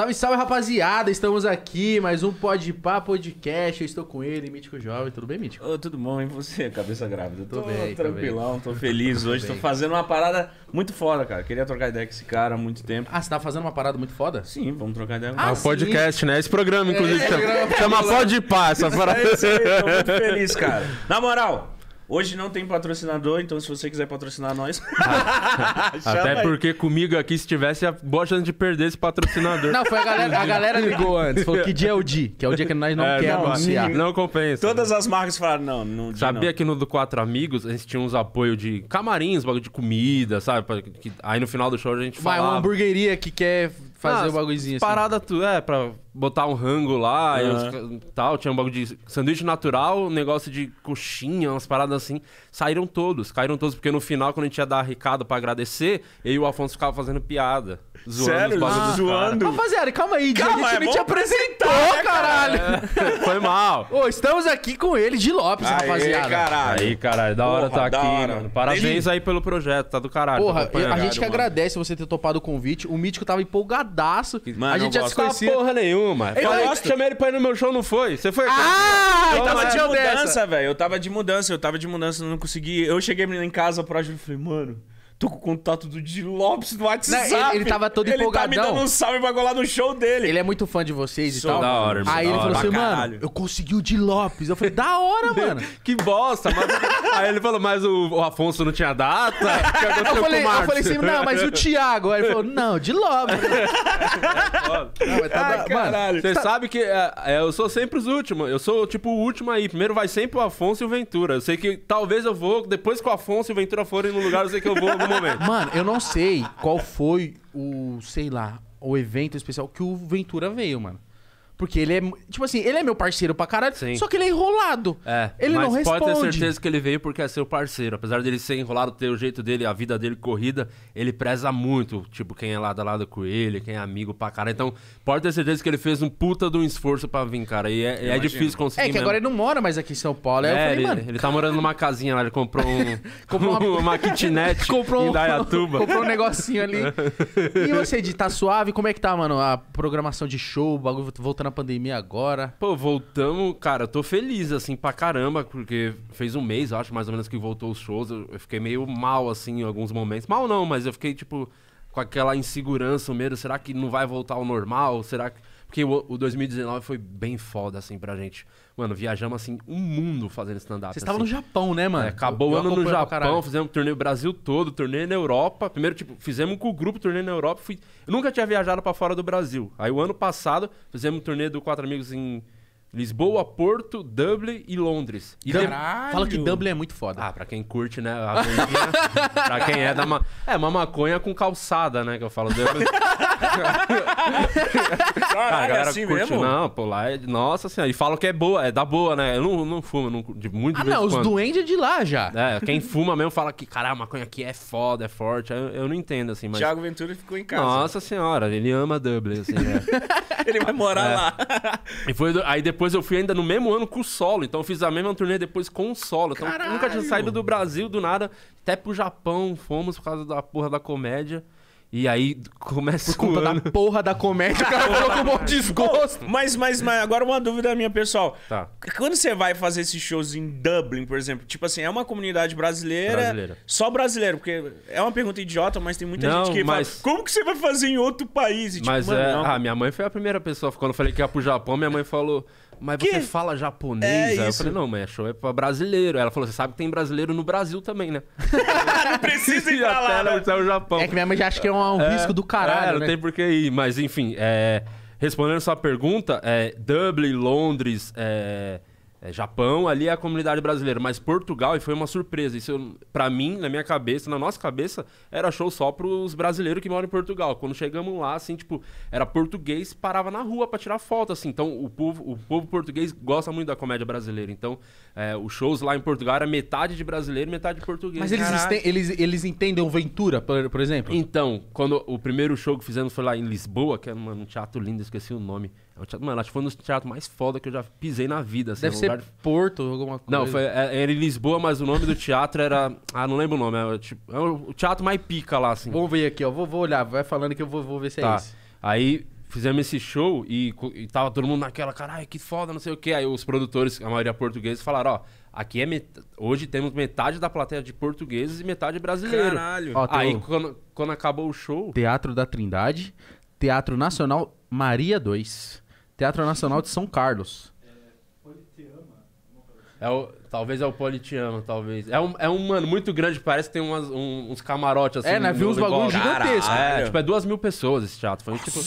Salve, salve, rapaziada! Estamos aqui, mais um Pode Podcast. Eu estou com ele, Mítico Jovem. Tudo bem, Mítico? tudo bom, e você, cabeça grávida? Tô, tô bem, tranquilão, tô, bem. tô feliz hoje. Tô, tô fazendo uma parada muito foda, cara. Queria trocar ideia com esse cara há muito tempo. Ah, você tá fazendo uma parada muito foda? Sim, vamos trocar ideia. É ah, ah o podcast, né? Esse programa, é, inclusive, é, chama, chama Pode Pá, essa parada. É isso aí, tô muito feliz, cara. Na moral, Hoje não tem patrocinador, então se você quiser patrocinar nós. Ah, até porque comigo aqui, se tivesse a é boa chance de perder esse patrocinador. Não, foi a galera, a galera ligou antes. Falou que dia é o dia, que é o dia que nós não é, queremos não, anunciar. Não compensa. Todas né? as marcas falaram, não, não. Sabia não. que no do Quatro Amigos a gente tinha uns apoio de camarins, bagulho de comida, sabe? Aí no final do show a gente falava. Vai, uma hamburgueria que quer fazer ah, o bagulhozinho assim. Parada tu, é, pra botar um rango lá uhum. e tal. Tinha um bagulho de sanduíche natural, um negócio de coxinha, umas paradas assim saíram todos, caíram todos, porque no final, quando a gente ia dar recado pra agradecer, eu e o Afonso ficava fazendo piada. Zoando Sério? ah, zoando? Rapaziada, calma aí, calma, a gente é te apresentou, né, caralho. É, foi mal. Ô, estamos aqui com ele, de Lopes, aí, rapaziada. Caralho. Aí, caralho, da hora Porra, tá da aqui, hora. mano. Parabéns ele... aí pelo projeto, tá do caralho. Porra, a gente que mano. agradece você ter topado o convite. O Mítico tava empolgadaço. Mano, a gente já se conhecia. porra nenhuma. Eu que chamei ele pra ir no meu show, não foi? Você foi? Ah, então, então é, eu tava de mudança, velho. Eu tava de mudança, eu tava de mudança no consegui. Eu cheguei em casa pro Júlio e falei, mano, Tô com o contato do Di Lopes no WhatsApp. Não, ele, ele tava todo ele empolgadão. Ele tá me dando um salve pra golar no show dele. Ele é muito fã de vocês e Sou tal. da hora, Aí ele falou assim, mano, caralho. eu consegui o Di Lopes. Eu falei, da hora, mano. que bosta. Aí ele falou, mas o, o Afonso não tinha data? eu, falei, eu falei assim, não, mas o Thiago. Aí ele falou, não, Di Lopes. É não, mas tá ah, da... Caralho. Você tá... sabe que é, é, eu sou sempre os últimos. Eu sou, tipo, o último aí. Primeiro vai sempre o Afonso e o Ventura. Eu sei que talvez eu vou, depois que o Afonso e o Ventura forem no lugar, eu sei que eu vou momento. Mano, eu não sei qual foi o, sei lá, o evento especial que o Ventura veio, mano. Porque ele é. Tipo assim, ele é meu parceiro pra caralho, Sim. só que ele é enrolado. É. Ele mas não responde. Pode ter certeza que ele veio porque é seu parceiro. Apesar dele ser enrolado, ter o jeito dele, a vida dele corrida, ele preza muito, tipo, quem é lado a lado com ele, quem é amigo pra caralho. Então, pode ter certeza que ele fez um puta de um esforço pra vir, cara. E é, é difícil conseguir. É que mesmo. agora ele não mora mais aqui em São Paulo. É, falei, ele, mano, ele tá morando numa casinha lá, ele comprou um. comprou uma, uma kitnet comprou em Dayatuba. comprou um negocinho ali. E você, de tá suave? Como é que tá, mano? A programação de show, o bagulho voltando na pandemia agora. Pô, voltamos, cara, tô feliz, assim, pra caramba, porque fez um mês, acho, mais ou menos, que voltou os shows. Eu fiquei meio mal, assim, em alguns momentos. Mal não, mas eu fiquei, tipo, com aquela insegurança, o medo, será que não vai voltar ao normal? Será que. Porque o, o 2019 foi bem foda, assim, pra gente. Mano, viajamos, assim, um mundo fazendo stand-up. Vocês estavam assim. no Japão, né, mano? É, acabou o ano no Japão, fizemos um turnê no Brasil todo, turnê na Europa. Primeiro, tipo, fizemos com o grupo turnê na Europa. Fui... nunca tinha viajado para fora do Brasil. Aí, o ano passado, fizemos um turnê do Quatro Amigos em Lisboa, Porto, Dublin e Londres. E Caralho! Fala que Dublin é muito foda. Ah, pra quem curte, né? A pra quem é da... Ma... É, uma maconha com calçada, né? Que eu falo Dublin. Caralho, ah, a é galera é assim curte. mesmo? Não, pô, lá é... Nossa Senhora. E falam que é boa, é da boa, né? Eu não, não fumo, não... de muito Ah, não, os duendes é de lá já. É, quem fuma mesmo fala que, caralho, a maconha aqui é foda, é forte. Eu, eu, não entendo, assim, mas... Ventura ficou em casa. Nossa Senhora, ele ama Dublin, assim, é. Ele vai morar é. lá. E foi... Aí depois depois eu fui ainda no mesmo ano com o solo. Então eu fiz a mesma turnê depois com o solo. Então Caralho. nunca tinha saído do Brasil do nada. Até pro Japão fomos por causa da porra da comédia. E aí começa Por conta ano. da porra da comédia, o cara com um bom desgosto. Mas, mas, mas agora uma dúvida minha, pessoal. Tá. Quando você vai fazer esses shows em Dublin, por exemplo, tipo assim, é uma comunidade brasileira, brasileira. só brasileiro, porque é uma pergunta idiota, mas tem muita não, gente que mas... fala, como que você vai fazer em outro país? E, tipo, mas mano, é... Não. Ah, minha mãe foi a primeira pessoa, quando eu falei que ia pro Japão, minha mãe falou mas que? você fala japonês? É Aí eu falei, não, mas show é pra brasileiro. Ela falou, você sabe que tem brasileiro no Brasil também, né? não precisa ir pra lá. Né? É o Japão. É que minha mãe já acha que é um, é, risco do é, caralho, é, não né? tem por que ir. Mas, enfim, é, respondendo sua pergunta, é, Dublin, Londres... É, é, Japão ali é a comunidade brasileira, mas Portugal e foi uma surpresa. Isso para mim, na minha cabeça, na nossa cabeça, era show só pros brasileiros que moram em Portugal. Quando chegamos lá, assim, tipo, era português, parava na rua para tirar foto, assim. Então, o povo, o povo português gosta muito da comédia brasileira. Então, é, os shows lá em Portugal era metade de brasileiro, metade de português. Mas eles, este, eles, eles entendem Ventura, por, por exemplo? Então, quando o primeiro show que fizemos foi lá em Lisboa, que é um teatro lindo, esqueci o nome. É teatro, mano, acho que foi um dos teatros mais foda que eu já pisei na vida. Assim, Deve é um ser de... Porto, alguma coisa. Não, foi, é, era em Lisboa, mas o nome do teatro era. Ah, não lembro o nome. É, tipo, é o teatro mais pica lá, assim. Vamos ver aqui, ó. Vou, vou olhar, vai falando que eu vou, vou ver se é tá. é isso. Aí fizemos esse show e, e tava todo mundo naquela, caralho, que foda, não sei o quê. Aí os produtores, a maioria portugueses, falaram, ó, aqui é met... hoje temos metade da plateia de portugueses e metade brasileiro. Caralho. Ó, Aí quando, quando acabou o show... Teatro da Trindade, Teatro Nacional Maria 2. Teatro Nacional de São Carlos. É o, talvez é o Politiano, talvez. É um, é um, mano, muito grande, parece que tem umas, um, uns camarotes assim. É, né? Viu uns bagulhos gigantescos. É, tipo, é duas mil pessoas esse teatro. Foi tipo,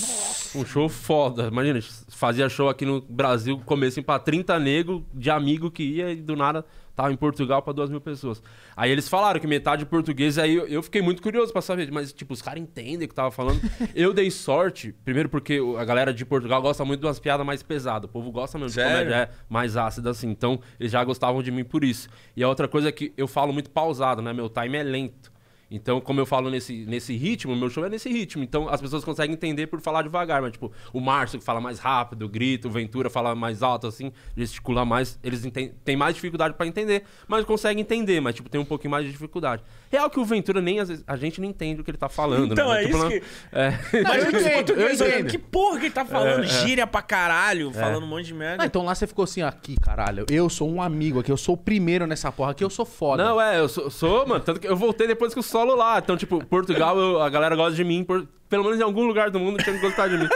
um show foda. Imagina, fazia show aqui no Brasil, começo pra 30 negros de amigo que ia e do nada Tava em Portugal para duas mil pessoas. Aí eles falaram que metade português, aí eu, eu fiquei muito curioso para saber. Mas, tipo, os caras entendem o que tava falando. eu dei sorte, primeiro porque a galera de Portugal gosta muito de umas piadas mais pesadas. O povo gosta mesmo Sério? de comédia é, mais ácida, assim. Então, eles já gostavam de mim por isso. E a outra coisa é que eu falo muito pausado, né? Meu time é lento. Então, como eu falo nesse, nesse ritmo, meu show é nesse ritmo. Então, as pessoas conseguem entender por falar devagar. Mas, tipo, o Márcio que fala mais rápido, grita, o Ventura fala mais alto, assim, gesticula mais. Eles têm mais dificuldade para entender, mas conseguem entender. Mas, tipo, tem um pouquinho mais de dificuldade. Real que o Ventura nem, às vezes, a gente não entende o que ele tá falando. Então, né? é tipo, isso que... É... Mas eu entendo, eu entendo. Que porra que ele tá falando? É, é. Gíria pra caralho, é. falando um monte de merda. Ah, então lá você ficou assim, aqui, caralho, eu sou um amigo aqui, eu sou o primeiro nessa porra aqui, eu sou foda. Não, é, eu sou, sou mano. Tanto que eu voltei depois que o sol solo lá. Então, tipo, Portugal, eu- a galera gosta de mim. por- Pelo menos em algum lugar do mundo tinha que gostar de mim.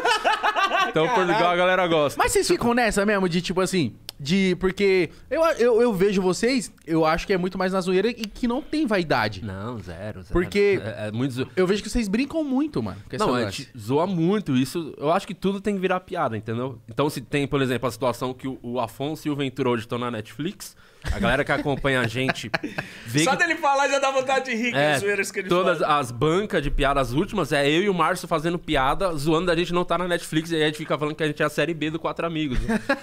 Então, Portugal, a galera gosta. Mas vocês ficam nessa mesmo, de tipo assim. De. Porque eu, eu, eu vejo vocês, eu acho que é muito mais na zoeira e que não tem vaidade. Não, zero, zero. Porque- É, é muito. zo- Eu vejo que vocês brincam muito, mano. com Não, a gente zoa muito isso. Eu acho que tudo tem que virar piada, entendeu? Então, se tem, por exemplo, a situação que o, o Afonso e o Ventura hoje estão na Netflix, a galera que acompanha a gente. Vê Só que... dele falar já dá vontade de rir, é, é zoeiras que ele Todas as bancas de piadas últimas, é eu e o Márcio fazendo piada, zoando a gente não tá na Netflix, e aí a gente fica falando que a gente é a série B do Quatro Amigos. Né?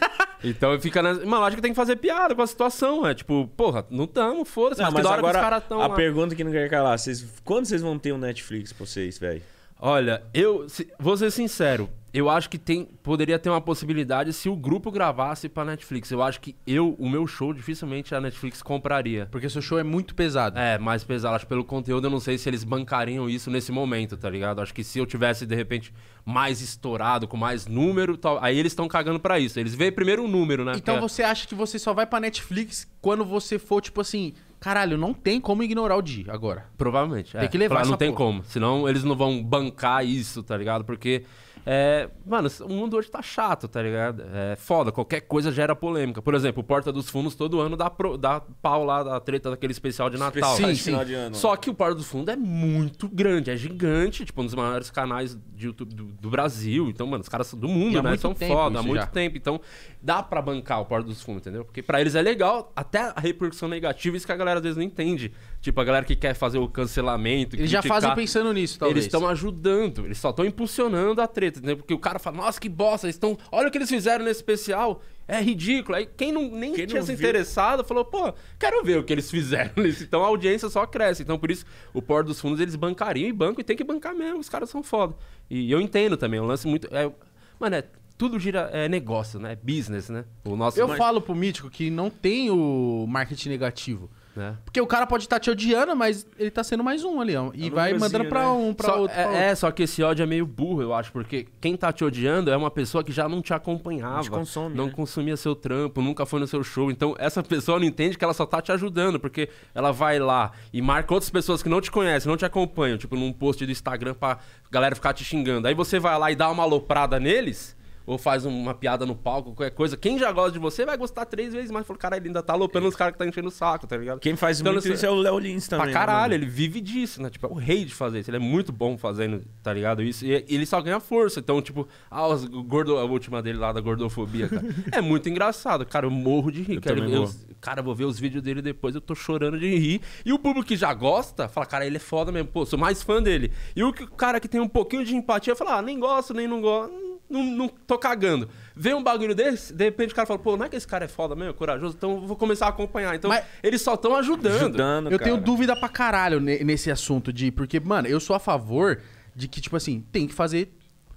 Então fica na. Mano, acho que tem que fazer piada com a situação. É tipo, porra, não tamo, foda-se. Mas, mas agora, que os tão A lá. pergunta que não quer calar, vocês, quando vocês vão ter um Netflix pra vocês, velho? Olha, eu se, vou ser sincero eu acho que tem, poderia ter uma possibilidade se o grupo gravasse pra Netflix. Eu acho que eu, o meu show, dificilmente a Netflix compraria. Porque seu show é muito pesado. É, mais pesado. Acho que pelo conteúdo eu não sei se eles bancariam isso nesse momento, tá ligado? Acho que se eu tivesse, de repente, mais estourado, com mais número, tal, aí eles estão cagando pra isso. Eles veem primeiro o número, né? Então você acha que você só vai pra Netflix quando você for, tipo assim, Caralho, não tem como ignorar o Di agora. Provavelmente. Tem é. que levar Lá, Não tem como. Senão eles não vão bancar isso, tá ligado? Porque é, mano, o mundo hoje tá chato, tá ligado? É foda, qualquer coisa gera polêmica. Por exemplo, o Porta dos Fundos todo ano dá, pro, dá pau lá da treta daquele especial de Natal. Sim, sim. De ano, Só que o Porta dos Fundos é muito grande, é gigante, tipo, um dos maiores canais de YouTube do, do Brasil. Então, mano, os caras do mundo, né? São foda, há muito já. tempo. Então, dá para bancar o Porta dos Fundos, entendeu? Porque para eles é legal, até a repercussão negativa, isso que a galera às vezes não entende. Tipo, a galera que quer fazer o cancelamento. Eles criticar, já fazem pensando nisso, talvez. Eles estão ajudando, eles só estão impulsionando a treta, Porque o cara fala, nossa, que bosta, eles estão. Olha o que eles fizeram nesse especial. É ridículo. Aí quem não, nem quem tinha não se viu? interessado falou, pô, quero ver o que eles fizeram. Então a audiência só cresce. Então por isso o Por dos Fundos eles bancariam e banco e tem que bancar mesmo. Os caras são foda. E eu entendo também, é um lance muito. É, mano, é, tudo gira é negócio, né? É business, né? O nosso Eu mar... falo pro Mítico que não tem o marketing negativo. Né? Porque o cara pode estar tá te odiando, mas ele tá sendo mais um ali, ó. E é vai mandando pra né? um, pra só, outro. Pra é, é outro. é, só que esse ódio é meio burro, eu acho, porque quem tá te odiando é uma pessoa que já não te acompanhava. Não, te consome, não né? consumia seu trampo, nunca foi no seu show. Então, essa pessoa não entende que ela só tá te ajudando, porque ela vai lá e marca outras pessoas que não te conhecem, não te acompanham, tipo num post do Instagram pra galera ficar te xingando. Aí você vai lá e dá uma aloprada neles ou faz uma piada no palco, qualquer coisa, quem já gosta de você vai gostar três vezes mais. Falou, cara, ele ainda tá lopando é. os caras que tá enchendo o saco, tá ligado? Quem faz então, muito assim, isso é o Léo Lins também. Pra né, caralho, né, ele vive disso, né? Tipo, é o rei de fazer isso. Ele é muito bom fazendo, tá ligado? Isso, e ele só ganha força. Então, tipo, ah, os gordo, a última dele lá da gordofobia, cara. é muito engraçado, cara. Eu morro de rir. Eu cara, eu, cara, vou ver os vídeos dele depois, eu tô chorando de rir. E o público que já gosta, fala, cara, ele é foda mesmo. Pô, sou mais fã dele. E o cara que tem um pouquinho de empatia, fala, ah, nem gosto, nem não gosto não, não tô cagando. vê um bagulho desse, de repente o cara fala, pô, não é que esse cara é foda mesmo, é corajoso, então vou começar a acompanhar. Então, Mas eles só estão ajudando. ajudando. Eu cara. tenho dúvida pra caralho nesse assunto de. Porque, mano, eu sou a favor de que, tipo assim, tem que fazer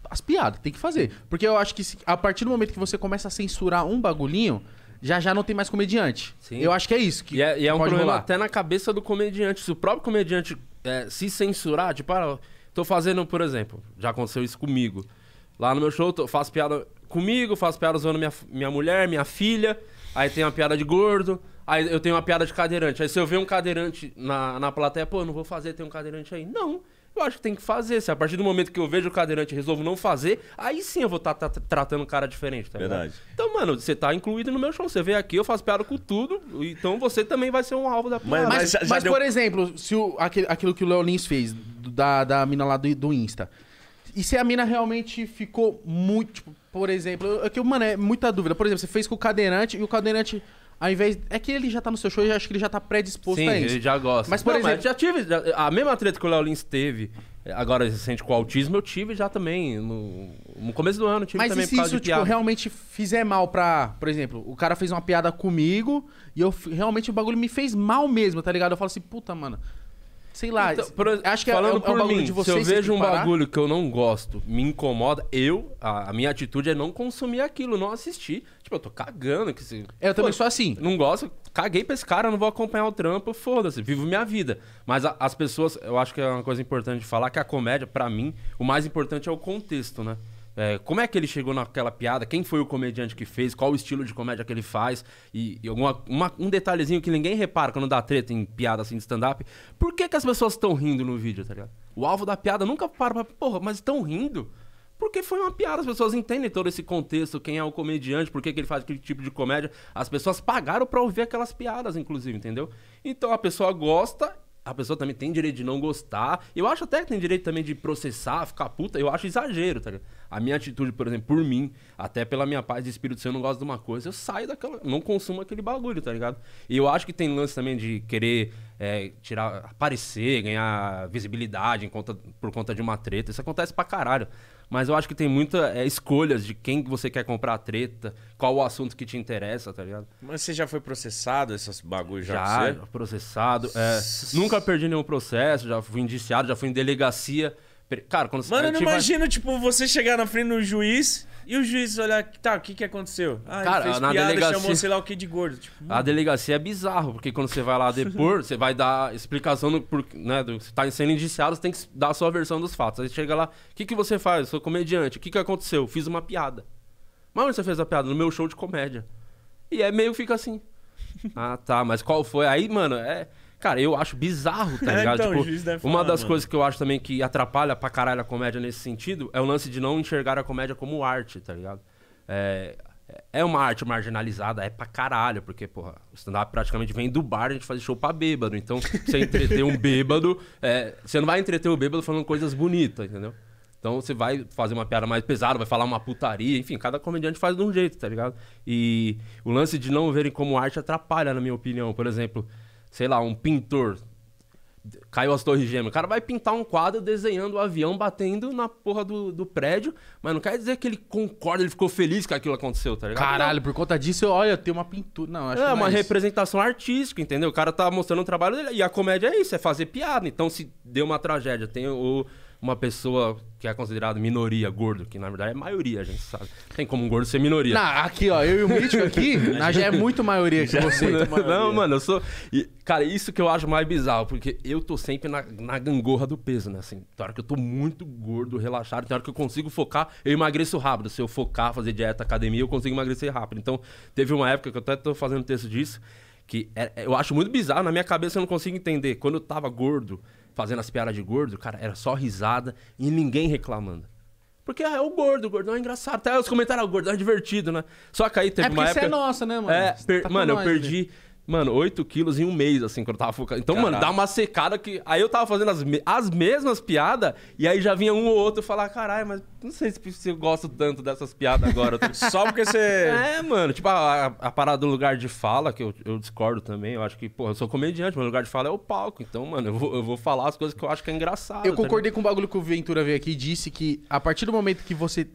as piadas, tem que fazer. Porque eu acho que se, a partir do momento que você começa a censurar um bagulhinho já já não tem mais comediante. Sim. Eu acho que é isso. Que e é, e é um problema rolar. até na cabeça do comediante. Se o próprio comediante é, se censurar, tipo, ah, tô fazendo, por exemplo, já aconteceu isso comigo. Lá no meu show, eu faço piada comigo, faço piada zoando minha, minha mulher, minha filha. Aí tem uma piada de gordo. Aí eu tenho uma piada de cadeirante. Aí se eu ver um cadeirante na, na plateia, pô, não vou fazer, tem um cadeirante aí. Não, eu acho que tem que fazer. Se a partir do momento que eu vejo o cadeirante e resolvo não fazer, aí sim eu vou estar tá, tá, tratando o cara diferente, tá Verdade. Então, mano, você tá incluído no meu show. Você vem aqui, eu faço piada com tudo, então você também vai ser um alvo da piada. Mas, mas, mas deu... por exemplo, se o, aquele, aquilo que o Léo Lins fez, da, da mina lá do, do Insta. E se a mina realmente ficou muito. Tipo, por exemplo, é que, mano, é muita dúvida. Por exemplo, você fez com o cadeirante e o cadeirante. Ao invés. É que ele já tá no seu show e acho que ele já tá predisposto Sim, a isso. Ele já gosta. Mas, por Não, exemplo. Mas já tive. Já, a mesma treta que o Leolins teve agora recente com o autismo, eu tive já também. No, no começo do ano, tive mas também e se por causa isso, de tipo, piada. realmente fizer mal pra. Por exemplo, o cara fez uma piada comigo e eu realmente o bagulho me fez mal mesmo, tá ligado? Eu falo assim, puta, mano, Sei lá, então, por, acho que falando é, é, por é um mim, de vocês. Se eu vejo um bagulho que eu não gosto, me incomoda, eu, a, a, minha atitude é não consumir aquilo, não assistir. Tipo, eu tô cagando. Que se, é, eu pô, também sou assim. Não gosto, caguei pra esse cara, não vou acompanhar o trampo, foda-se, vivo minha vida. Mas a, as pessoas, eu acho que é uma coisa importante de falar, que a comédia, para mim, o mais importante é o contexto, né? É, como é que ele chegou naquela piada? Quem foi o comediante que fez? Qual o estilo de comédia que ele faz? E, e alguma, uma, um detalhezinho que ninguém repara quando dá treta em piada assim de stand-up. Por que, que as pessoas estão rindo no vídeo, tá ligado? O alvo da piada nunca para pra. Porra, mas estão rindo? Porque foi uma piada, as pessoas entendem todo esse contexto, quem é o comediante, por que, que ele faz aquele tipo de comédia. As pessoas pagaram para ouvir aquelas piadas, inclusive, entendeu? Então a pessoa gosta a pessoa também tem direito de não gostar. Eu acho até que tem direito também de processar, ficar puta. Eu acho exagero, tá ligado? A minha atitude, por exemplo, por mim, até pela minha paz de espírito, se eu não gosto de uma coisa, eu saio daquela. Não consumo aquele bagulho, tá ligado? E eu acho que tem lance também de querer é, tirar, aparecer, ganhar visibilidade conta, por conta de uma treta. Isso acontece pra caralho. Mas eu acho que tem muitas é, escolhas de quem você quer comprar a treta, qual o assunto que te interessa, tá ligado? Mas você já foi processado, esses bagulhos já? Já, processado. É, nunca perdi nenhum processo, já fui indiciado, já fui em delegacia Cara, quando Mano, não imagina, tipo, você chegar na frente do juiz e o juiz olhar, tá, o que que aconteceu? Ah, Cara, fez na piada, delegacia... chamou sei lá o que de gordo. Tipo, a delegacia é bizarro, porque quando você vai lá depor, você vai dar explicação do por, né, do, você tá sendo indiciado, você tem que dar a sua versão dos fatos. Aí chega lá, o que que você faz? Eu sou comediante. O que que aconteceu? Fiz uma piada. Mas onde você fez a piada? No meu show de comédia. E é meio que fica assim. ah, tá, mas qual foi? Aí, mano, é Cara, eu acho bizarro, tá é, ligado? então, tipo, falar, uma das mano. coisas que eu acho também que atrapalha pra caralho a comédia nesse sentido é o lance de não enxergar a comédia como arte, tá ligado? É, é uma arte marginalizada, é pra caralho, porque, porra, o stand-up praticamente vem do bar, a gente faz show pra bêbado. Então, você entreter um bêbado, é, você não vai entreter o bêbado falando coisas bonitas, entendeu? Então você vai fazer uma piada mais pesada, vai falar uma putaria, enfim, cada comediante faz de um jeito, tá ligado? E o lance de não verem como arte atrapalha, na minha opinião. Por exemplo, sei lá, um pintor. Caiu as torres gêmeas. O cara vai pintar um quadro desenhando o um avião batendo na porra do, do prédio, mas não quer dizer que ele concorda, ele ficou feliz que aquilo aconteceu, tá ligado? Caralho, por conta disso, eu, olha, tem uma pintura. Não, acho é, que não uma representação artística, entendeu? O cara tá mostrando o trabalho dele. E a comédia é isso, é fazer piada. Então, se deu uma tragédia, tem o, uma pessoa que é considerada minoria, gordo, que na verdade é maioria, a gente sabe. Tem como um gordo ser minoria. Não, aqui, ó, eu e o Mítico aqui, nós é muito maioria que você. Não, mano, eu sou. E, cara, isso que eu acho mais bizarro, porque eu tô sempre na, na gangorra do peso, né? Assim, tem hora que eu tô muito gordo, relaxado, tem hora que eu consigo focar, eu emagreço rápido. Se eu focar, fazer dieta, academia, eu consigo emagrecer rápido. Então, teve uma época que eu até tô fazendo texto disso que é, eu acho muito bizarro, na minha cabeça eu não consigo entender. Quando eu tava gordo, fazendo as piadas de gordo, cara, era só risada e ninguém reclamando. Porque ah, é o gordo, o gordão é engraçado. Até tá? os comentários, ah, o gordão é divertido, né? Só que aí teve é uma é época... É porque é nossa, né, mano? É, tá per... tá mano, nós, eu perdi... Mano, 8 quilos em um mês, assim, quando eu tava focando. Então, mano, dá uma secada que. Aí eu tava fazendo as, me... as mesmas piadas, e aí já vinha um ou outro falar: caralho, mas não sei se eu gosto tanto dessas piadas agora. Só porque você. É, mano, tipo, a, a, parada do lugar de fala, que eu, eu discordo também. Eu acho que, porra, eu sou comediante, mas lugar de fala é o palco. Então, mano, eu vou, eu vou falar as coisas que eu acho que é engraçado. Eu tá concordei com o bagulho que o Ventura veio aqui e disse que a partir do momento que você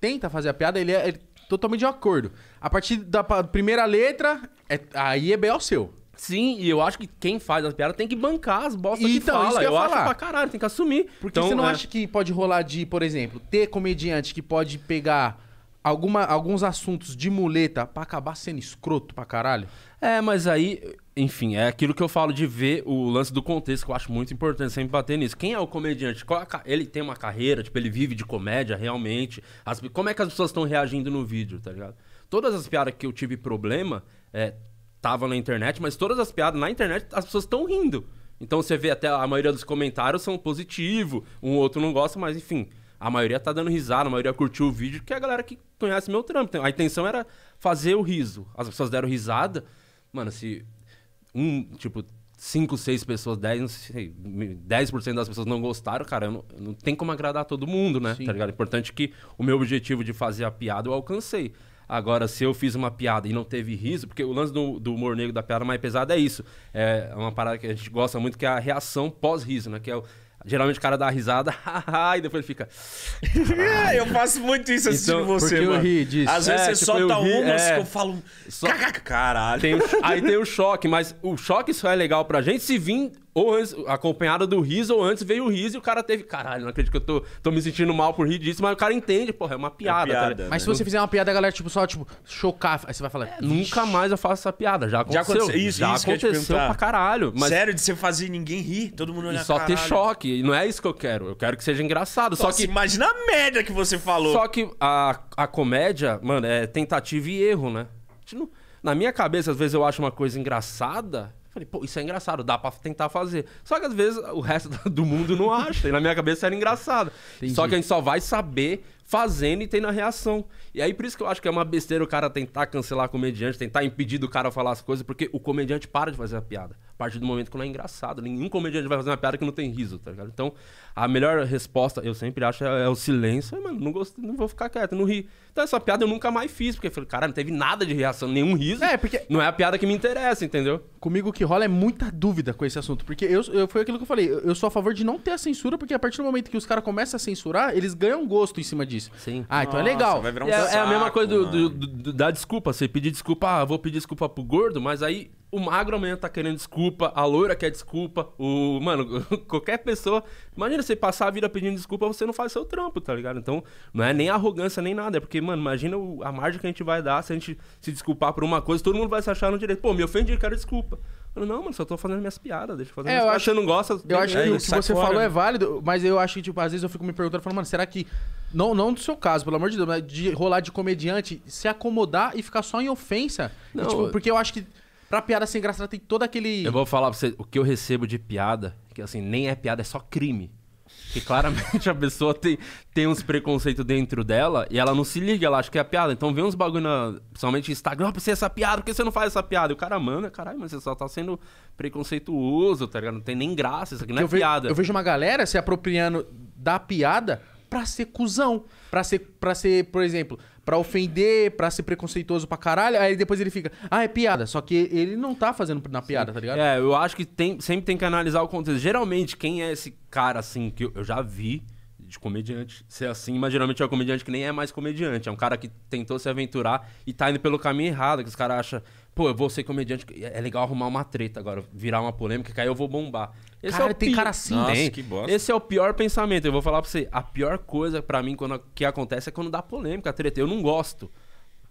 tenta fazer a piada, ele, é, ele totalmente de acordo. A partir da primeira letra, é, aí é B ao seu. Sim, e eu acho que quem faz as piadas tem que bancar as bostas então, que fala. Que eu, eu acho pra caralho, tem que assumir. Porque então, você não é... acha que pode rolar de, por exemplo, ter comediante que pode pegar alguma, alguns assuntos de muleta para acabar sendo escroto pra caralho? É, mas aí, enfim, é aquilo que eu falo de ver o lance do contexto, que eu acho muito importante sempre bater nisso. Quem é o comediante? A... ele tem uma carreira, tipo, ele vive de comédia realmente. As... como é que as pessoas estão reagindo no vídeo, tá ligado? Todas as piadas que eu tive problema, é, na internet, mas todas as piadas na internet as pessoas estão rindo. Então você vê até a maioria dos comentários são positivo, um outro não gosta, mas enfim. A maioria tá dando risada, a maioria curtiu o vídeo, que é a galera que conhece meu trampo. Então, a intenção era fazer o riso. As pessoas deram risada, Mano, se um, tipo, 5, 6 pessoas, 10, não sei, 10% das pessoas não gostaram, cara, eu não, eu não tem como agradar todo mundo, né? Sim. Tá ligado? Importante que o meu objetivo de fazer a piada eu alcancei. Agora, se eu fiz uma piada e não teve riso, porque o lance do, do humor negro da piada mais pesada é isso. É uma parada que a gente gosta muito, que é a reação pós-riso, né? Que é o Geralmente o cara dá uma risada, e depois ele fica. eu faço muito isso assistindo então, você, mano. Eu ri disso. Às é, vezes você tipo, solta ri, umas é... que eu falo. Só... Caralho. Tem o... Aí tem o choque, mas o choque só é legal pra gente se vir ou acompanhada do riso, ou antes veio o riso e o cara teve. Caralho, não acredito que eu tô, tô me sentindo mal por rir disso, mas o cara entende, porra, é uma é piada. É piada né? Mas se você né? fizer uma piada, a galera, tipo, só, tipo, chocar, aí você vai falar. É, nunca mais eu faço essa piada. Já aconteceu. Já aconteceu, isso, já isso aconteceu pra caralho. Mas... Sério, de você fazer ninguém rir, todo mundo olhar. E só caralho. ter choque. E não é isso que eu quero. Eu quero que seja engraçado. Nossa, só que. Imagina a merda que você falou. Só que a, a comédia, mano, é tentativa e erro, né? A gente não... Na minha cabeça, às vezes eu acho uma coisa engraçada Falei, pô, isso é engraçado, dá pra tentar fazer. Só que às vezes o resto do mundo não acha. e na minha cabeça era engraçado. Entendi. Só que a gente só vai saber fazendo e tendo a reação. E aí por isso que eu acho que é uma besteira o cara tentar cancelar comediante, tentar impedir do cara falar as coisas, porque o comediante para de fazer a piada. A partir do momento que não é engraçado. Nenhum comediante vai fazer uma piada que não tem riso, tá ligado? Então, a melhor resposta, eu sempre acho, é, é o silêncio. Mano, não, gosto, não vou ficar quieto, não ri. Então essa piada eu nunca mais fiz, porque eu falei, cara, não teve nada de reação, nenhum riso. É, porque... Não é a piada que me interessa, entendeu? Comigo o que rola é muita dúvida com esse assunto, porque eu, eu foi aquilo que eu falei, eu, eu sou a favor de não ter a censura, porque a partir do momento que os caras começam a censurar, eles ganham gosto em cima disso disso. Sim. Ah, então é Nossa, é legal. Vai virar um é, saco, é a mesma coisa do, do, do, da desculpa. Você pedir desculpa, ah, vou pedir desculpa pro gordo, mas aí o magro amanhã tá querendo desculpa, a loira quer desculpa, o. Mano, qualquer pessoa. Imagina você passar a vida pedindo desculpa, você não faz seu trampo, tá ligado? Então, não é nem arrogância nem nada. É porque, mano, imagina a margem que a gente vai dar se a gente se desculpar por uma coisa, todo mundo vai se achar no direito. Pô, me ofendi quero desculpa. Eu falei, não, mano, só tô fazendo minhas piadas, deixa eu fazer é, minhas eu piadas. Acho, você não gosta... Eu acho que é, o que você fora. falou é válido, mas eu acho que, tipo, às vezes eu fico me perguntando, falando, mano, será que... Não, não do seu caso, pelo amor de Deus, mas de rolar de comediante, se acomodar e ficar só em ofensa. Não, e, tipo, porque eu acho que pra piada sem graça tem todo aquele... Eu vou falar pra você, o que eu recebo de piada, que assim, nem é piada, é só crime que claramente a pessoa tem, tem uns preconceitos dentro dela e ela não se liga, ela acha que é piada. Então vê uns bagulho, na, principalmente Instagram, ah, você é essa piada, por que você não faz essa piada? E o cara manda, caralho, mas você só tá sendo preconceituoso, tá ligado? Não tem nem graça, isso aqui não é eu piada. Ve eu vejo uma galera se apropriando da piada pra ser cuzão. Pra ser, pra ser por exemplo, para ofender, para ser preconceituoso pra caralho. Aí depois ele fica, ah, é piada. Só que ele não tá fazendo na piada, Sim. tá ligado? É, eu acho que tem, sempre tem que analisar o contexto. Geralmente, quem é esse cara assim, que eu já vi de comediante ser assim, mas geralmente é um comediante que nem é mais comediante. É um cara que tentou se aventurar e tá indo pelo caminho errado, que os caras acham, pô, eu vou ser comediante, é legal arrumar uma treta agora, virar uma polêmica, que aí eu vou bombar. Esse cara, é o tem pi... cara assim, Nossa, Que bosta. Esse é o pior pensamento. Eu vou falar pra você, a pior coisa para mim quando que acontece é quando dá polêmica, treta. Eu não gosto.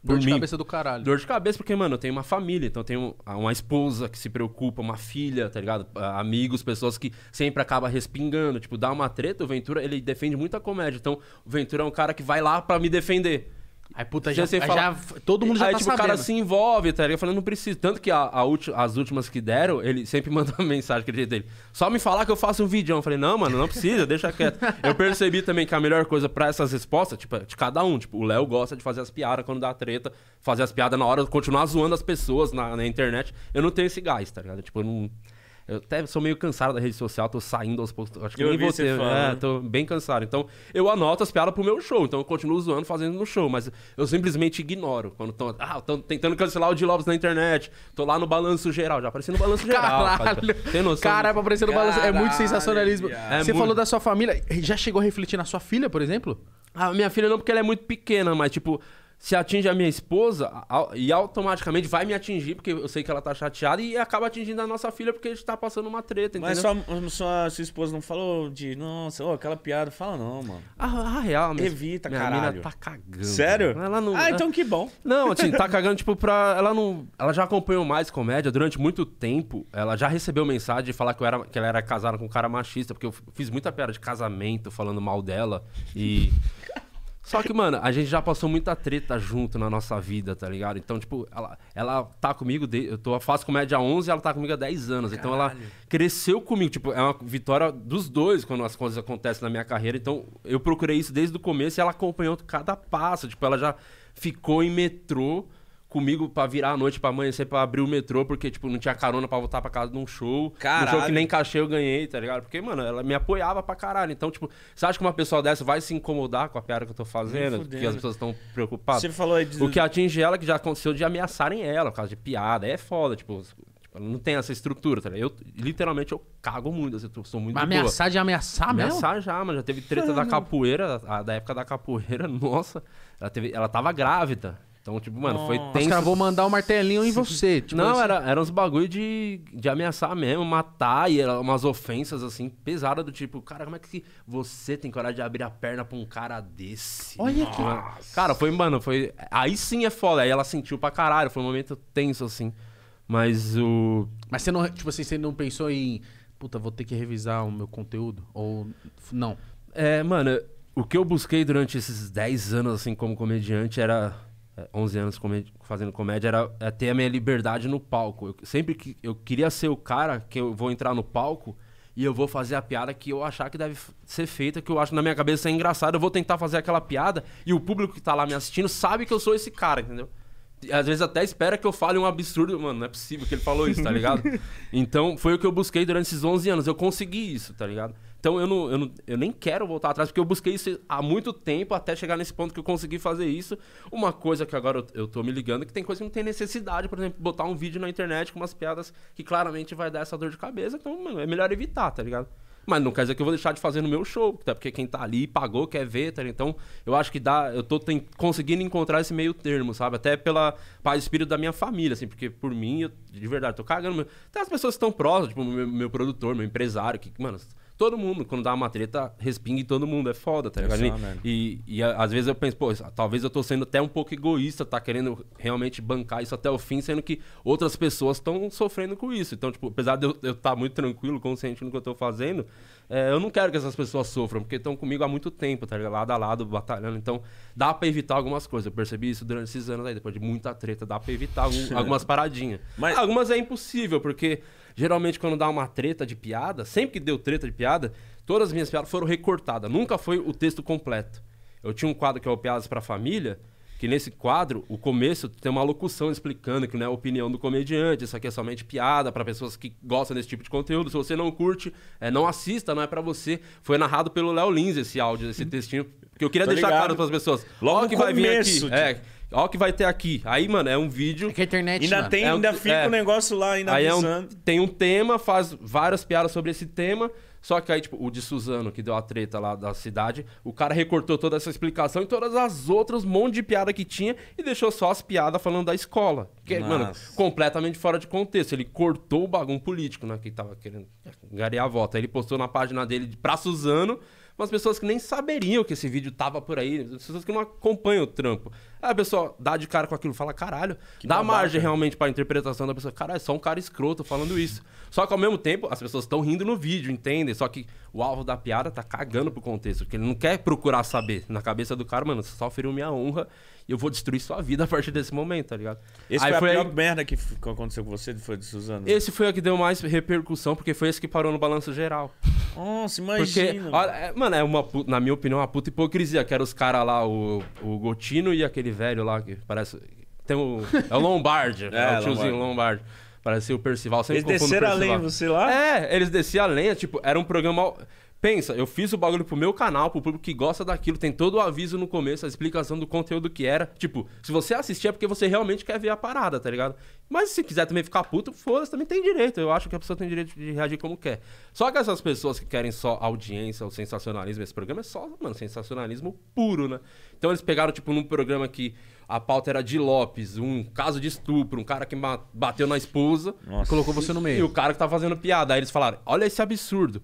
Por Dor de mim. cabeça do caralho. Dor de cabeça, porque, mano, eu tenho uma família, então eu tenho uma esposa que se preocupa, uma filha, tá ligado? Amigos, pessoas que sempre acaba respingando. Tipo, dá uma treta, o Ventura, ele defende muita comédia. Então, o Ventura é um cara que vai lá para me defender. Aí, puta, já, já, fala... já todo mundo já aí, tá tipo, sabendo. o cara se envolve, tá ligado? Eu falei, não preciso. Tanto que a, a ulti... as últimas que deram, ele sempre manda uma mensagem que dele. Só me falar que eu faço um vídeo. Eu falei, não, mano, não precisa, deixa quieto. eu percebi também que a melhor coisa para essas respostas, tipo, de cada um. Tipo, o Léo gosta de fazer as piadas quando dá treta, fazer as piadas na hora, continuar zoando as pessoas na, na internet. Eu não tenho esse gás, tá ligado? Tipo, eu não eu até sou meio cansado da rede social, tô saindo aos poucos. Acho que eu nem você. É, tô bem cansado. Então, eu anoto as piadas pro meu show. Então, eu continuo zoando, fazendo no show. Mas eu simplesmente ignoro. Quando estão ah, tão tentando cancelar o de Lopes na internet. Tô lá no balanço geral. Já apareci no balanço geral. Caralho. Tem noção? Cara, pra aparecer no balanço. É muito sensacionalismo. É você muito... falou da sua família. Já chegou a refletir na sua filha, por exemplo? Ah, minha filha não, porque ela é muito pequena, mas tipo se atinge a minha esposa e automaticamente vai me atingir, porque eu sei que ela tá chateada, e acaba atingindo a nossa filha porque a gente tá passando uma treta, Mas entendeu? Mas sua, sua, esposa não falou de, nossa, oh, aquela piada, fala não, mano. Ah, real, mesmo. Evita, minha caralho. tá cagando. Sério? Ela não, ah, é. então que bom. Não, assim, tá cagando, tipo, pra. Ela não. Ela já acompanhou mais comédia durante muito tempo. Ela já recebeu mensagem de falar que, eu era, que ela era casada com um cara machista, porque eu fiz muita piada de casamento falando mal dela. E. Só que, mano, a gente já passou muita treta junto na nossa vida, tá ligado? Então, tipo, ela, ela tá comigo, de, eu tô, faço comédia há 11 e ela tá comigo há 10 anos. Caralho. Então ela cresceu comigo. Tipo, é uma vitória dos dois quando as coisas acontecem na minha carreira. Então eu procurei isso desde o começo e ela acompanhou cada passo. Tipo, ela já ficou em metrô comigo pra virar a noite, pra amanhecer, pra abrir o metrô, porque, tipo, não tinha carona pra voltar pra casa de um show. Caralho. Um show que nem cachê eu ganhei, tá ligado? Porque, mano, ela me apoiava pra caralho. Então, tipo, você acha que uma pessoa dessa vai se incomodar com a piada que eu tô fazendo? Que as pessoas estão preocupadas? Você falou aí de... O que atinge ela, é que já aconteceu de ameaçarem ela por causa de piada. É foda, tipo, tipo não tem essa estrutura, tá ligado? Eu, literalmente, eu cago muito, assim, eu sou muito mas ameaçar de ameaçar mesmo? Ameaçar já, mas já teve treta da capoeira, a, da época da capoeira, nossa. Ela, teve, ela tava grávida. Então, tipo, mano, foi tenso. Os caras vão mandar um martelinho em você. Tipo não, assim. era, era uns bagulho de, de ameaçar mesmo, matar, e era umas ofensas, assim, pesadas, do tipo, cara, como é que você tem coragem de abrir a perna pra um cara desse? Olha tipo, que... Cara, foi, mano, foi... Aí sim é foda, aí ela sentiu pra caralho, foi um momento tenso, assim. Mas o... Mas você não, tipo assim, você não pensou em, puta, vou ter que revisar o meu conteúdo? Ou não? É, mano, o que eu busquei durante esses 10 anos, assim, como comediante era 11 é, anos comédia, fazendo comédia era, era, é ter a minha liberdade no palco. Eu, sempre que eu queria ser o cara que eu vou entrar no palco e eu vou fazer a piada que eu achar que deve ser feita, que eu acho na minha cabeça é engraçado, eu vou tentar fazer aquela piada e o público que tá lá me assistindo sabe que eu sou esse cara, entendeu? E, às vezes até espera que eu fale um absurdo, mano, não é possível que ele falou isso, tá ligado? então foi o que eu busquei durante esses 11 anos, eu consegui isso, tá ligado? Então eu, não, eu, não, eu nem quero voltar atrás, porque eu busquei isso há muito tempo até chegar nesse ponto que eu consegui fazer isso. Uma coisa que agora eu, eu tô me ligando é que tem coisa que não tem necessidade, por exemplo, botar um vídeo na internet com umas piadas que claramente vai dar essa dor de cabeça. Então, mano, é melhor evitar, tá ligado? Mas não quer dizer que eu vou deixar de fazer no meu show, até porque quem tá ali pagou, quer ver, tá? Então, eu acho que dá. Eu tô tem, conseguindo encontrar esse meio termo, sabe? Até pela paz espírito da minha família, assim, porque por mim, eu, de verdade, tô cagando. Até as pessoas que estão próximas, tipo, meu, meu produtor, meu empresário, que, mano, todo mundo, quando dá uma treta, respinga em todo mundo. É foda, tá ligado? Ah, e, e às vezes eu penso, pô, talvez eu tô sendo até um pouco egoísta, tá querendo realmente bancar isso até o fim, sendo que outras pessoas estão sofrendo com isso. Então, tipo, apesar de eu estar tá muito tranquilo, consciente no que eu tô fazendo, é, eu não quero que essas pessoas sofram, porque estão comigo há muito tempo, tá ligado? Lado a lado, batalhando. Então, dá para evitar algumas coisas. Eu percebi isso durante esses anos aí, depois de muita treta, dá para evitar algum, algumas paradinhas. Mas... Algumas é impossível, porque Geralmente, quando dá uma treta de piada, sempre que deu treta de piada, todas as minhas piadas foram recortadas. Nunca foi o texto completo. Eu tinha um quadro que é o Piadas para a Família, que nesse quadro, o começo tem uma locução explicando que não é a opinião do comediante, isso aqui é somente piada para pessoas que gostam desse tipo de conteúdo. Se você não curte, é, não assista, não é para você. Foi narrado pelo Léo Lins esse áudio, esse hum. textinho, que eu queria Tô deixar ligado. claro para as pessoas. Logo, Logo que vai vir aqui. É, tipo. Ó, o que vai ter aqui. Aí, mano, é um vídeo. É que a internet. Ainda mano. tem, é um... ainda fica o é. um negócio lá, ainda aí avisando. É um... Tem um tema, faz várias piadas sobre esse tema. Só que aí, tipo, o de Suzano, que deu a treta lá da cidade, o cara recortou toda essa explicação e todas as outras, um monte de piada que tinha, e deixou só as piadas falando da escola. Que, Nossa. mano, completamente fora de contexto. Ele cortou o bagulho político, né? Que tava querendo garear a volta. Aí ele postou na página dele pra Suzano, umas pessoas que nem saberiam que esse vídeo tava por aí, pessoas que não acompanham o trampo. Aí a pessoa dá de cara com aquilo, fala, caralho. Que dá babaca. margem realmente pra interpretação da pessoa. Caralho, é só um cara escroto falando isso. Só que ao mesmo tempo, as pessoas estão rindo no vídeo, entendem? Só que o alvo da piada tá cagando pro contexto, porque ele não quer procurar saber. Na cabeça do cara, mano, você só feriu minha honra e eu vou destruir sua vida a partir desse momento, tá ligado? Esse aí foi a pior aí... merda que aconteceu com você, foi de Suzano? Esse foi o que deu mais repercussão, porque foi esse que parou no balanço geral. Nossa, imagina. Porque, olha, é, mano, é uma, na minha opinião, é uma puta hipocrisia, que era os caras lá, o, o Gotino e aquele velho lá, que parece. Tem o. É o Lombardi, é, é, o é, tiozinho Lombardi. Lombardi. Parecia o Percival. Sempre eles desceram além você lá? É, eles desciam além. É, tipo, era um programa Pensa, eu fiz o bagulho pro meu canal, pro público que gosta daquilo, tem todo o aviso no começo, a explicação do conteúdo que era. Tipo, se você assistir é porque você realmente quer ver a parada, tá ligado? Mas se quiser também ficar puto, foda-se, também tem direito. Eu acho que a pessoa tem direito de reagir como quer. Só que essas pessoas que querem só audiência o sensacionalismo, esse programa é só, mano, sensacionalismo puro, né? Então eles pegaram, tipo, num programa que a pauta era de Lopes, um caso de estupro, um cara que bateu na esposa. Nossa. E colocou você no meio. E o cara que tá fazendo piada. Aí eles falaram: olha esse absurdo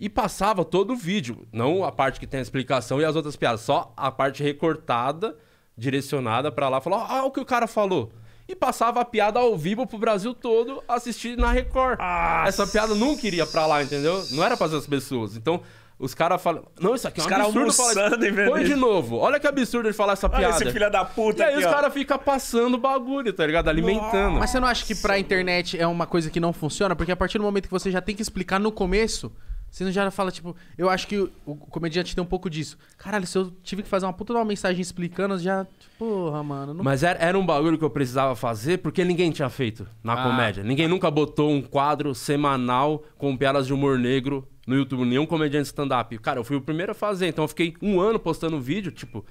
e passava todo o vídeo. Não a parte que tem a explicação e as outras piadas, só a parte recortada, direcionada para lá, falar, ah, o que o cara falou. E passava a piada ao vivo pro Brasil todo assistir na Record. Ah, Essa piada nunca iria pra lá, entendeu? Não era para as pessoas. Então, os caras falam. Não, isso aqui é um os absurdo falar. Põe de novo. Olha que absurdo ele falar essa Olha piada. Esse filho da puta. E aí aqui, os caras ficam passando bagulho, tá ligado? Alimentando. Mas você não acha que pra internet é uma coisa que não funciona? Porque a partir do momento que você já tem que explicar no começo, você não já fala, tipo, eu acho que o, o comediante tem um pouco disso. Caralho, se eu tive que fazer uma puta de uma mensagem explicando, já. Porra, mano. Não... Mas era, era um bagulho que eu precisava fazer porque ninguém tinha feito na ah. comédia. Ninguém nunca botou um quadro semanal com piadas de humor negro no YouTube. Nenhum comediante stand-up. Cara, eu fui o primeiro a fazer, então eu fiquei um ano postando vídeo, tipo,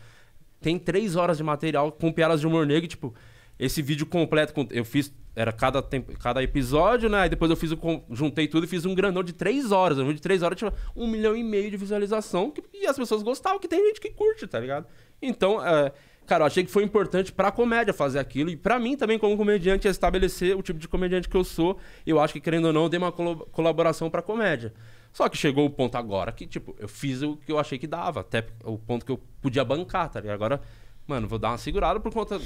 tem três horas de material com piadas de humor negro, tipo esse vídeo completo, eu fiz era cada, tempo, cada episódio, né? Aí depois eu fiz o, juntei tudo e fiz um grandão de três horas. Um de três horas tinha um milhão e meio de visualização que, e as pessoas gostavam, que tem gente que curte, tá ligado? Então, é, cara, eu achei que foi importante pra comédia fazer aquilo. E pra mim também, como comediante, é estabelecer o tipo de comediante que eu sou. Eu acho que, querendo ou não, eu dei uma colo colaboração pra comédia. Só que chegou o ponto agora que, tipo, eu fiz o que eu achei que dava. Até o ponto que eu podia bancar, tá ligado? Agora, mano, vou dar uma segurada por conta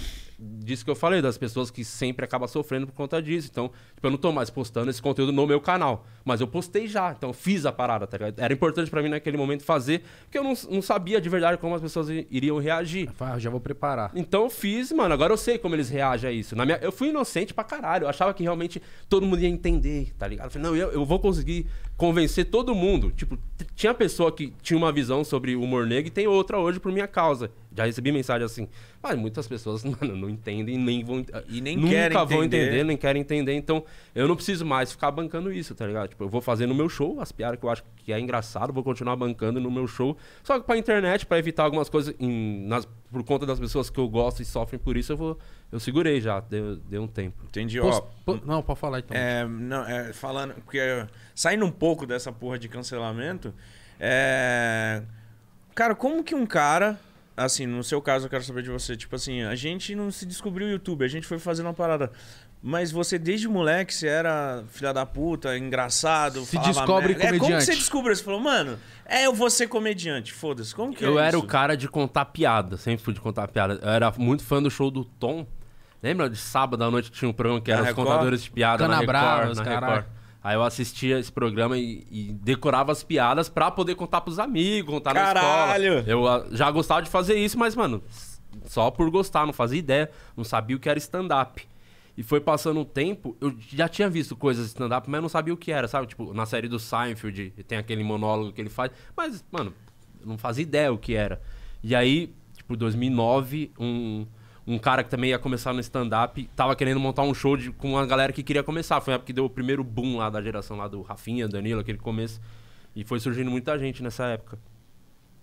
disso que eu falei, das pessoas que sempre acabam sofrendo por conta disso. Então, tipo, eu não tô mais postando esse conteúdo no meu canal. Mas eu postei já, então eu fiz a parada, tá ligado? Era importante para mim naquele momento fazer, porque eu não, não sabia de verdade como as pessoas iriam reagir. Eu ah, já vou preparar. Então eu fiz, mano. Agora eu sei como eles reagem a isso. Na minha, eu fui inocente pra caralho. Eu achava que realmente todo mundo ia entender, tá ligado? Eu falei, não, eu, eu vou conseguir convencer todo mundo. Tipo, tinha pessoa que tinha uma visão sobre o humor negro e tem outra hoje por minha causa. Já recebi mensagem assim. Mas muitas pessoas, mano, não entendem, nem vão e nem nunca entender. vão entender, nem querem entender. Então, eu não preciso mais ficar bancando isso, tá ligado? Tipo, eu vou fazer no meu show as piadas que eu acho que é engraçado, vou continuar bancando no meu show. Só que pra internet, para evitar algumas coisas em, nas, por conta das pessoas que eu gosto e sofrem por isso, eu vou eu segurei já, deu, deu um tempo. Entendi, ó. não, pode falar então. É, não, é, falando, porque saindo um pouco dessa porra de cancelamento, é, cara, como que um cara assim, no seu caso, eu quero saber de você. Tipo assim, a gente não se descobriu no YouTube, a gente foi fazendo uma parada. Mas você, desde moleque, você era filha da puta, engraçado, Se descobre merda. comediante. É, como você descobriu? Você falou, mano, é, eu vou ser comediante, foda-se. Como que é Eu é era isso? o cara de contar piada, sempre fui de contar piada. Eu era muito fã do show do Tom. Lembra de sábado à noite tinha um programa que era os contadores de piada Cana na Record, os na Record. caralho. Aí eu assistia esse programa e, e decorava as piadas pra poder contar pros amigos, contar Caralho. na escola. Eu ah, já gostava de fazer isso, mas, mano, só por gostar, não fazia ideia, não sabia o que era stand-up. E foi passando um tempo, eu já tinha visto coisas stand-up, mas não sabia o que era, sabe? Tipo, na série do Seinfeld, tem aquele monólogo que ele faz, mas, mano, não fazia ideia o que era. E aí, tipo, 2009, um um cara que também ia começar no stand-up, tava querendo montar um show de, com uma galera que queria começar. Foi a época que deu o primeiro boom lá da geração lá do Rafinha, Danilo, aquele começo. E foi surgindo muita gente nessa época.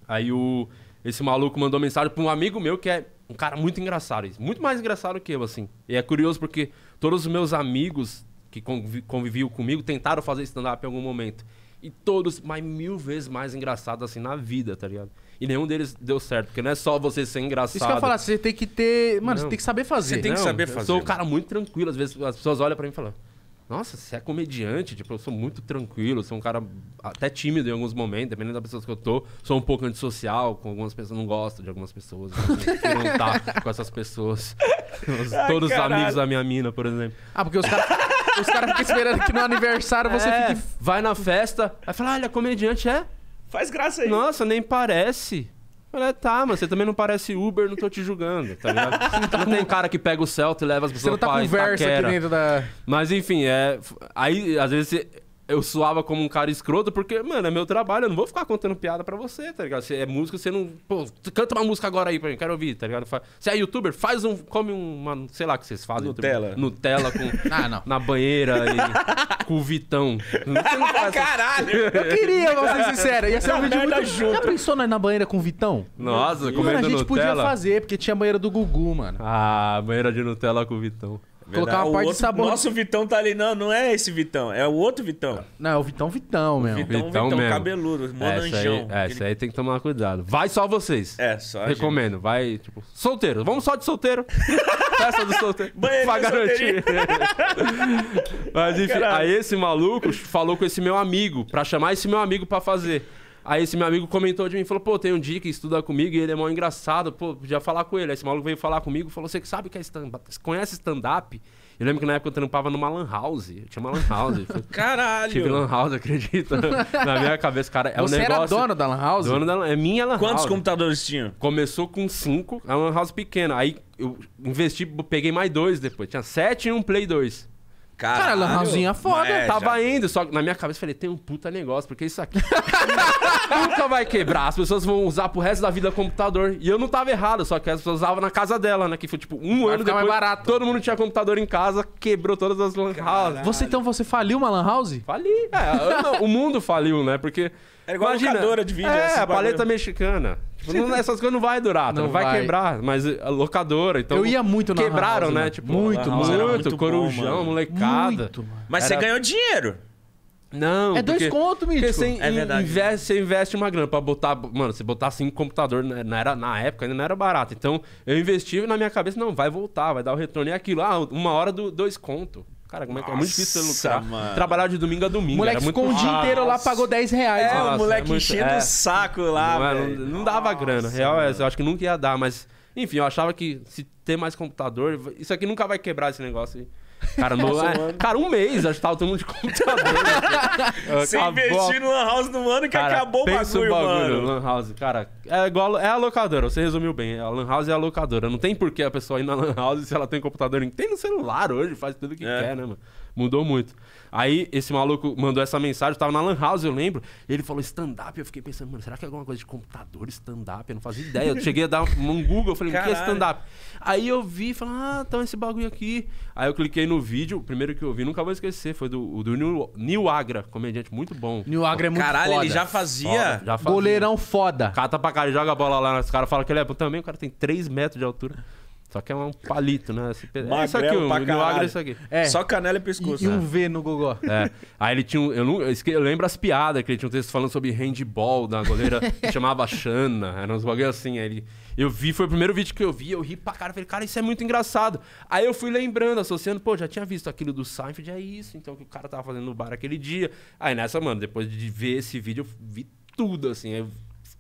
Aí o, esse maluco mandou mensagem pra um amigo meu que é um cara muito engraçado. Muito mais engraçado que eu, assim. E é curioso porque todos os meus amigos que conviviam comigo tentaram fazer stand-up em algum momento. E todos, mas mil vezes mais engraçados, assim, na vida, tá ligado? E nenhum deles deu certo. Porque não é só você ser engraçado. Isso que eu ia falar, você tem que ter. Mano, não. você tem que saber fazer. Você tem que saber fazer. Eu sou um né? cara muito tranquilo. Às vezes as pessoas olham para mim e falam. Nossa, você é comediante, tipo, eu sou muito tranquilo, sou um cara até tímido em alguns momentos, dependendo das pessoas que eu tô. Sou um pouco antissocial, com algumas pessoas, não gosto de algumas pessoas, né? não tá com essas pessoas. Ai, Todos os amigos da minha mina, por exemplo. Ah, porque os caras os cara ficam esperando que no aniversário você é, fique... Vai na festa, aí fala, ah, ele é comediante, é? Faz graça aí. Nossa, nem parece. Falei, é, tá, mas você também não parece Uber, não tô te julgando, tá ligado? não, tá não tem cara que pega o Celta e leva as pessoas pra Você não tá conversa aqui dentro da... Mas enfim, é... Aí, às vezes, eu suava como um cara escroto, porque, mano, é meu trabalho, eu não vou ficar contando piada pra você, tá ligado? Você é músico, você não. Pô, canta uma música agora aí pra mim, quero ouvir, tá ligado? se é youtuber, faz um. Come uma. Sei lá o que vocês fazem. Nutella. YouTube, Nutella com. ah, não. Na banheira e. com o Vitão. Caralho! Eu queria, vou ser sincero. Ia ser um vídeo muito. Junto. Já pensou na banheira com o Vitão? Nossa, como é que a gente Nutella. podia fazer, porque tinha a banheira do Gugu, mano. Ah, banheira de Nutella com o Vitão. Colocar uma o parte outro, de sabor. Nossa, o Vitão tá ali. Não, não é esse Vitão, é o outro Vitão. Não, é o Vitão Vitão mesmo. Vitão, Vitão, Vitão mesmo. cabeludo, monanjão. É, isso aí, aí, tem que tomar cuidado. Vai só vocês. É, só Recomendo, gente. vai, tipo, solteiro. Vamos só de solteiro. Festa do solteiro. Banheiro pra garantir. Mas enfim, aí esse maluco falou com esse meu amigo, pra chamar esse meu amigo pra fazer. Aí esse meu amigo comentou de mim, falou, pô, tem um dia que estuda comigo e ele é mó engraçado, pô, podia falar com ele. Aí esse maluco veio falar comigo, falou, você que sabe que é stand-up, conhece stand-up? Eu lembro que na época eu trampava numa lan house, eu tinha uma lan house. Caralho! Tive lan house, acredita? na minha cabeça, cara, é o um negócio... Você era dono da lan house? Dono da lan... é minha lan Quantos house. Quantos computadores tinha? Começou com cinco, é a lan house pequena. Aí eu investi, peguei mais dois depois, tinha sete e um Play 2. Caralho, cara, Lan Housezinha é foda. É, tava já... indo, só que na minha cabeça eu falei, tem um puta negócio, porque isso aqui nunca vai quebrar. As pessoas vão usar pro resto da vida computador. E eu não tava errado, só que as pessoas usavam na casa dela, né? Que foi tipo um vai ano depois. Mais barato. Todo mundo tinha computador em casa, quebrou todas as lan houses. Você então, você faliu uma lan house? Fali. É, eu, não, o mundo faliu, né? Porque... Era igual imagina, a locadora de vídeo. É, a paleta mexicana. Tipo, não, essas coisas não vai durar, não, tá? não vai, vai, quebrar, mas a locadora, então. Eu ia muito na Quebraram, house, né? Tipo, muito, muito, muito, corujão, bom, molecada. Muito, mano. Mas era... você ganhou dinheiro. Não, é dois conto, Mítico. Porque você, é Investe, você investe uma grana pra botar. Mano, você botar assim computador na, né, era, na época ainda não era barato. Então eu investi na minha cabeça, não, vai voltar, vai dar o retorno. E aquilo, ah, uma hora do dois conto. Cara, como é que é, é muito difícil você lucrar? Mano. Trabalhar de domingo a domingo. O moleque era ficou muito... um dia inteiro lá, pagou 10 reais. É, Nossa, o é moleque é muito... enchendo é. o saco lá, não, Não, não dava Nossa, grana. Real é essa. Eu acho que nunca ia dar, mas... Enfim, eu achava que se ter mais computador... Isso aqui nunca vai quebrar esse negócio. Cara, no, é, cara, um mês, acho que tava todo mundo de computador. Você investiu no Lan House no ano que cara, acabou o bagulho, o bagulho, mano. Lan House, cara, é igual. É a locadora, você resumiu bem. A Lan House é a locadora. Não tem porquê a pessoa ir na Lan House se ela tem computador. Tem no celular hoje, faz tudo que é. quer, né, mano? Mudou muito. Aí esse maluco mandou essa mensagem, eu tava na Lan House, eu lembro. Ele falou stand-up. Eu fiquei pensando, mano, será que é alguma coisa de computador, stand-up? Eu não fazia ideia. Eu cheguei a dar um Google, eu falei, Caralho. o que é stand-up? Aí eu vi e falei, ah, então esse bagulho aqui. Aí eu cliquei no vídeo, o primeiro que eu vi, nunca vou esquecer, foi do, do New, New Agra, comediante muito bom. New Agra é muito Caralho, foda. ele já fazia. Foda, já fazia. Goleirão foda. Cata pra cara, joga a bola lá os caras, falam que ele é. Também o cara tem 3 metros de altura. Só que é um palito, né? Esse... É Magrelo é isso aqui, isso aqui. É. Só canela e pescoço. E, e um é. V no gogó. É. Aí ele tinha um, eu, não, eu lembro as piadas, que ele tinha um texto falando sobre handball da goleira que chamava Xana. Era uns bagulho assim. ele, eu vi, foi o primeiro vídeo que eu vi, eu ri pra cara. Falei, cara, isso é muito engraçado. Aí eu fui lembrando, associando, pô, já tinha visto aquilo do Seinfeld, é isso. Então, que o cara tava fazendo no bar aquele dia. Aí nessa, mano, depois de ver esse vídeo, eu vi tudo, assim. Eu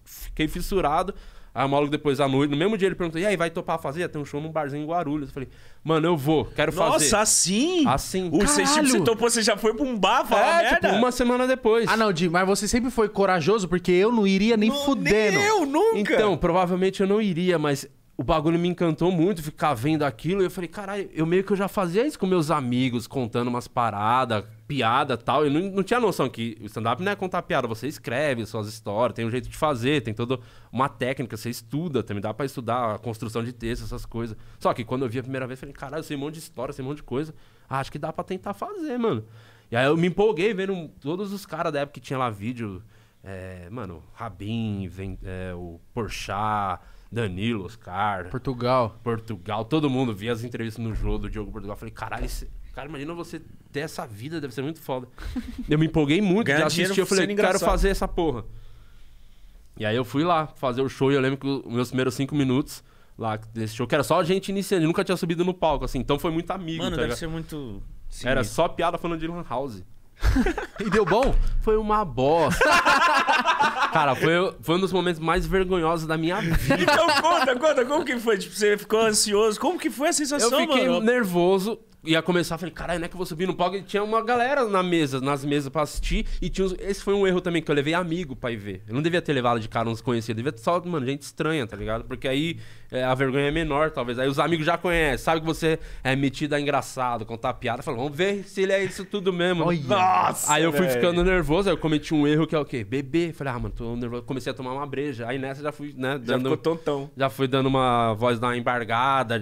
fiquei fissurado. Aí o depois à noite, no mesmo dia ele perguntou: e aí, vai topar fazer? Tem um show num barzinho em Guarulhos. Eu falei, mano, eu vou, quero Nossa, fazer. Nossa, assim? Assim. Você, tipo, você topou, você já foi pra um bar falar é, tipo, merda? Tipo, uma semana depois. Ah, não, Di, mas você sempre foi corajoso porque eu não iria nem não, fudendo. Nem eu, nunca. Então, provavelmente eu não iria, mas o bagulho me encantou muito ficar vendo aquilo. E eu falei, caralho, eu meio que eu já fazia isso com meus amigos, contando umas paradas, piada tal. Eu não, não tinha noção que o stand-up não é contar piada. Você escreve suas histórias, tem um jeito de fazer, tem toda uma técnica, você estuda, também dá para estudar a construção de texto, essas coisas. Só que quando eu vi a primeira vez, eu falei, caralho, eu sei um monte de história, sei um monte de coisa. Ah, acho que dá para tentar fazer, mano. E aí eu me empolguei vendo todos os caras da época que tinha lá vídeo. É, mano, Rabin, vem, é, o Porchat, Danilo, Oscar. Portugal. Portugal, todo mundo via as entrevistas no jogo do Diogo Portugal. falei, caralho, esse Cara, imagina você ter essa vida, deve ser muito foda. Eu me empolguei muito de assistir, eu falei, quero engraçado. fazer essa porra. E aí eu fui lá fazer o show e eu lembro que os meus primeiros cinco minutos lá desse show, que era só a gente iniciando, nunca tinha subido no palco, assim, então foi muito amigo. Mano, tá deve ligado? ser muito. Sim, era só piada falando de Lan House. e deu bom? Foi uma bosta. Cara, foi, foi um dos momentos mais vergonhosos da minha vida. Então conta, conta, como que foi? Tipo, você ficou ansioso? Como que foi a sensação, mano? Eu fiquei mano? nervoso ia começar, falei, caralho, não é que eu vou subir no palco. E tinha uma galera na mesa, nas mesas pra assistir. E tinha uns... Esse foi um erro também que eu levei amigo pra ir ver. Eu não devia ter levado de cara uns conhecidos. Devia ter só, mano, gente estranha, tá ligado? Porque aí é, a vergonha é menor, talvez. Aí os amigos já conhecem, sabe que você é metido a engraçado, contar piada. falou vamos ver se ele é isso tudo mesmo. Olha, Nossa! Aí eu fui véio. ficando nervoso, aí eu cometi um erro que é o quê? Beber. Falei, ah, mano, tô nervoso. Comecei a tomar uma breja. Aí nessa já fui, né? Dando, já ficou tontão. Já fui dando uma voz da embargada,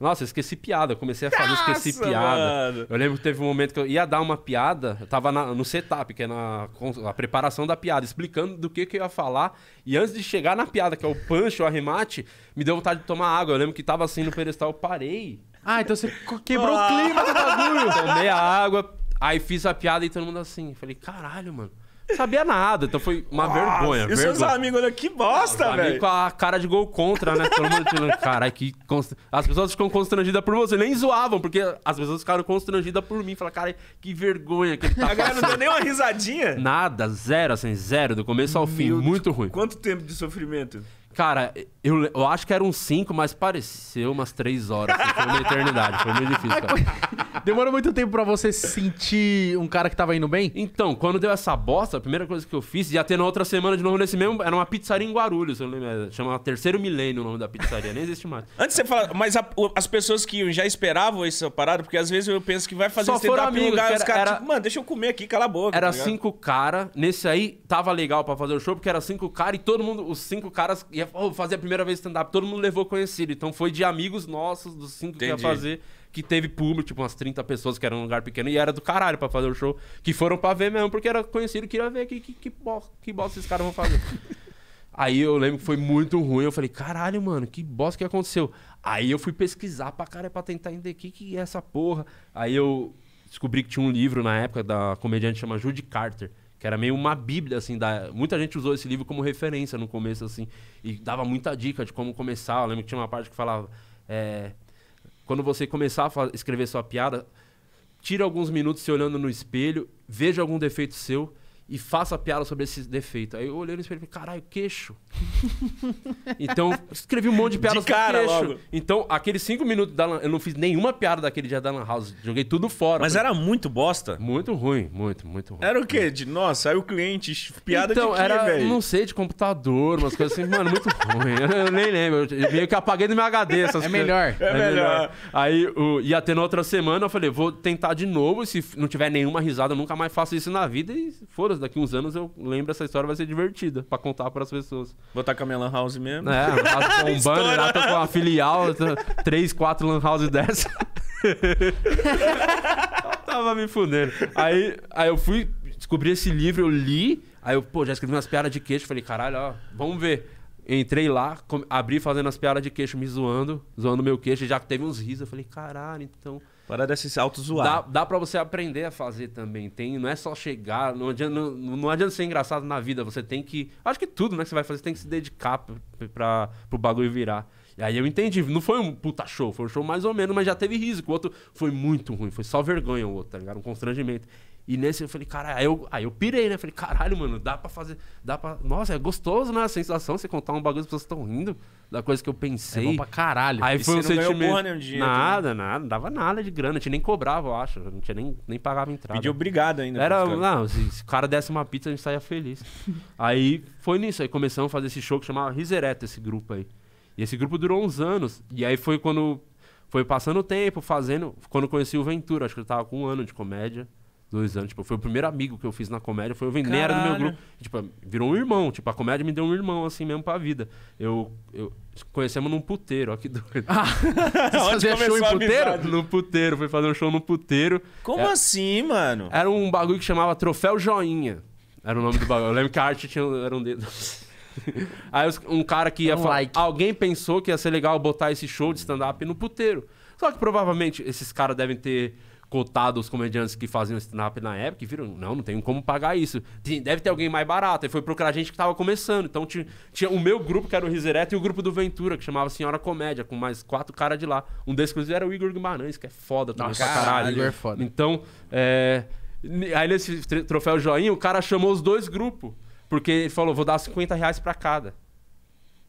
nossa, eu esqueci piada. Eu comecei a falar Nossa, esqueci mano. piada. Eu lembro que teve um momento que eu ia dar uma piada, eu tava na, no setup, que é na a preparação da piada, explicando do que, que eu ia falar. E antes de chegar na piada, que é o punch, o arremate, me deu vontade de tomar água. Eu lembro que tava assim no pedestal, eu parei. Ah, então você quebrou ah. o clima do bagulho. Tomei a água, aí fiz a piada e todo mundo assim. Falei, caralho, mano. Sabia nada, então foi uma Nossa, vergonha. E vergonha. seus amigos olha, que bosta, velho. com a cara de gol contra, né? Todo mundo falando, caralho, que. Const... As pessoas ficam constrangidas por você, nem zoavam, porque as pessoas ficaram constrangidas por mim. Falaram, cara, que vergonha que ele tá A galera não deu nem uma risadinha? Nada, zero, assim, zero, do começo ao Meu fim. Muito ruim. Quanto tempo de sofrimento? Cara, eu, eu acho que era uns cinco, mas pareceu umas três horas. Assim, foi uma eternidade, foi muito difícil, cara. Demorou muito tempo para você sentir um cara que tava indo bem? Então, quando deu essa bosta, a primeira coisa que eu fiz, ia ter na outra semana de novo nesse mesmo. Era uma pizzaria em Guarulhos, eu lembro. É, chama Terceiro Milênio o nome da pizzaria, nem existe mais. Antes você fala, mas a, as pessoas que já esperavam essa parada, porque às vezes eu penso que vai fazer stand-up em lugar, os caras, tipo, mano, deixa eu comer aqui, cala a boca. Era tá cinco cara, nesse aí tava legal para fazer o show, porque era cinco cara e todo mundo, os cinco caras ia fazer a primeira vez stand-up, todo mundo levou conhecido. Então foi de amigos nossos, dos cinco Entendi. que ia fazer, que teve público, tipo umas 30 pessoas, que era um lugar pequeno, e era do caralho pra fazer o show, que foram pra ver mesmo, porque era conhecido, queria ver que, que, que, bosta, que bosta esses caras vão fazer. Aí eu lembro que foi muito ruim. Eu falei, caralho, mano, que bosta que aconteceu. Aí eu fui pesquisar pra cara pra tentar entender o que, que é essa porra. Aí eu descobri que tinha um livro na época da comediante chamada Judy Carter, que era meio uma bíblia, assim, da... muita gente usou esse livro como referência no começo, assim, e dava muita dica de como começar, eu lembro que tinha uma parte que falava, é... quando você começar a escrever sua piada, tire alguns minutos se olhando no espelho, veja algum defeito seu e faça piada sobre esse defeito. Aí eu olhei no espelho e falei, caralho, queixo. então, escrevi um monte de piadas de cara, queixo. Logo. Então, aqueles cinco minutos da Eu não fiz nenhuma piada daquele dia da Lan House. Joguei tudo fora. Mas era muito bosta? Muito ruim, muito, muito ruim. Era o quê? De, nossa, aí o cliente, piada então, de quê, era, velho? Não sei, de computador, umas coisas assim, mano, muito ruim. Eu, eu nem lembro. Eu meio que apaguei do meu HD essas é Melhor. É, é melhor. melhor. Aí o, ia ter na outra semana, eu falei, vou tentar de novo. Se não tiver nenhuma risada, eu nunca mais faço isso na vida. E foda daqui uns anos eu lembro essa história, vai ser divertida pra contar pras pessoas. Vou estar com a minha Lan House mesmo. É, com um banner lá, tô com uma filial, tô, tá, três, quatro Lan House dessa. tava me fudendo. Aí, aí eu fui, descobri esse livro, eu li, aí eu, pô, já escrevi umas piadas de queixo, falei, caralho, ó, vamos ver. Entrei lá, abri fazendo as piadas de queixo, me zoando, zoando meu queixo, já teve uns risos. Eu falei, caralho, então para desse auto-zoar. Dá, dá para você aprender a fazer também. Tem, não é só chegar. Não adianta, não, não adianta ser engraçado na vida. Você tem que. Acho que tudo né, que você vai fazer, você tem que se dedicar para o bagulho virar. E aí eu entendi. Não foi um puta show, foi um show mais ou menos, mas já teve risco. O outro foi muito ruim. Foi só vergonha o outro, tá ligado? Um constrangimento. E nesse eu falei, cara, aí eu, aí eu pirei, né? Falei, caralho, mano, dá pra fazer. Dá pra. Nossa, é gostoso, né? A sensação, você contar um bagulho, as pessoas estão rindo da coisa que eu pensei. É bom pra caralho. Aí e foi um sentimento. Porra nenhum dinheiro, nada, nada, não dava nada de grana. A gente nem cobrava, eu acho. A gente nem, nem pagava entrada. Pediu obrigado ainda. Era, não, se, se o cara desse uma pizza, a gente saía feliz. aí foi nisso. Aí começamos a fazer esse show que chamava Risereta, esse grupo aí. E esse grupo durou uns anos. E aí foi quando. Foi passando o tempo, fazendo. Quando eu conheci o Ventura, acho que ele tava com um ano de comédia dois anos. Tipo, foi o primeiro amigo que eu fiz na comédia, foi o vendedor do meu grupo. Tipo, virou um irmão. Tipo, a comédia me deu um irmão, assim, mesmo pra vida. Eu, eu conhecemos num puteiro, ó que doido. Ah, fazia show em puteiro? No puteiro, foi fazer um show no puteiro. Como era, assim, mano? Era um bagulho que chamava Troféu Joinha. Era o nome do bagulho. Eu lembro que a arte tinha, era um dedo. Aí um cara que ia um falar. Like. Alguém pensou que ia ser legal botar esse show de stand-up no puteiro. Só que provavelmente esses caras devem ter cotado os comediantes que faziam stand-up na época e viram, não, não tenho como pagar isso. deve ter alguém mais barato. Aí foi procurar gente que estava começando. Então tinha, tinha o meu grupo, que era o Risereto, e o grupo do Ventura, que chamava Senhora Comédia, com mais quatro caras de lá. Um desses, inclusive, era o Igor Guimarães, que é foda também pra caralho. Igor é foda. Então, é... aí nesse troféu joinha, o cara chamou os dois grupos. Porque ele falou, vou dar 50 reais pra cada.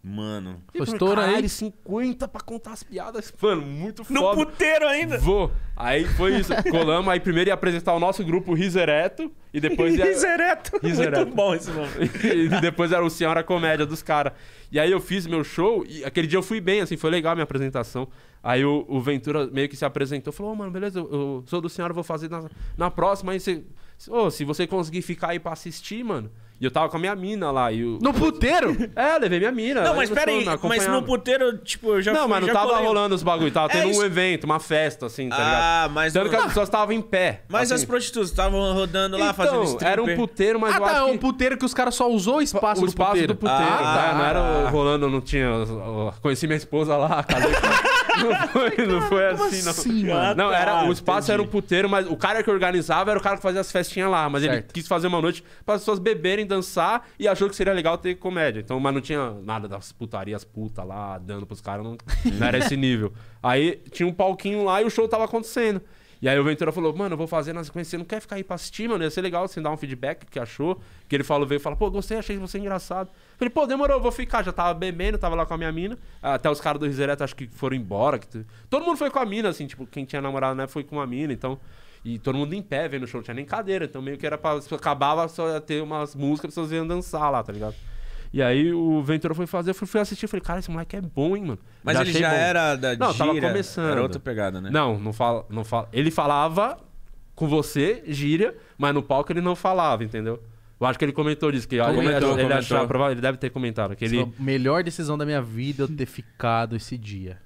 Mano, foi estoura aí. 50 pra contar as piadas. Mano, muito foda. No puteiro ainda. Vou. Aí foi isso. Colamos, aí primeiro ia apresentar o nosso grupo Risereto. E depois ia. Risereto. Risereto. Muito bom esse nome. e depois era o Senhora Comédia dos caras. E aí eu fiz meu show. E aquele dia eu fui bem, assim, foi legal a minha apresentação. Aí o, o Ventura meio que se apresentou. Falou, oh, mano, beleza, eu, eu, sou do Senhora, vou fazer na, na próxima. Aí você. Oh, se você conseguir ficar aí pra assistir, mano. E eu tava com a minha mina lá. E o... No puteiro? É, levei minha mina. Não, mas peraí, mas no puteiro, tipo, eu já Não, fui, mas não tava colei. rolando os bagulho. Tava é tendo um evento, uma festa, assim, tá ah, ligado? Ah, mas. Tanto não... que as pessoas estavam em pé. Mas assim. as prostitutas estavam rodando lá, então, fazendo stripper. Era um puteiro, mas. Ah, eu tá, é um puteiro que os caras só usou o espaço, o do espaço puteiro. do puteiro. Ah, tá? Não era tá. rolando, não tinha. Conheci minha esposa lá, casei Não foi, cara, não foi assim, assim, não. mano? Não, era, o espaço Entendi. era um puteiro, mas o cara que organizava era o cara que fazia as festinhas lá. Mas certo. ele quis fazer uma noite para as pessoas beberem dançar e achou que seria legal ter comédia. Então, mas não tinha nada das putarias puta lá, dando pros caras, não, não era esse nível. Aí tinha um palquinho lá e o show tava acontecendo. E aí o Ventura falou, mano, eu vou fazer na sequência, você não quer ficar aí pra assistir, mano? Ia ser legal você assim, dar um feedback que achou. Que ele falou, veio e falou, pô, gostei, achei você engraçado. falei, pô, demorou, vou ficar. Já tava bebendo, tava lá com a minha mina. Até os caras do risereta acho que foram embora. Que... Todo mundo foi com a mina, assim, tipo, quem tinha namorado, né, foi com a mina, então. E todo mundo em pé vendo o show, não tinha nem cadeira. Então meio que era pra. Acabava só ter umas músicas pessoas iam dançar lá, tá ligado? E aí o Ventura foi fazer, eu fui, assistir, falei, cara, esse moleque é bom, hein, mano. Mas já ele já bom. era da Não, tava começando. Era outra pegada, né? Não, não fala, não fala. Ele falava com você, gíria, mas no palco ele não falava, entendeu? Eu acho que ele comentou disso, que comentou, ele, comentou. ele achava provável, ele deve ter comentado. Que ele... A melhor decisão da minha vida é eu ter ficado esse dia.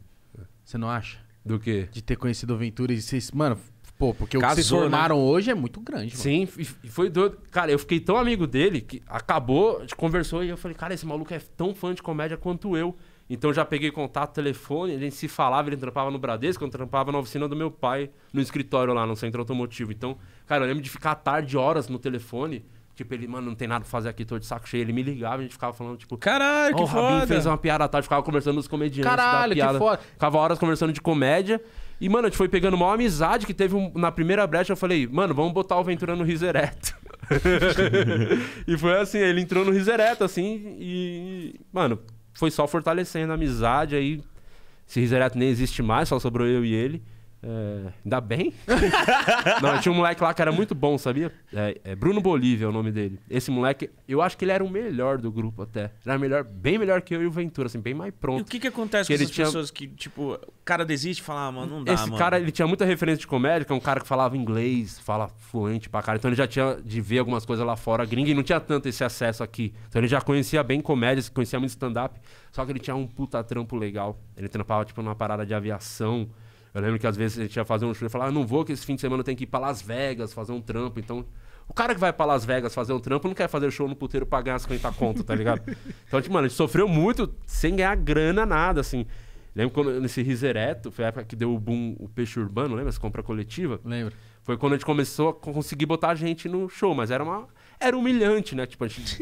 Você não acha? Do quê? De ter conhecido o Ventura e vocês, mano, Pô, porque Casou, o que vocês né? formaram né? hoje é muito grande, mano. Sim, e foi doido. Cara, eu fiquei tão amigo dele que acabou, a gente conversou e eu falei, cara, esse maluco é tão fã de comédia quanto eu. Então já peguei contato, telefone, a gente se falava, ele trampava no Bradesco, eu trampava na oficina do meu pai, no escritório lá, no centro automotivo. Então, cara, eu lembro de ficar tarde, horas no telefone. Tipo, ele, mano, não tem nada pra fazer aqui, tô de saco cheio. Ele me ligava, a gente ficava falando, tipo... Caralho, oh, que o Rabinho fez uma piada à tá? tarde, ficava conversando com os comediantes Caralho, da piada. que foda! Ficava horas conversando de comédia. E, mano, a gente foi pegando uma amizade que teve um... na primeira brecha. Eu falei, mano, vamos botar o Ventura no Risereto. e foi assim, ele entrou no Risereto, assim, e. Mano, foi só fortalecendo a amizade. Aí, esse Risereto nem existe mais, só sobrou eu e ele. É, ainda bem? não, tinha um moleque lá que era muito bom, sabia? É, é Bruno Bolívia é o nome dele. Esse moleque, eu acho que ele era o melhor do grupo até. Era melhor, bem melhor que eu e o Ventura, assim, bem mais pronto. E o que que acontece que com essas tinha... pessoas que, tipo, o cara desiste e fala, ah, mano, não dá, Esse mano. cara, ele tinha muita referência de comédia, que é um cara que falava inglês, fala fluente pra cara. Então ele já tinha de ver algumas coisas lá fora, gringa, e não tinha tanto esse acesso aqui. Então ele já conhecia bem comédia, conhecia muito stand-up. Só que ele tinha um puta trampo legal. Ele trampava, tipo, numa parada de aviação eu lembro que às vezes a gente ia fazer um show e falava, ah, não vou, que esse fim de semana tem que ir pra Las Vegas fazer um trampo. Então, o cara que vai pra Las Vegas fazer um trampo não quer fazer show no puteiro pra ganhar 50 conto, tá ligado? então, tipo, mano, a gente sofreu muito sem ganhar grana, nada, assim. Lembro quando nesse Risereto, foi a época que deu o boom o peixe urbano, lembra? Essa compra coletiva? Lembro. Foi quando a gente começou a conseguir botar a gente no show, mas era uma era humilhante, né? Tipo, a gente...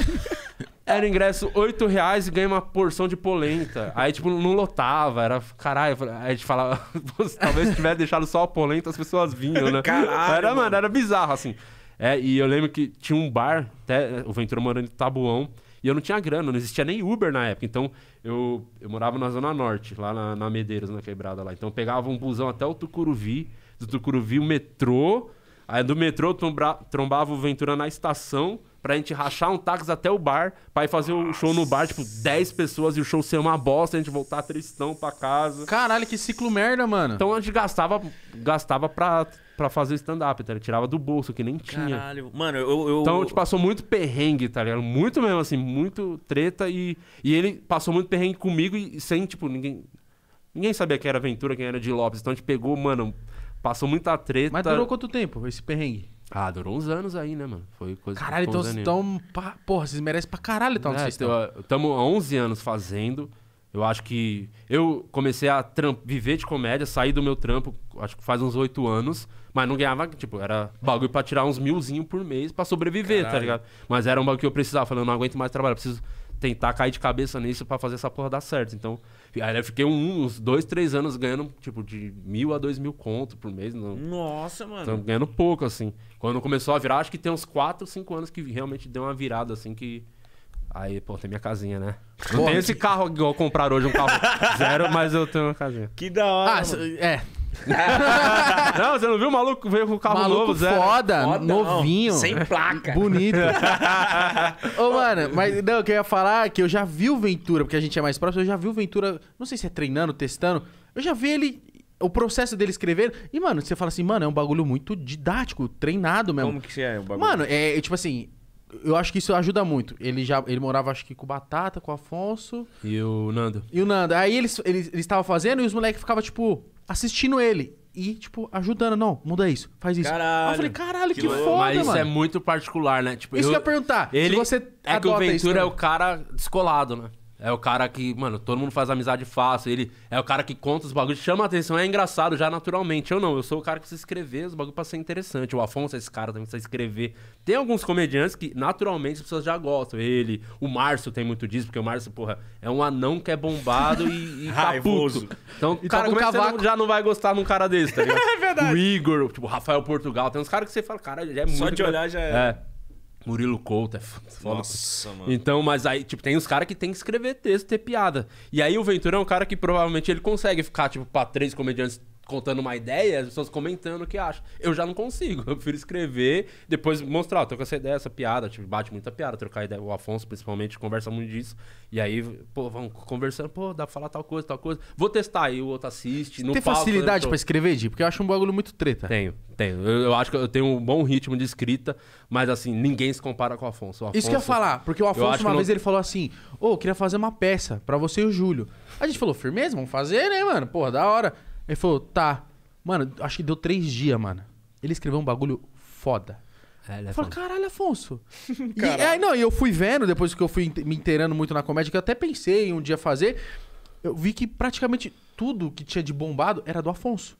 Era ingresso 8 reais e ganha uma porção de polenta. Aí, tipo, não lotava. Era. Caralho, aí a gente falava. Talvez tivesse deixado só a polenta, as pessoas vinham, né? Caralho. Era, mano, era bizarro, assim. É, e eu lembro que tinha um bar, até o Ventura morando em Tabuão, e eu não tinha grana, não existia nem Uber na época. Então, eu, eu morava na Zona Norte, lá na, na Medeiros, na quebrada lá. Então, eu pegava um busão até o Tucuruvi, do Tucuruvi, o metrô Aí do metrô trombra, trombava o Ventura na estação pra gente rachar um táxi até o bar, pra ir fazer o show no bar, tipo, 10 pessoas e o show ser uma bosta, a gente voltar tristão pra casa. Caralho, que ciclo merda, mano. Então a gente gastava, gastava pra, pra fazer stand-up, tá ligado? Tirava do bolso, que nem tinha. Caralho, mano, eu, eu... Então, gente tipo, passou muito perrengue, tá ligado? Muito mesmo, assim, muito treta e... E ele passou muito perrengue comigo e sem, tipo, ninguém... Ninguém sabia quem era Ventura, quem era de Lopes. Então a gente pegou, mano Passou muita treta. Mas durou quanto tempo esse perrengue? Ah, durou uns anos aí, né, mano? Foi coisa Caralho, então vocês estão. Porra, vocês merecem pra caralho, então, é, Estamos há 11 anos fazendo. Eu acho que. Eu comecei a viver de comédia, saí do meu trampo, acho que faz uns oito anos, mas não ganhava, tipo, era bagulho pra tirar uns milzinho por mês pra sobreviver, tá Caralho. tá ligado? Mas era um bagulho que eu precisava, falando, não aguento mais trabalhar, preciso tentar cair de cabeça nisso para fazer essa porra dar certo. Então, aí eu fiquei um, uns dois, três anos ganhando, tipo, de mil a dois mil conto por mês. Não. Nossa, mano. Então, ganhando pouco, assim. Quando começou a virar, acho que tem uns quatro, cinco anos que realmente deu uma virada, assim, que... Aí, pô, tem minha casinha, né? Não tem esse carro igual comprar hoje, um carro zero, mas eu tenho uma casinha. Que da hora. Ah, é. não, você não viu o maluco veio com o carro maluco novo, zero. Foda, foda novinho. Não. Sem placa. Bonito. Ô, mano, mas não, o que eu ia falar é que eu já vi o Ventura, porque a gente é mais próximo, eu já vi o Ventura, não sei se é treinando, testando, eu já vi ele o processo dele escrever. E, mano, você fala assim, mano, é um bagulho muito didático, treinado mesmo. Como que é o bagulho? Mano, é, é tipo assim, eu acho que isso ajuda muito. Ele já ele morava, acho que com o Batata, com o Afonso. E o Nando. E o Nando. Aí eles estavam eles, fazendo e os moleques ficavam, tipo, assistindo ele. E, tipo, ajudando. Não, muda isso, faz isso. Caralho. eu falei, caralho, que, que foda, Mas mano. isso é muito particular, né? Tipo, isso eu, que eu ia perguntar. Ele, se você é que o Ventura é o cara descolado, né? É o cara que, mano, todo mundo faz amizade fácil. Ele é o cara que conta os bagulhos, chama a atenção, é engraçado já naturalmente. Eu não, eu sou o cara que precisa escrever os bagulhos pra ser interessante. O Afonso é esse cara também precisa escrever. Tem alguns comediantes que naturalmente as pessoas já gostam. Ele, o Márcio tem muito disso, porque o Márcio, porra, é um anão que é bombado e, e tá Raivoso. então, e tá cara, tá não, já não vai gostar de um cara desse, tá ligado? é verdade. O Igor, tipo, Rafael Portugal, tem uns caras que você fala, cara, é Só muito. Só de olhar já é. é. Murilo Couto é foda. Nossa, mano. Então, mas aí, tipo, tem uns caras que tem que escrever texto, ter piada. E aí o Ventura é um cara que provavelmente ele consegue ficar, tipo, pra três comediantes contando uma ideia, as pessoas comentando o que acham. Eu já não consigo. Eu prefiro escrever, depois mostrar, ó, tô com essa ideia, essa piada, tipo, bate muita piada, trocar ideia. O Afonso, principalmente, conversa muito disso. E aí, pô, vão conversando, pô, dá pra falar tal coisa, tal coisa. Vou testar, aí o outro assiste. Você não tem palco, facilidade para escrever, Di? Porque eu acho um bagulho muito treta. Tenho, tenho. Eu, eu, acho que eu tenho um bom ritmo de escrita, mas assim, ninguém se compara com o Afonso. O Afonso Isso que eu ia falar, porque o Afonso uma vez não... ele falou assim: ô, oh, queria fazer uma peça para você e o Júlio. A gente falou, firmeza, vamos fazer, né, mano? pô da hora. Ele falou, tá. Mano, acho que deu três dias, mano. Ele escreveu um bagulho foda. É, é eu falei, caralho, Afonso. E, é, não, e eu fui vendo, depois que eu fui me inteirando muito na comédia, que eu até pensei em um dia fazer, eu vi que praticamente tudo que tinha de bombado era do Afonso.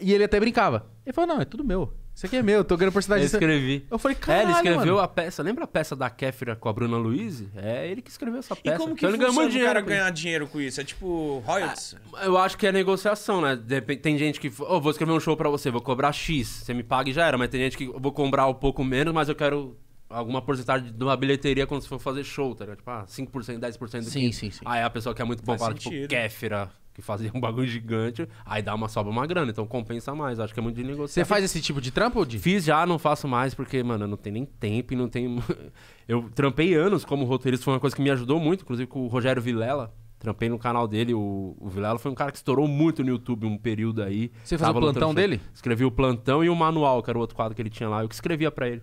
E ele até brincava. Ele falou, não, é tudo meu. Isso aqui é meu, tô ganhando por cidade. Eu escrevi. Eu falei, cara. É, ele escreveu mano. a peça. Lembra a peça da Kéfira com a Bruna Luiz? É ele que escreveu essa peça. E como então que então, ele ganha o cara ganhar dinheiro com isso? É tipo royalties? Ah, eu acho que é negociação, né? tem gente que. Oh, vou escrever um show pra você, vou cobrar X. Você me paga e já era. Mas tem gente que. Vou cobrar um pouco menos, mas eu quero alguma porcentagem de uma bilheteria quando você for fazer show, tá ligado? Tipo, ah, 5%, 10% do sim, que... Sim, sim, sim. Aí a pessoa que é muito bom fala, tipo, Kéfira que fazia um bagulho gigante, aí dá uma sobra uma grana, então compensa mais, acho que é muito de negociar. Você faz esse tipo de trampo, Di? Fiz já, não faço mais, porque, mano, eu não tenho nem tempo e não tenho... eu trampei anos como roteirista, foi uma coisa que me ajudou muito, inclusive com o Rogério Vilela, trampei no canal dele, o, o Vilela foi um cara que estourou muito no YouTube um período aí. Você fazia o plantão dele? Escrevi o plantão e o manual, que era o outro quadro que ele tinha lá, eu que escrevia para ele.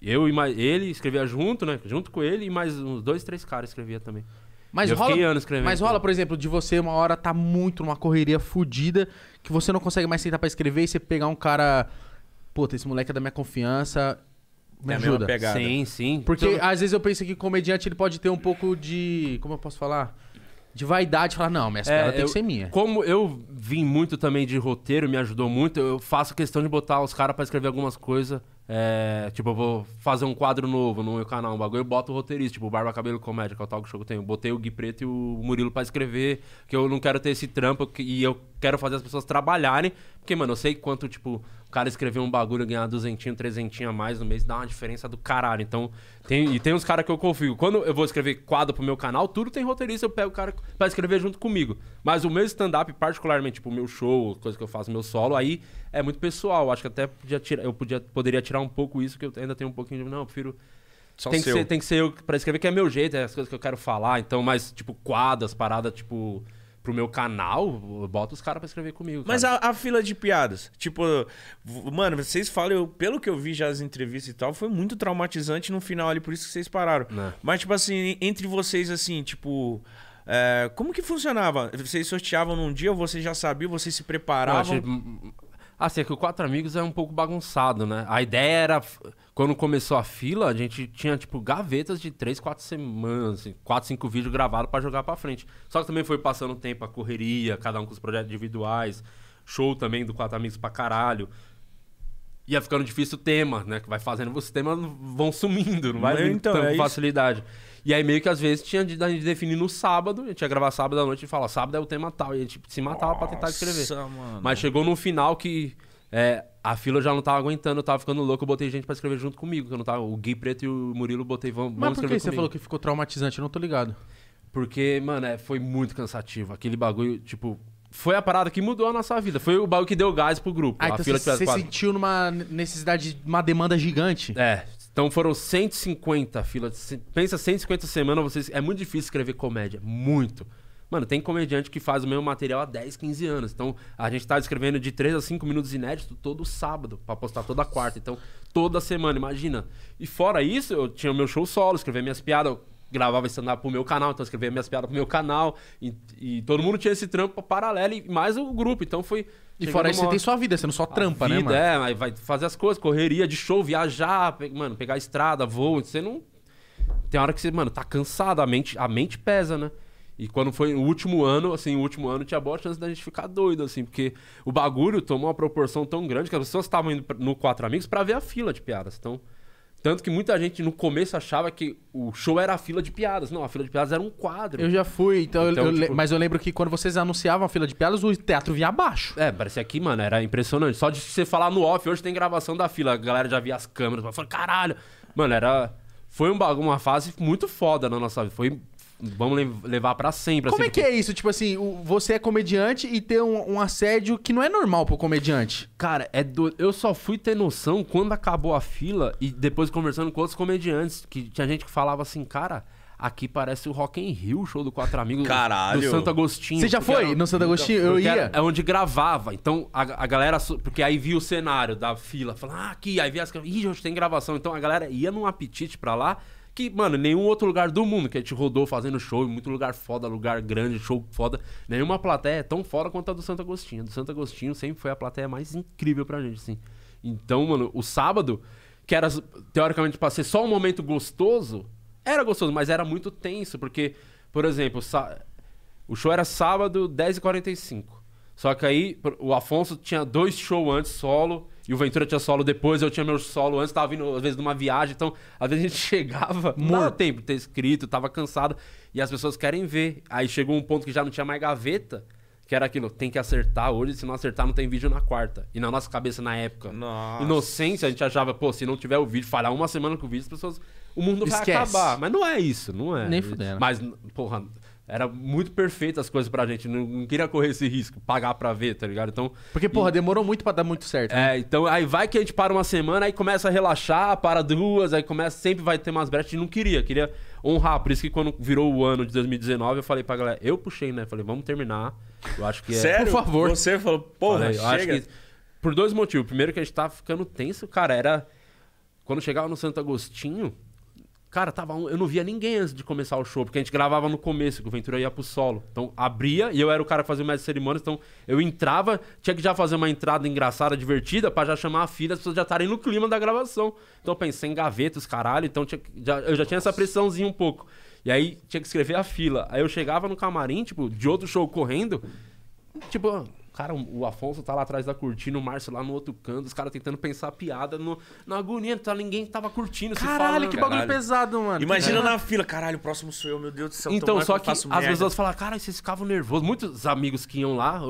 Eu e mais, ele escrevia junto, né? Junto com ele e mais uns dois, três caras escrevia também. Mas eu rola, anos escrevendo. Mas rola, por exemplo, de você uma hora tá muito numa correria fodida que você não consegue mais sentar pra escrever e você pegar um cara. Puta, esse moleque é da minha confiança. Me é ajuda. Sim, sim. Porque então... às vezes eu penso que o comediante ele pode ter um pouco de. Como eu posso falar? de vaidade, falar, não, minha piada é, tem que ser minha. Como eu vim muito também de roteiro, me ajudou muito, eu faço questão de botar os caras para escrever algumas coisas é, tipo, eu vou fazer um quadro novo no meu canal, um bagulho, eu boto o roteirista, tipo, Barba Cabelo Comédia, que é o talk show que eu tenho. Botei o Gui Preto e o Murilo pra escrever, que eu não quero ter esse trampo e eu quero fazer as pessoas trabalharem. Porque, mano, eu sei quanto, tipo, cara escrever um bagulho e ganhar duzentinho, trezentinho a mais no mês dá uma diferença do caralho. Então, tem, e tem uns caras que eu confio. Quando eu vou escrever quadro pro meu canal, tudo tem roteirista, eu pego o cara pra escrever junto comigo. Mas o meu stand-up, particularmente, tipo, o meu show, coisa que eu faço, meu solo, aí é muito pessoal. Acho que até podia tirar, eu podia, poderia tirar um pouco isso, que eu ainda tenho um pouquinho de. Não, eu prefiro. Só tem, que ser, tem que ser eu pra escrever, que é meu jeito, é as coisas que eu quero falar. Então, mas, tipo, quadras, paradas, tipo pro meu canal, bota os caras pra escrever comigo. Mas a, a, fila de piadas. Tipo, mano, vocês falam, eu, pelo que eu vi já as entrevistas e tal, foi muito traumatizante no final ali, por isso que vocês pararam. Não. É. Mas, tipo assim, entre vocês, assim, tipo. É, como que funcionava? Vocês sorteavam num dia, ou você já sabia você se preparava Não, Assim, é que o Quatro Amigos é um pouco bagunçado, né? A ideia era. Quando começou a fila, a gente tinha, tipo, gavetas de três, quatro semanas, assim, quatro, cinco vídeos gravados para jogar para frente. Só que também foi passando o tempo, a correria, cada um com os projetos individuais, show também do Quatro Amigos pra caralho. Ia ficando difícil o tema, né? Que vai fazendo os temas vão sumindo, não vai nem então, com é facilidade. Isso. E aí meio que às vezes tinha de, a gente definir no sábado, a gente ia gravar sábado à noite e falar, sábado é o tema tal, e a gente se matava Nossa, pra tentar escrever. Mano. Mas chegou no final que é, a fila já não tava aguentando, eu tava ficando louco, eu botei gente pra escrever junto comigo, que eu não tava. O Gui Preto e o Murilo botei, vamos, Mas vamos por que você falou que ficou traumatizante? Eu não tô ligado. Porque, mano, é, foi muito cansativo. Aquele bagulho, tipo, foi a parada que mudou a nossa vida. Foi o bagulho que deu gás pro grupo. Ah, a então fila você, você sentiu numa necessidade, uma demanda gigante. É, então foram 150 filas. Pensa 150 semanas, vocês. É muito difícil escrever comédia. Muito. Mano, tem comediante que faz o mesmo material há 10, 15 anos. Então, a gente tá escrevendo de 3 a 5 minutos inédito todo sábado, para postar toda quarta. Então, toda semana, imagina. E fora isso, eu tinha o meu show solo, escrever minhas piadas gravava stand-up pro meu canal, então escrevia minhas piadas pro meu canal. E, e todo mundo tinha esse trampo paralelo e mais o grupo. Então foi. E fora isso, você tem sua vida, você não só trampa, vida, né? Vida. É, mas vai fazer as coisas, correria de show, viajar, pe... mano, pegar a estrada, voo. Você não. Tem hora que você, mano, tá cansado, a mente, a mente pesa, né? E quando foi o último ano, assim, o último ano tinha boa chance da gente ficar doido, assim, porque o bagulho tomou uma proporção tão grande que as pessoas estavam indo no Quatro Amigos para ver a fila de piadas. Então, tanto que muita gente no começo achava que o show era a fila de piadas. Não, a fila de piadas era um quadro. Eu já fui, então, então eu, tipo... mas eu lembro que quando vocês anunciavam a fila de piadas, o teatro vinha abaixo. É, parecia aqui, mano, era impressionante. Só de você falar no off, hoje tem gravação da fila, a galera já via as câmeras, falando, caralho. Mano, era. Foi um uma fase muito foda na nossa vida. Foi vamos levar para sempre. Como assim, é que porque... é isso? Tipo assim, você é comediante e ter um, um, assédio que não é normal pro comediante. Cara, é do... eu só fui ter noção quando acabou a fila e depois conversando com outros comediantes, que tinha gente que falava assim, cara... Aqui parece o Rock in Rio, show do Quatro Amigos. Caralho. Do Santo Agostinho. Você já foi era, no Santo Agostinho? Eu ia. É onde gravava. Então, a, a, galera... Porque aí via o cenário da fila. Falava, ah, aqui. Aí via as... Ih, hoje tem gravação. Então, a galera ia num apetite pra lá que, mano, nenhum outro lugar do mundo que a gente rodou fazendo show, muito lugar foda, lugar grande, show foda. Nenhuma plateia é tão foda quanto a do Santo Agostinho. A do Santo Agostinho sempre foi a plateia mais incrível pra gente, assim. Então, mano, o sábado, que era teoricamente pra ser só um momento gostoso, era gostoso, mas era muito tenso, porque, por exemplo, o show era sábado, 10h45. Só que aí o Afonso tinha dois shows antes, solo. E o Ventura tinha solo depois, eu tinha meu solo antes, tava vindo, às vezes, de uma viagem. Então, às vezes a gente chegava, muito tempo de ter escrito, tava cansado. E as pessoas querem ver. Aí chegou um ponto que já não tinha mais gaveta, que era aquilo, tem que acertar hoje, se não acertar não tem vídeo na quarta. E na nossa cabeça, na época, Nossa. inocência, a gente achava, pô, se não tiver o vídeo, falhar uma semana com o vídeo, as pessoas... O mundo vai Esquece. acabar. Mas não é isso, não é. Nem fudendo. Mas, porra, era muito perfeito as coisas pra gente. Não, não queria correr esse risco, pagar pra ver, tá ligado? Então. Porque, porra, e... demorou muito pra dar muito certo. Né? É, então aí vai que a gente para uma semana, aí começa a relaxar, para duas, aí começa, sempre vai ter umas brechas. não queria, queria honrar. Por isso que quando virou o ano de 2019, eu falei pra galera, eu puxei, né? Falei, vamos terminar. Eu acho que é. Sério? Por favor. Você falou, porra, falei, chega. Que, por dois motivos. Primeiro que a gente tava tá ficando tenso, cara, era. Quando chegava no Santo Agostinho, Cara, tava um... eu não via ninguém antes de começar o show, porque a gente gravava no começo, que o Ventura ia pro solo. Então abria e eu era o cara que fazia o mestre cerimônias, então eu entrava, tinha que já fazer uma entrada engraçada, divertida, para já chamar a filha, as pessoas já estarem no clima da gravação. Então eu pensei em gavetas, caralho, então tinha... já... eu já tinha essa pressãozinha um pouco. E aí tinha que escrever a fila. Aí eu chegava no camarim, tipo, de outro show correndo, tipo, Cara, o Afonso tá lá atrás da cortina, o Márcio lá no outro canto, os caras tentando pensar piada no, na agonia, tá, ninguém tava curtindo. Caralho, né? que bagulho caralho. pesado, mano. Imagina é. na fila, caralho, o próximo sou eu, meu Deus do céu. Então, só que, que vezes merda. pessoas falam, cara, vocês ficavam nervosos. Muitos amigos que iam lá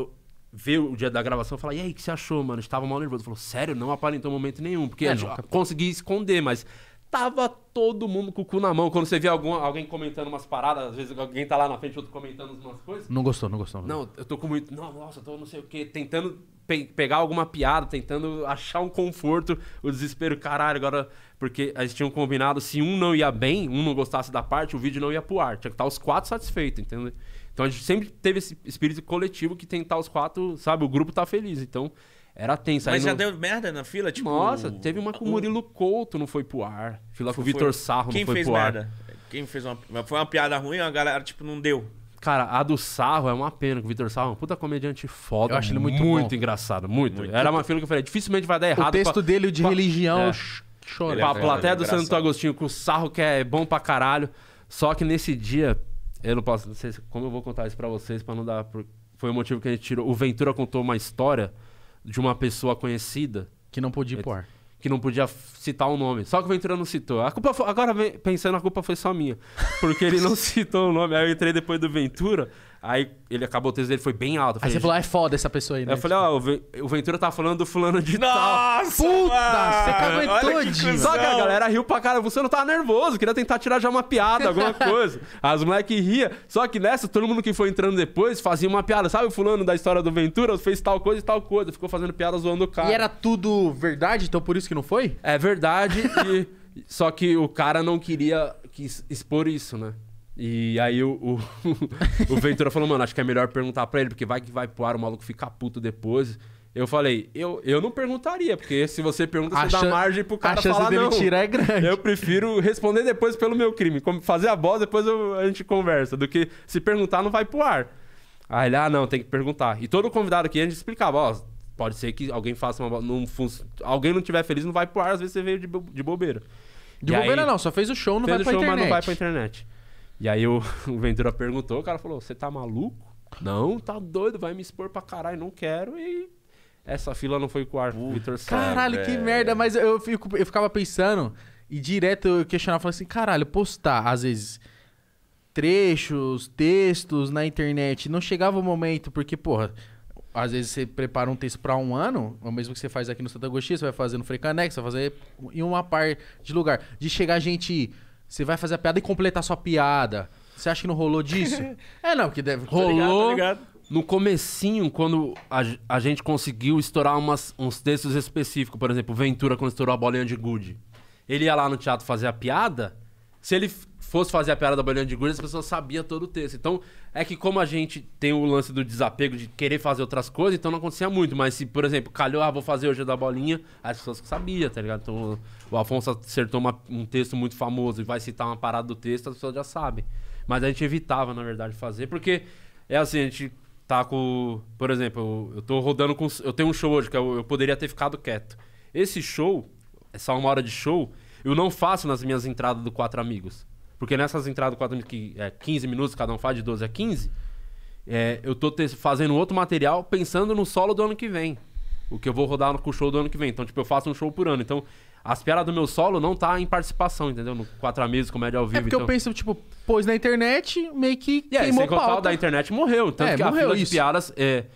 ver o dia da gravação e falar, e aí, o que você achou, mano? Estava mal nervoso. Falou, sério, não aparentou momento nenhum. Porque é, gente tá consegui esconder, mas tava todo mundo com o cu na mão. Quando você vê algum, alguém comentando umas paradas, às vezes alguém tá lá na frente, outro comentando umas coisas. Não gostou, não gostou. Não, não eu tô com muito. Não, nossa, eu tô não sei o quê, tentando pe pegar alguma piada, tentando achar um conforto, o desespero, caralho, agora. Porque eles tinham combinado, se um não ia bem, um não gostasse da parte, o vídeo não ia pro ar. Tinha que estar tá os quatro satisfeitos, entendeu? Então a gente sempre teve esse espírito coletivo que tentar tá os quatro, sabe? O grupo tá feliz. Então era tenso. Mas Aí já no... deu merda na fila? Tipo... Nossa, teve uma com o Murilo Couto, não foi pro ar. Fila com o Vitor Sarro, Quem não foi pro merda? ar. Quem fez merda? Uma... Foi uma piada ruim, a galera, tipo, não deu. Cara, a do Sarro é uma pena, que o Vitor Sarro é um puta comediante foda. Eu acho ele muito Muito bom. engraçado, muito. muito. Era uma fila que eu falei, dificilmente vai dar errado. O texto pra... dele de pra... religião, é. chora. É pra é, a plateia do Santo Agostinho, com o Sarro que é bom pra caralho. Só que nesse dia, eu não posso, não sei como eu vou contar isso pra vocês, pra não dar... Foi o motivo que a gente tirou. O Ventura contou uma história de uma pessoa conhecida. Que não podia ir Que não podia citar o um nome. Só que o Ventura não citou. A culpa foi, agora pensando, a culpa foi só minha. Porque ele não citou o nome. Aí eu entrei depois do Ventura. Aí ele acabou o texto dele, foi bem alto. Falei, aí você falou, ah, é foda essa pessoa aí, né? Aí eu falei, ó, oh, o Ventura tava tá falando do fulano de Nossa, tal. Puta, mano, você caguentou de. Só que a galera riu pra cara. Você não tava nervoso, queria tentar tirar já uma piada, alguma coisa. As moleques ria. Só que nessa, todo mundo que foi entrando depois fazia uma piada. Sabe o fulano da história do Ventura? Fez tal coisa e tal coisa. Ficou fazendo piada zoando o cara. E era tudo verdade, então por isso que não foi? É verdade. e... Só que o cara não queria expor isso, né? E aí o, o, o Ventura falou, mano, acho que é melhor perguntar pra ele, porque vai que vai pro ar, o maluco fica puto depois. Eu falei, eu, eu não perguntaria, porque se você pergunta, você dá margem pro cara falar dele não. tirar é grande. Eu prefiro responder depois pelo meu crime. Como fazer a bola, depois eu, a gente conversa. Do que se perguntar, não vai pro ar. Aí ele, ah, não, tem que perguntar. E todo convidado aqui, a gente explicava, ó, pode ser que alguém faça uma... bola, Alguém não tiver feliz, não vai pro ar, às vezes você veio de, bo... de bobeira. De e bobeira aí, não, só fez o show, não vai pra show, internet. Mas não vai pra internet. E aí o, o vendedor perguntou, o cara falou: Você tá maluco? Não, tá doido, vai me expor pra caralho, não quero. E essa fila não foi com o árbitro Caralho, que merda, mas eu, fico, eu ficava pensando e direto eu questionava, falava assim: caralho, postar às vezes trechos, textos na internet, não chegava o momento, porque, porra. Às vezes você prepara um texto para um ano, é o mesmo que você faz aqui no Santa Agostinho, você vai fazer no Frecanex, você vai fazer em uma par de lugar. De chegar gente você vai fazer a piada e completar sua piada. Você acha que não rolou disso? é, não, que deve. Rolou. Tá ligado, tá ligado? No comecinho, quando a, a gente conseguiu estourar umas, uns textos específicos, por exemplo, Ventura quando estourou a bolinha de Good. Ele ia lá no teatro fazer a piada. Se ele fosse fazer a piada da bolinha de gude, as pessoas sabiam todo o texto. Então, é que como a gente tem o lance do desapego de querer fazer outras coisas, então não acontecia muito. Mas se, por exemplo, calhou, ah, vou fazer hoje da bolinha, as pessoas sabiam, tá ligado? Então, o Afonso acertou uma, um texto muito famoso e vai citar uma parada do texto, as pessoas já sabem. Mas a gente evitava, na verdade, fazer, porque é assim, a gente tá com. Por exemplo, eu, eu tô rodando com. Eu tenho um show hoje que eu, eu poderia ter ficado quieto. Esse show, essa é uma hora de show, eu não faço nas minhas entradas do Quatro Amigos. Porque nessas entradas de que é 15 minutos, cada um faz de 12 a 15, é, eu tô te, fazendo outro material pensando no solo do ano que vem. O que eu vou rodar no show do ano que vem. Então, tipo, eu faço um show por ano. Então, as piadas do meu solo não tá em participação, entendeu? No quatro meses, comédia ao é vivo. É porque então... eu penso, tipo, pôs na internet, meio que. E aí, sem o da internet morreu. Tanto é, que morreu, a fila isso. de piadas. É,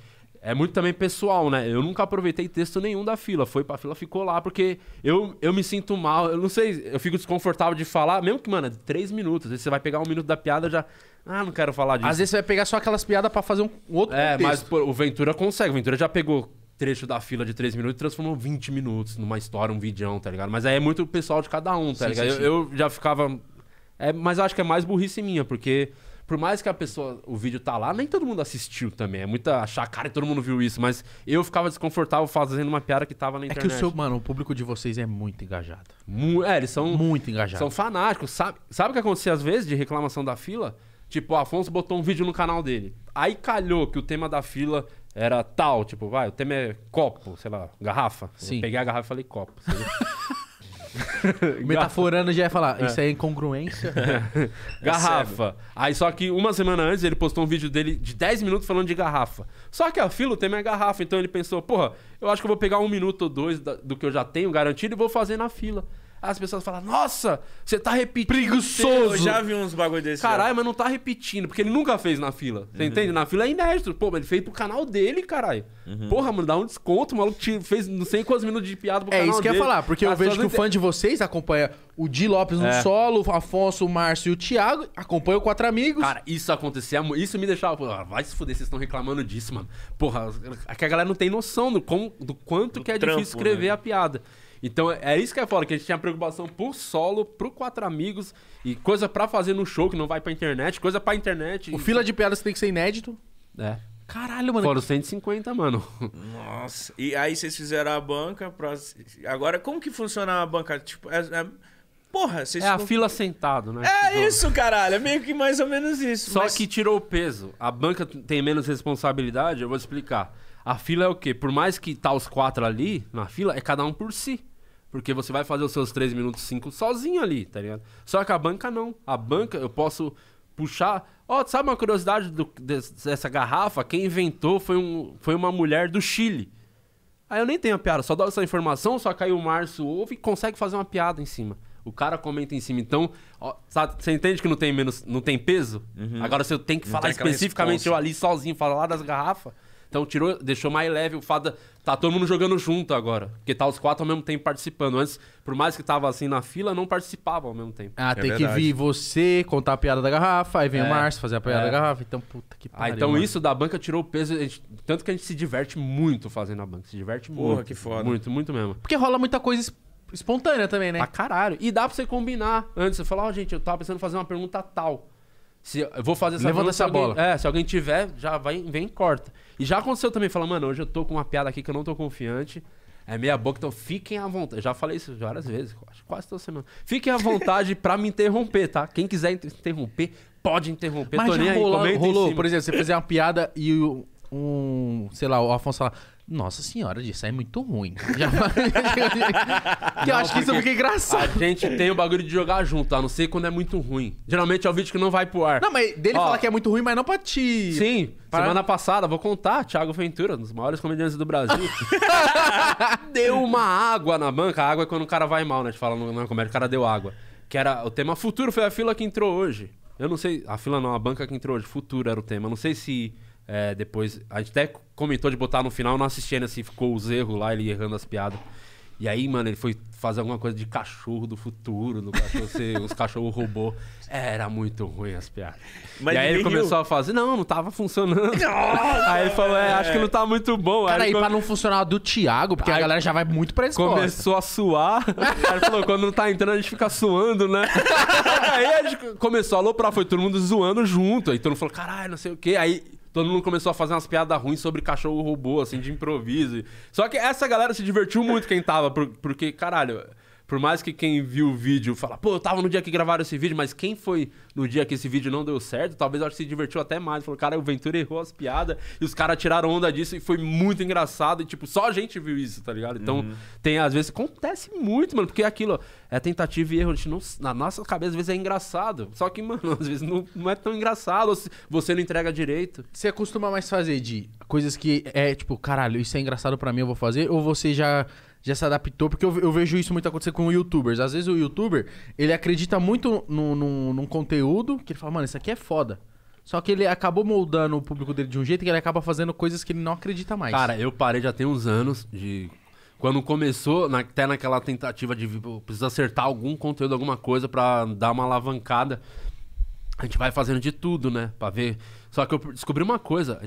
é muito também pessoal, né? Eu nunca aproveitei texto nenhum da fila. Foi pra fila, ficou lá, porque eu, eu me sinto mal. Eu não sei, eu fico desconfortável de falar, mesmo que, mano, é três minutos. Às vezes você vai pegar um minuto da piada já. Ah, não quero falar disso. Às vezes você vai pegar só aquelas piadas para fazer um, outro É, contexto. mas pô, o Ventura consegue. O Ventura já pegou trecho da fila de três minutos e transformou 20 minutos numa história, um videão, tá ligado? Mas aí é muito pessoal de cada um, tá sim, ligado? Sim, sim. Eu, eu, já ficava. É, mas eu acho que é mais burrice minha, porque por mais que a pessoa, o vídeo tá lá, nem todo mundo assistiu também. É muita achar cara e todo mundo viu isso, mas eu ficava desconfortável fazendo uma piada que tava na internet. É que o seu, mano, o público de vocês é muito engajado. Mu é, eles são muito engajados. São fanáticos, sabe? Sabe o que acontecia às vezes de reclamação da fila? Tipo, o Afonso botou um vídeo no canal dele. Aí calhou que o tema da fila era tal, tipo, vai, o tema é copo, sei lá, garrafa. Sim. Eu peguei a garrafa e falei copo. Metaforando já ia falar, é. isso é incongruência? garrafa. Aí só que uma semana antes ele postou um vídeo dele de 10 minutos falando de garrafa. Só que a Filo tem minha garrafa, então ele pensou, porra, eu acho que eu vou pegar um minuto ou dois do que eu já tenho garantido e vou fazer na fila. As pessoas falam, nossa, você tá repetindo. Preguiçoso. Eu já vi uns bagulho desse. Caralho, mas não tá repetindo, porque ele nunca fez na fila. Você uhum. entende? Na fila é inédito. Pô, mas ele fez pro canal dele, caralho. Uhum. Porra, mano, dá um desconto, o maluco fez não sei quantos minutos de piada pro é, canal dele. É isso que eu ia falar, porque eu vejo que o fã de vocês acompanha o Di Lopes no é. solo, o Afonso, o Márcio e o Thiago, acompanha o Quatro Amigos. Cara, isso acontecia, isso me deixava, ah, vai se fuder, vocês estão reclamando disso, mano. Porra, é que a galera não tem noção do, do quanto do que é trampo, difícil né? escrever né? a piada. Então é isso que é foda, que a gente tinha preocupação por solo, pro quatro amigos e coisa pra fazer no show que não vai pra internet, coisa pra internet. O e... fila de piadas tem que ser inédito. É. Caralho, mano. Foram 150, mano. Nossa. E aí vocês fizeram a banca pra. Agora, como que funciona a banca? Tipo, é... é... Porra, vocês. É a fila sentado, né? É então... isso, caralho. É meio que mais ou menos isso. Só mas... que tirou o peso. A banca tem menos responsabilidade, eu vou explicar. A fila é o quê? Por mais que tá os quatro ali na fila, é cada um por si. Porque você vai fazer os seus 3 minutos 5 sozinho ali, tá ligado? Só que a banca não. A banca, eu posso puxar. Ó, oh, sabe uma curiosidade do, dessa garrafa? Quem inventou foi, um, foi uma mulher do Chile. Aí eu nem tenho a piada, só dou essa informação, só caiu o março, ouve e consegue fazer uma piada em cima. O cara comenta em cima. Então, ó, sabe, você entende que não tem menos, não tem peso? Uhum. Agora, se eu tenho que não falar especificamente eu ali sozinho, falar lá das garrafas. Então tirou, deixou mais leve o fato. tá todo mundo jogando junto agora. Porque tá os quatro ao mesmo tempo participando. Antes, por mais que tava assim na fila, não participava ao mesmo tempo. Ah, é tem verdade. que vir você contar a piada da garrafa, aí vem é, o Márcio fazer a piada é. da garrafa. Então, puta que ah, pariu. Ah, então mano. isso da banca tirou o peso. Gente, tanto que a gente se diverte muito fazendo a banca. Se diverte Porra, muito. Porra, que foda. Muito, muito mesmo. Porque rola muita coisa espontânea também, né? Pra caralho. E dá pra você combinar antes. Você falar, ó, oh, gente, eu tava pensando em fazer uma pergunta tal. Se eu vou fazer essa bola, essa bola. É, se alguém tiver, já vai, vem e corta. E já aconteceu também, falar, mano, hoje eu tô com uma piada aqui que eu não tô confiante. É meia boca, então fiquem à vontade. já falei isso várias vezes, quase toda semana. Fiquem à vontade para me interromper, tá? Quem quiser interromper, pode interromper. Mas já rolou, aí, rolou por exemplo, você fazer uma piada e um, sei lá, o Afonso falar, nossa senhora, isso é muito ruim. que eu acho que isso fica engraçado. A gente tem o bagulho de jogar junto, a não ser quando é muito ruim. Geralmente é o vídeo que não vai pro ar. Não, mas dele Ó, fala que é muito ruim, mas não pra ti. Sim, para... semana passada, vou contar, Thiago Ventura, um dos maiores comediantes do Brasil. deu uma água na banca. A água é quando o cara vai mal, né? A gente fala na comédia, o cara deu água. Que era o tema futuro, foi a fila que entrou hoje. Eu não sei, a fila não, a banca que entrou hoje, futuro era o tema. Eu não sei se é, depois, a gente até comentou de botar no final, não assistindo assim ficou os erros lá, ele errando as piadas. E aí, mano, ele foi fazer alguma coisa de cachorro do futuro, do cachorro ser, os cachorros robô. Era muito ruim as piadas. Mas e aí ele começou a fazer, não, não tava funcionando. Nossa, aí ele falou, é, é, acho que não tá muito bom. Cara, aí, come... pra não funcionar do Thiago, porque aí a galera já vai muito pra escola. Começou a suar. aí ele falou, quando não tá entrando, a gente fica suando, né? aí a gente começou a aloprar, foi todo mundo zoando junto. Aí todo mundo falou, caralho, não sei o quê. Aí todo mundo começou a fazer umas piadas ruins sobre cachorro robô, assim, de improviso. Só que essa galera se divertiu muito quem tava, porque, caralho por mais que quem viu o vídeo fala, pô, eu tava no dia que gravaram esse vídeo, mas quem foi no dia que esse vídeo não deu certo, talvez eu acho que se divertiu até mais. Falou, cara, o Ventura errou as piadas e os caras tiraram onda disso e foi muito engraçado. E, tipo, só a gente viu isso, tá ligado? Então, uhum. tem, às vezes, acontece muito, mano, porque é aquilo é tentativa e erro. A gente não, na nossa cabeça, às vezes é engraçado. Só que, mano, às vezes não, não é tão engraçado. Você não entrega direito. Você costuma mais fazer de coisas que é, tipo, caralho, isso é engraçado para mim, eu vou fazer? Ou você já já se adaptou, porque eu, eu, vejo isso muito acontecer com youtubers. Às vezes o youtuber, ele acredita muito no, num conteúdo que ele fala, mano, isso aqui é foda. Só que ele acabou moldando o público dele de um jeito que ele acaba fazendo coisas que ele não acredita mais. Cara, eu parei já tem uns anos de. Quando começou, na, até naquela tentativa de precisa acertar algum conteúdo, alguma coisa para dar uma alavancada. A gente vai fazendo de tudo, né? para ver. Só que eu descobri uma coisa.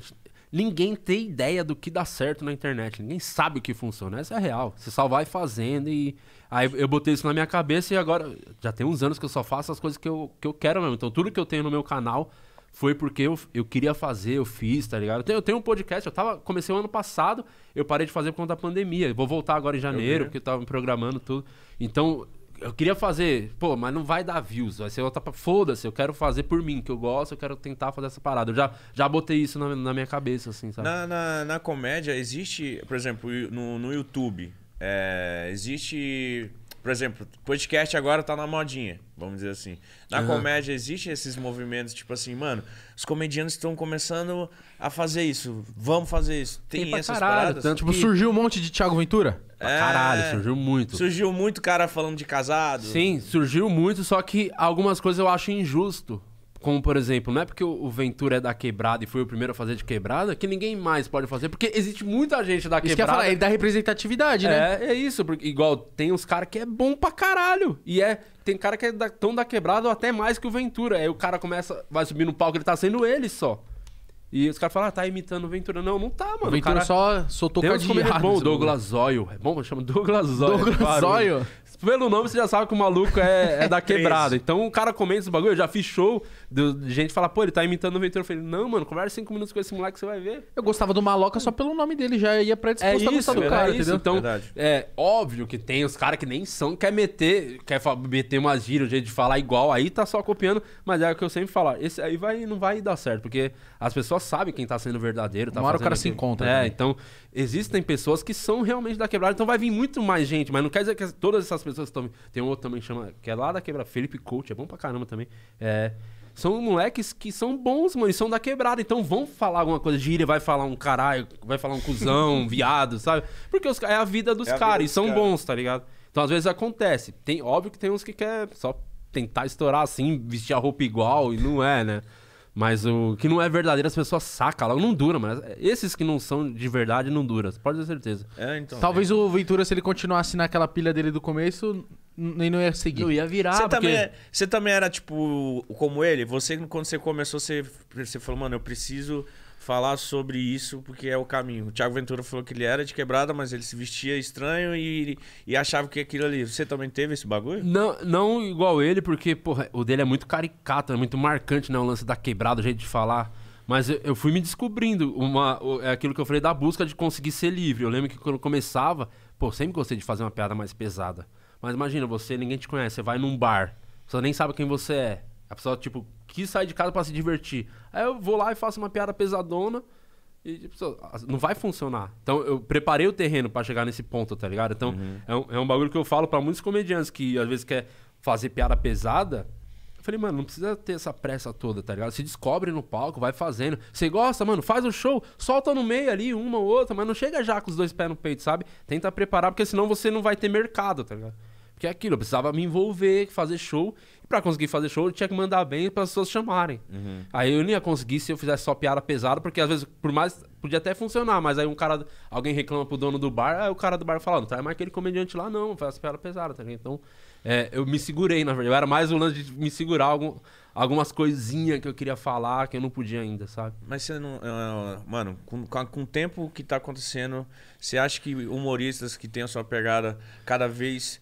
Ninguém tem ideia do que dá certo na internet. Ninguém sabe o que funciona. Essa é real. Você só vai fazendo e. Aí eu botei isso na minha cabeça e agora. Já tem uns anos que eu só faço as coisas que eu, que eu quero mesmo. Então tudo que eu tenho no meu canal foi porque eu, eu queria fazer, eu fiz, tá ligado? Eu tenho, eu tenho um podcast, eu tava. Comecei o ano passado, eu parei de fazer por conta da pandemia. vou voltar agora em janeiro, porque eu tava me programando tudo. Então, eu queria fazer, pô, mas não vai dar views, vai ser outra. Foda-se, eu quero fazer por mim, que eu gosto, eu quero tentar fazer essa parada. Eu já, já botei isso na, na minha cabeça, assim, sabe? Na, na, na, comédia, existe, por exemplo, no, no YouTube, é, existe por exemplo, podcast agora tá na modinha, vamos dizer assim. Na uhum. comédia existem esses movimentos, tipo assim, mano, os comediantes estão começando a fazer isso, vamos fazer isso. Tem, Tem essas caralho, paradas. Tanto, tipo, que... surgiu um monte de Thiago Ventura. É... Caralho, surgiu muito. Surgiu muito cara falando de casado. Sim, surgiu muito, só que algumas coisas eu acho injusto como, por exemplo, não é porque o Ventura é da quebrada e foi o primeiro a fazer de quebrada que ninguém mais pode fazer, porque existe muita gente da quebrada. Isso que falar, ele dá representatividade, né? É, é isso, porque, igual tem uns caras que é bom pra caralho. E é. Tem cara que é da, tão da quebrada ou até mais que o Ventura. Aí o cara começa, vai subir no palco, ele tá sendo ele só. E os caras falam, ah, tá imitando o Ventura. Não, não tá, mano. O Ventura o cara... só soltou com cadeado. É bom, Douglas Oil. É bom, chama Douglas Oil. Douglas é Oil? Pelo nome, você já sabe que o maluco é, é da é quebrada. então o cara comenta esse bagulho, eu já fiz show do, gente falar, pô, ele tá imitando o Ventura. Eu falei, não, mano, conversa cinco minutos com esse moleque, você vai ver. Eu gostava do Maloca só pelo nome dele, já ia predisposto é a gostar do cara, é entendeu? Então, verdade. é óbvio que tem os caras que nem são, quer meter, quer meter uma gíria, o um jeito de falar igual, aí tá só copiando, mas é o que eu sempre falo, esse aí vai, não vai dar certo, porque as pessoas sabem quem tá sendo verdadeiro, tá Uma hora o cara se encontra. É, né? então, existem pessoas que são realmente da quebrada, então vai vir muito mais gente, mas não quer dizer que todas essas pessoas estão... Tem um outro também que chama, que é lá da quebrada, Felipe Coach, é bom pra caramba também, é... São moleques que são bons, mano, e são da quebrada. Então vão falar alguma coisa, gíria, vai falar um caralho, vai falar um cuzão, um viado, sabe? Porque os, é a vida dos é caras, e são cara. bons, tá ligado? Então às vezes acontece. Tem, óbvio que tem uns que quer só tentar estourar assim, vestir a roupa igual, e não é, né? Mas o que não é verdadeiro, as pessoas sacam logo. Não dura, mas Esses que não são de verdade, não duram, Pode ter certeza. É, então. Talvez é. o Ventura, se ele continuasse naquela pilha dele do começo, nem não ia seguir. Não ia virar, você, porque... também, é- você também era, tipo, como ele? Você, quando você começou, você, você falou, mano, eu preciso falar sobre isso porque é o caminho. O Thiago Ventura falou que ele era de quebrada, mas ele se vestia estranho e, e achava que aquilo ali. Você também teve esse bagulho? Não, não igual ele, porque porra, o dele é muito caricato, é muito marcante, né? O lance da quebrada, o jeito de falar. Mas eu, fui me descobrindo. Uma, é aquilo que eu falei da busca de conseguir ser livre. Eu lembro que quando eu começava, pô, sempre gostei de fazer uma piada mais pesada. Mas imagina, você, ninguém te conhece, você vai num bar, a pessoa nem sabe quem você é. A pessoa, tipo, quis sair de casa para se divertir. Aí eu vou lá e faço uma piada pesadona e pessoa, tipo, não vai funcionar. Então eu preparei o terreno para chegar nesse ponto, tá ligado? Então uhum. é, um, é um bagulho que eu falo para muitos comediantes que às vezes quer fazer piada pesada. Eu falei, mano, não precisa ter essa pressa toda, tá ligado? Se descobre no palco, vai fazendo. Você gosta, mano, faz o show, solta no meio ali, uma ou outra, mas não chega já com os dois pés no peito, sabe? Tenta preparar, porque senão você não vai ter mercado, tá ligado? Porque é aquilo, eu precisava me envolver, fazer show. E pra conseguir fazer show, eu tinha que mandar bem para as pessoas chamarem. Uhum. Aí eu não ia conseguir se eu fizesse só piada pesada, porque às vezes, por mais. Podia até funcionar, mas aí um cara. Alguém reclama pro dono do bar, aí o cara do bar fala, não tá mais aquele comediante lá, não, faz piada pesada, tá Então, é, eu me segurei, na verdade. Eu era mais o lance de me segurar algum, algumas coisinhas que eu queria falar, que eu não podia ainda, sabe? Mas você não. É, mano, com, com o tempo que tá acontecendo, você acha que humoristas que têm a sua pegada cada vez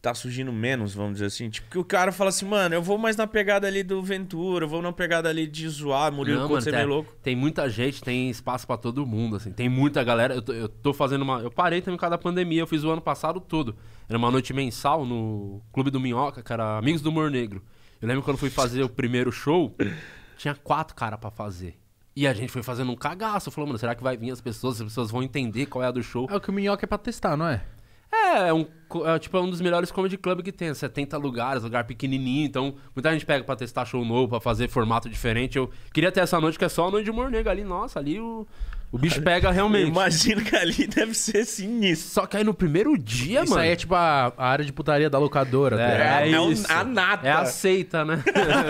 tá surgindo menos, vamos dizer assim. Tipo, que o cara fala assim, mano, eu vou mais na pegada ali do Ventura, eu vou na pegada ali de zoar, Murilo Couto é meio louco. Tem muita gente, tem espaço para todo mundo, assim. Tem muita galera. Eu tô, eu tô fazendo uma... Eu parei também com a da pandemia, eu fiz o ano passado todo. Era uma noite mensal no Clube do Minhoca, que era Amigos do Mor Negro. Eu lembro quando fui fazer o primeiro show, tinha quatro caras para fazer. E a gente foi fazendo um cagaço. Falou, mano, será que vai vir as pessoas? As pessoas vão entender qual é a do show. É o que o Minhoca é pra testar, não é? É, um, é, tipo, é um dos melhores comedy club que tem. 70 lugares, lugar pequenininho. Então, muita gente pega pra testar show novo, pra fazer formato diferente. Eu queria ter essa noite que é só a noite de Mornego ali. Nossa, ali o, o bicho pega realmente. Imagina que ali deve ser sinistro. Só que aí no primeiro dia, isso mano... Isso aí é tipo a, a, área de putaria da locadora. Tá é, é, é, é a nata. É a seita, né?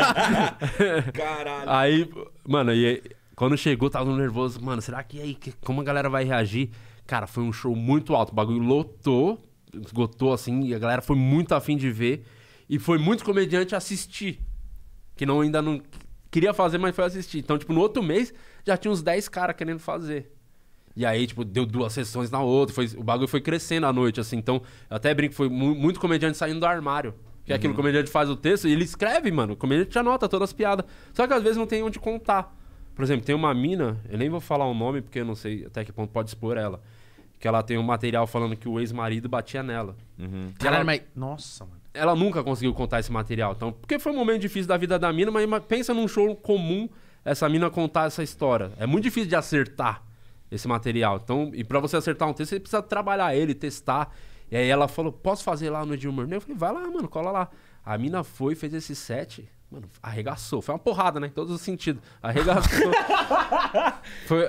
Caralho. Aí, mano, e quando chegou, tava nervoso. Mano, será que aí, como a galera vai reagir? Cara, foi um show muito alto. O bagulho lotou esgotou, assim, e a galera foi muito afim de ver. E foi muito comediante assistir. Que não ainda não. Queria fazer, mas foi assistir. Então, tipo, no outro mês já tinha uns 10 caras querendo fazer. E aí, tipo, deu duas sessões na outra. Foi, o bagulho foi crescendo à noite, assim. Então, eu até brinco, foi mu muito comediante saindo do armário. Que é aquilo, o uhum. comediante faz o texto e ele escreve, mano. O comediante anota todas as piadas. Só que às vezes não tem onde contar. Por exemplo, tem uma mina, eu nem vou falar o nome porque eu não sei até que ponto pode expor ela que ela tem um material falando que o ex-marido batia nela. Uhum. Caralho, ela... mas... Nossa, mano. Ela nunca conseguiu contar esse material. Então, porque foi um momento difícil da vida da mina, mas pensa num show comum essa mina contar essa história. É muito difícil de acertar esse material. Então, e para você acertar um texto, você precisa trabalhar ele, testar. E aí ela falou: "Posso fazer lá no Edilmer?" Eu falei: "Vai lá, mano, cola lá". A mina foi, fez esse set. Mano, arregaçou. Foi uma porrada, né? Em todos os sentidos. Arregaçou. foi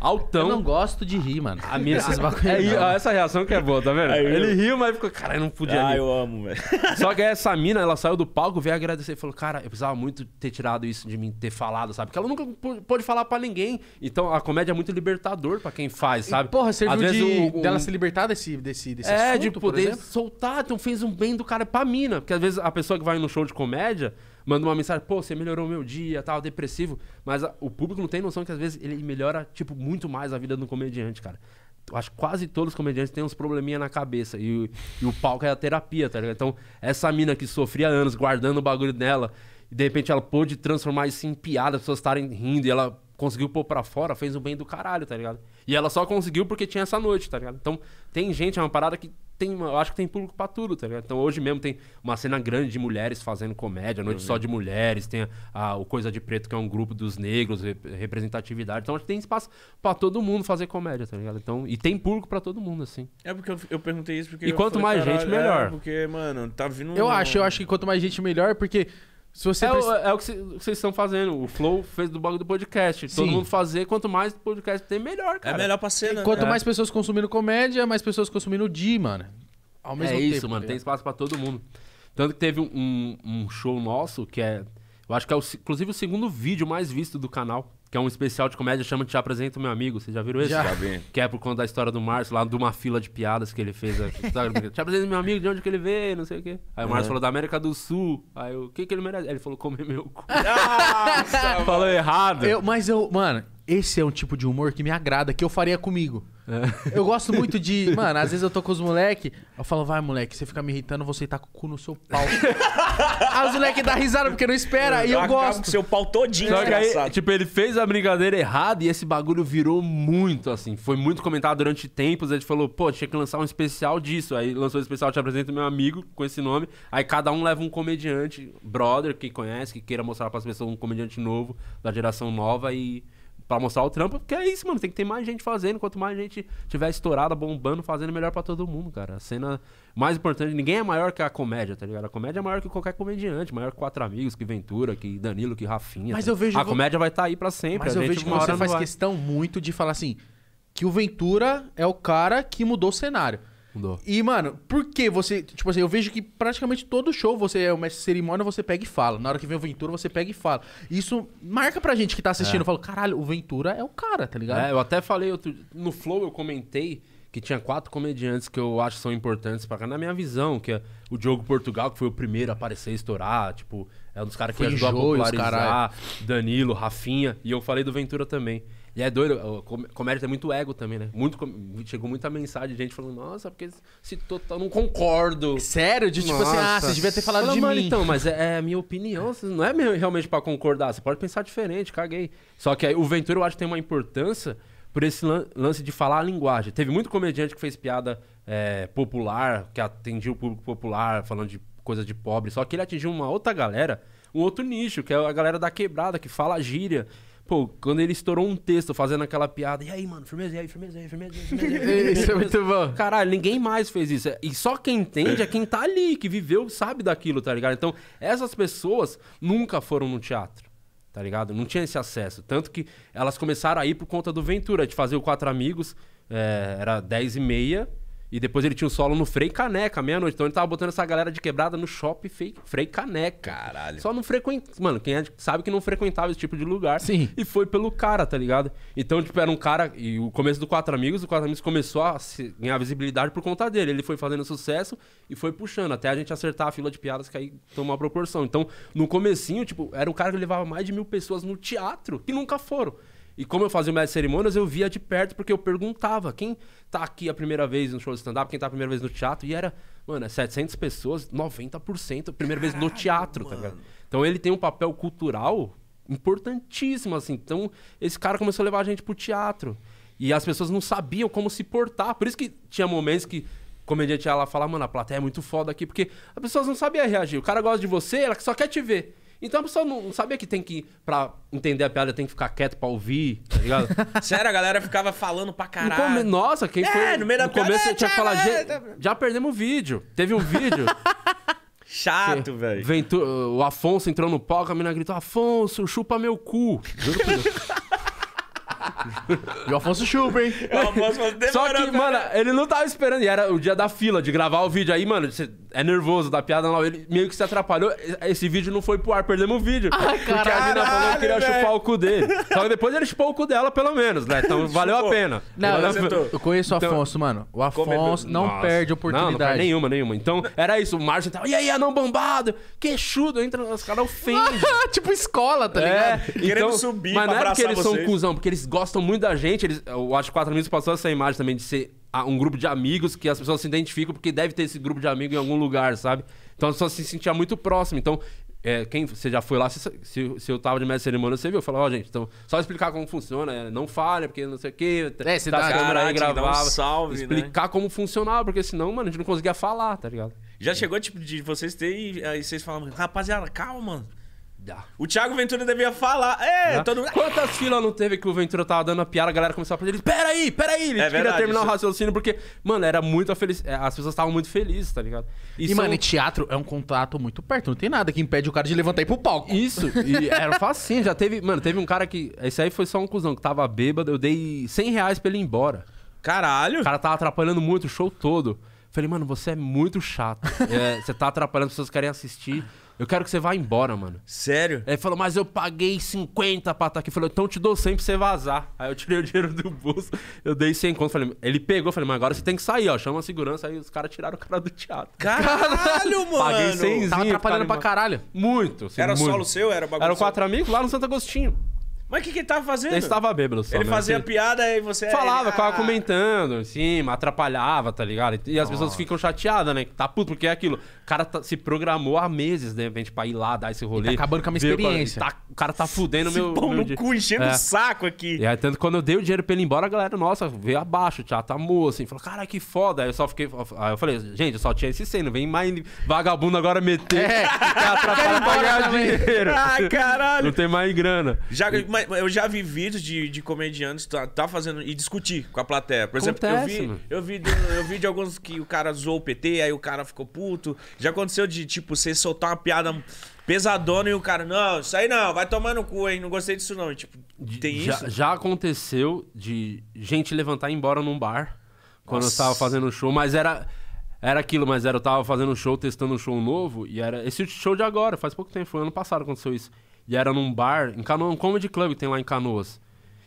Altão. Eu não gosto de rir, mano. A minha esses é bagulho. É, essa reação que é boa, tá vendo? Ele riu, mas ficou, cara, eu não podia ah, rir. Ah, eu amo, velho. Só que essa mina, ela saiu do palco, veio agradecer e falou, cara, eu precisava muito ter tirado isso de mim, ter falado, sabe? Porque ela nunca pôde falar pra ninguém. Então a comédia é muito libertador pra quem faz, sabe? E, porra, serviu Às vezes, de, um, um... dela se libertar desse, desse, desse é, assunto, de poder soltar. Então fez um bem do cara pra mina. Porque às vezes a pessoa que vai no show de comédia manda uma mensagem, pô, você melhorou meu dia, tal, depressivo. Mas a, o público não tem noção que às vezes ele melhora, tipo, muito mais a vida do comediante, cara. Eu acho que quase todos os comediantes têm uns probleminha na cabeça. E, e o palco é a terapia, tá ligado? Então, essa mina que sofria anos guardando o bagulho dela, e de repente ela pôde transformar isso em piada, as pessoas estarem rindo, e ela conseguiu pôr pra fora, fez um bem do caralho, tá ligado? E ela só conseguiu porque tinha essa noite, tá ligado? Então, tem gente, é uma parada que tem, eu acho que tem público pra tudo, tá ligado? Então hoje mesmo tem uma cena grande de mulheres fazendo comédia, noite uhum. só de mulheres, tem a, a, o Coisa de Preto, que é um grupo dos negros, representatividade. Então acho que tem espaço pra todo mundo fazer comédia, tá ligado? Então, e tem público pra todo mundo, assim. É porque eu, eu perguntei isso porque. E quanto falei, mais gente, é, melhor. É porque, mano, tá vindo. Eu um... acho, eu acho que quanto mais gente, melhor, porque se você é, preci... é, o que vocês estão fazendo. O Flow fez do bagulho do podcast. Sim. Todo mundo fazer, quanto mais podcast tem, melhor, cara. É melhor pra ser, né? Quanto é. mais pessoas consumindo comédia, mais pessoas consumindo dia mano. Ao é mesmo é tempo. É isso, mano. Tá tem espaço pra todo mundo. Tanto que teve um, um, show nosso que é. Eu acho que é, o, inclusive, o segundo vídeo mais visto do canal que é um especial de comédia, chama Te Apresento Meu Amigo. Vocês já viram esse? Já. já vi. Que é por conta da história do Márcio, lá de uma fila de piadas que ele fez. Né? Tá Te apresento meu amigo, de onde que ele veio, não sei o quê. Aí o Márcio falou da América do Sul. Aí o que que ele merece? Aí ele falou comer meu cu. Nossa, falou errado. Eu, mas eu, mano, esse é um tipo de humor que me agrada, que eu faria comigo. É. Eu gosto muito de. Mano, às vezes eu tô com os moleque, eu falo, vai, moleque, você fica me irritando, você tá com o cu no seu pau. Aí os moleque dá risada porque não espera, eu e eu gosto. Com seu pau todinho, Só que aí, tipo, ele fez a brincadeira errada e esse bagulho virou muito, assim. Foi muito comentado durante tempos. A gente falou, pô, tinha que lançar um especial disso. Aí lançou um especial, te apresento meu amigo com esse nome. Aí cada um leva um comediante, brother, que conhece, que queira mostrar as pessoas um comediante novo, da geração nova e para mostrar o trampo, porque é isso, mano. Tem que ter mais gente fazendo. Quanto mais gente tiver estourada, bombando, fazendo, melhor para todo mundo, cara. A cena mais importante, ninguém é maior que a comédia, tá ligado? A comédia é maior que qualquer comediante, maior que quatro amigos, que Ventura, que Danilo, que Rafinha. Mas tá eu vejo. A comédia vai estar tá aí para sempre. Mas a eu vejo que você faz questão muito de falar assim: que o Ventura é o cara que mudou o cenário. Mudou. E, mano, por que você. Tipo assim, eu vejo que praticamente todo show você é o mestre cerimônia, você pega e fala. Na hora que vem o Ventura, você pega e fala. Isso marca pra gente que tá assistindo. É. falo, caralho, o Ventura é o cara, tá ligado? É, eu até falei outro... no Flow, eu comentei que tinha quatro comediantes que eu acho são importantes para na minha visão, que é o Diogo Portugal, que foi o primeiro a aparecer e estourar, tipo, é um dos caras que ajudou a popularizar, Danilo, Rafinha, e eu falei do Ventura também. E é doido, comédia tem é muito ego também, né? Muito, chegou muita mensagem de gente falando, nossa, porque se total não concordo. Sério? De tipo nossa. assim, ah, vocês deviam ter falado Fala, de mano, mim. então, mas é, é, a minha opinião, não é realmente para concordar, você pode pensar diferente, caguei. Só que aí, o Ventura eu acho que tem uma importância por esse lance de falar a linguagem. Teve muito comediante que fez piada é, popular, que atendia o público popular, falando de coisa de pobre, só que ele atingiu uma outra galera um outro nicho, que é a galera da quebrada, que fala gíria, Pô, quando ele estourou um texto fazendo aquela piada, e aí, mano, firmeza, e aí, firmeza, e aí, firmeza, e firmeza, firmeza. Isso é muito bom. Caralho, ninguém mais fez isso. E só quem entende é quem tá ali, que viveu, sabe daquilo, tá ligado? Então, essas pessoas nunca foram no teatro, tá ligado? Não tinha esse acesso. Tanto que elas começaram a ir por conta do Ventura, de fazer o Quatro Amigos, é, era 10 e meia, e depois ele tinha um solo no Frei Caneca, meia-noite. Então ele tava botando essa galera de quebrada no shopping Frei Caneca. Caralho. Só não frequentava. Mano, quem é, sabe que não frequentava esse tipo de lugar. Sim. E foi pelo cara, tá ligado? Então, tipo, era um cara. E o começo do Quatro Amigos, o Quatro Amigos começou a ganhar visibilidade por conta dele. Ele foi fazendo sucesso e foi puxando, até a gente acertar a fila de piadas que aí tomou uma proporção. Então, no comecinho, tipo, era um cara que levava mais de mil pessoas no teatro que nunca foram. E como eu fazia mais cerimônias, eu via de perto, porque eu perguntava quem tá aqui a primeira vez no show de stand-up, quem tá a primeira vez no teatro. E era, mano, 700 é pessoas, 90% primeira vez no teatro, mano. tá ligado? Então ele tem um papel cultural importantíssimo, assim. Então esse cara começou a levar a gente pro teatro. E as pessoas não sabiam como se portar. Por isso que tinha momentos que o comediante ia lá falar, mano, a plateia é muito foda aqui, porque as pessoas não sabiam reagir. O cara gosta de você, ela só quer te ver. Então a pessoa não sabia que tem que, pra entender a piada, tem que ficar quieto pra ouvir, tá ligado? Sério, a galera ficava falando pra caralho. No come... Nossa, quem é, foi. No, meio da no começo eu tinha que falar, já, já perdemos o vídeo. Teve um vídeo. Chato, velho. O Afonso entrou no palco, a menina gritou: Afonso, chupa meu cu. Juro por Deus. E o Afonso chupa, hein? O Afonso Só que, mano, ele não tava esperando. E era o dia da fila de gravar o vídeo. Aí, mano, você é nervoso da piada lá. Ele meio que se atrapalhou. Esse vídeo não foi pro ar, perdemos o vídeo. Ai, ah, porque caralho, a mina falou que queria véio. chupar o cu dele. Só que depois ele chupou o cu dela, pelo menos, né? Então valeu a pena. Não, eu, eu conheço o então, Afonso, então, mano. O Afonso não Nossa. perde oportunidade. Não, não perde nenhuma, nenhuma. Então, era isso. O Márcio tava, e aí, anão bombado? Queixudo, entra nos caras ofendem. tipo escola, tá é, ligado? É, Querendo então, subir, Mas não é porque eles vocês. são cuzão, porque eles gostam muito da gente. Eles, eu acho que quatro minutos passou essa imagem também de ser um grupo de amigos que as pessoas se identificam, porque deve ter esse grupo de amigos em algum lugar, sabe? Então as pessoas se sentiam muito próximas. Então, é, quem você já foi lá, se, se, se eu tava de mestre de cerimônia, você viu. Eu falei, ó, oh, gente, então, só explicar como funciona, é, não falha, porque não sei o quê. Tá é, você tá dá a câmera aí, gravava. Um salve, né? explicar né? como funcionava, porque senão, mano, a gente não conseguia falar, tá ligado? Já chegou, tipo, de vocês terem. Aí vocês falam, rapaziada, calma, o Thiago Ventura devia falar. É, né? todo mundo. Quantas filas não teve que o Ventura tava dando a piada, a galera começou a fazer. Peraí, peraí, ele é queria terminar isso. o raciocínio, porque, mano, era muito feliz. É, as pessoas estavam muito felizes, tá ligado? E, e são... mano, e teatro é um contato muito perto, não tem nada que impede o cara de levantar e ir pro palco. Isso, e era facinho. Já teve, mano, teve um cara que. Esse aí foi só um cuzão que tava bêbado, eu dei 100 reais pra ele ir embora. Caralho! O cara tava atrapalhando muito o show todo. Falei, mano, você é muito chato. é, você tá atrapalhando, as pessoas querem assistir. Eu quero que você vá embora, mano. Sério? Aí ele falou, mas eu paguei 50 pra estar tá aqui. Falou, então eu te dou 100 pra você vazar. Aí eu tirei o dinheiro do bolso, eu dei 100 conto. Falei, ele pegou, falei, mas agora você tem que sair, ó. Chama a segurança. Aí os caras tiraram o cara do teatro. Caralho, mano! Paguei 100 Tava atrapalhando pra caralho. Muito. Assim, era muito. solo seu? Era bagulho? Era quatro amigos lá no Santo Agostinho. Mas o que, que ele tava fazendo? Ele estava bêbado só. Ele né? fazia assim, piada e você. É falava, ficava ah. comentando, assim, atrapalhava, tá ligado? E as Nossa. pessoas ficam chateadas, né? Tá puto, porque é aquilo cara tá, se programou há meses, né gente pra ir lá dar esse tá rolê. E tá acabando com a minha experiência. tá, o cara tá fudendo esse meu. Pão meu no dia. cu, enchendo o é. saco aqui. E aí, tanto quando eu dei o dinheiro pra ele ir embora, a galera, nossa, veio abaixo, teatro, moço. assim. Falou, cara, que foda. Aí eu só fiquei. Aí eu falei, gente, eu só tinha esse cena, vem mais vagabundo agora meter. É, Tá pra pagar dinheiro. Ai, caralho. Não tem mais grana. Já, e... eu já vi vídeos de, de comediantes tá, tá fazendo e discutir com a plateia. Por exemplo, eu vi, eu vi, de, eu vi de alguns que o cara zoou o PT, aí o cara ficou puto, já aconteceu de, tipo, você soltar uma piada pesadona e o cara, não, isso aí não, vai tomar no cu, hein? Não gostei disso, não. E, tipo, tem já, isso. Já aconteceu de gente levantar e ir embora num bar quando Nossa. eu tava fazendo show, mas era. Era aquilo, mas era, eu tava fazendo um show, testando um show novo, e era. Esse show de agora, faz pouco tempo, foi ano passado que aconteceu isso. E era num bar, em Canoas, um comedy club que tem lá em Canoas.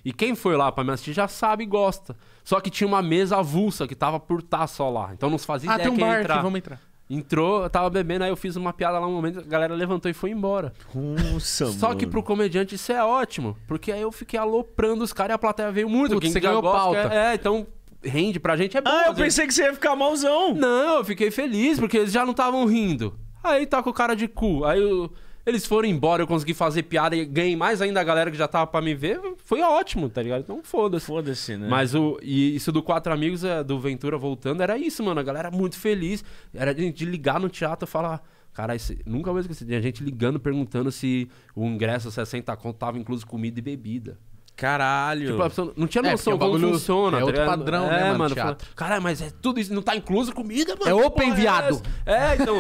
E quem foi lá pra me assistir já sabe e gosta. Só que tinha uma mesa avulsa que tava por tá só lá. Então não fazia ah, ideia tem um bar entrar. Aqui, vamos entrar. Entrou, eu tava bebendo, aí eu fiz uma piada lá um momento, a galera levantou e foi embora. Nossa, Só mano. que pro comediante isso é ótimo, porque aí eu fiquei aloprando os caras e a plateia veio muito, porque você ganhou pauta. É, é, então rende pra gente é bom. Ah, eu pensei que você ia ficar malzão. Não, eu fiquei feliz, porque eles já não estavam rindo. Aí tá com o cara de cu. Aí eu eles foram embora, eu consegui fazer piada e ganhei mais ainda a galera que já tava pra me ver. Foi ótimo, tá ligado? Então foda-se. Foda-se, né? Mas o, e isso do Quatro Amigos, é, do Ventura voltando, era isso, mano. A galera muito feliz. Era de ligar no teatro e falar. Cara, nunca mais esqueci. Tinha gente ligando, perguntando se o ingresso 60 conto tava incluso comida e bebida. Caralho. Tipo, a pessoa não tinha é, noção é, como bagulho funciona. É tá outro padrão, é, né, mano? mano Caralho, mas é tudo isso não tá incluso comida, mano. É open, é viado. É, é então...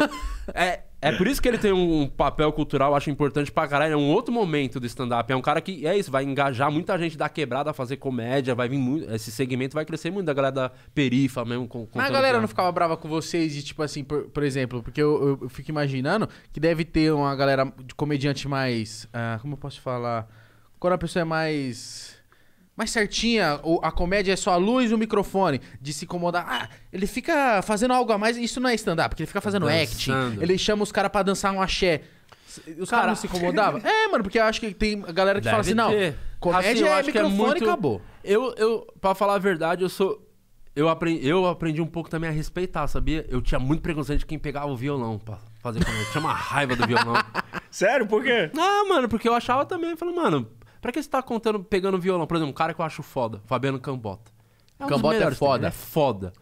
é, é por isso que ele tem um papel cultural, acho importante pra caralho. É um outro momento do stand-up. É um cara que, é isso, vai engajar muita gente da quebrada a fazer comédia, vai vir muito. Esse segmento vai crescer muito da galera da perifa mesmo. Com, Mas a galera pra... não ficava brava com vocês e, tipo assim, por, por exemplo, porque eu, eu, eu, fico imaginando que deve ter uma galera de comediante mais. Ah, como eu posso falar? quando a pessoa é mais. mais certinha, a comédia é só a luz e o microfone, de se incomodar. Ah, ele fica fazendo algo a mais. Isso não é stand-up, porque ele fica fazendo Dançando. acting. Ele chama os caras pra dançar um axé. Os caras não se incomodavam? é, mano, porque eu acho que tem galera que Deve fala assim, não, comédia assim, é, é microfone é muito... e acabou. Eu, eu, pra falar a verdade, eu sou... Eu aprendi, eu aprendi um pouco também a respeitar, sabia? Eu tinha muito preconceito de quem pegava o violão pra fazer comédia. tinha uma raiva do violão. Sério? Por quê? Ah, mano, porque eu achava também, falando, mano, Pra que você tá contando, pegando violão? Por exemplo, um cara que eu acho foda, Fabiano Cambota. É um Cambota é foda. Né? é foda.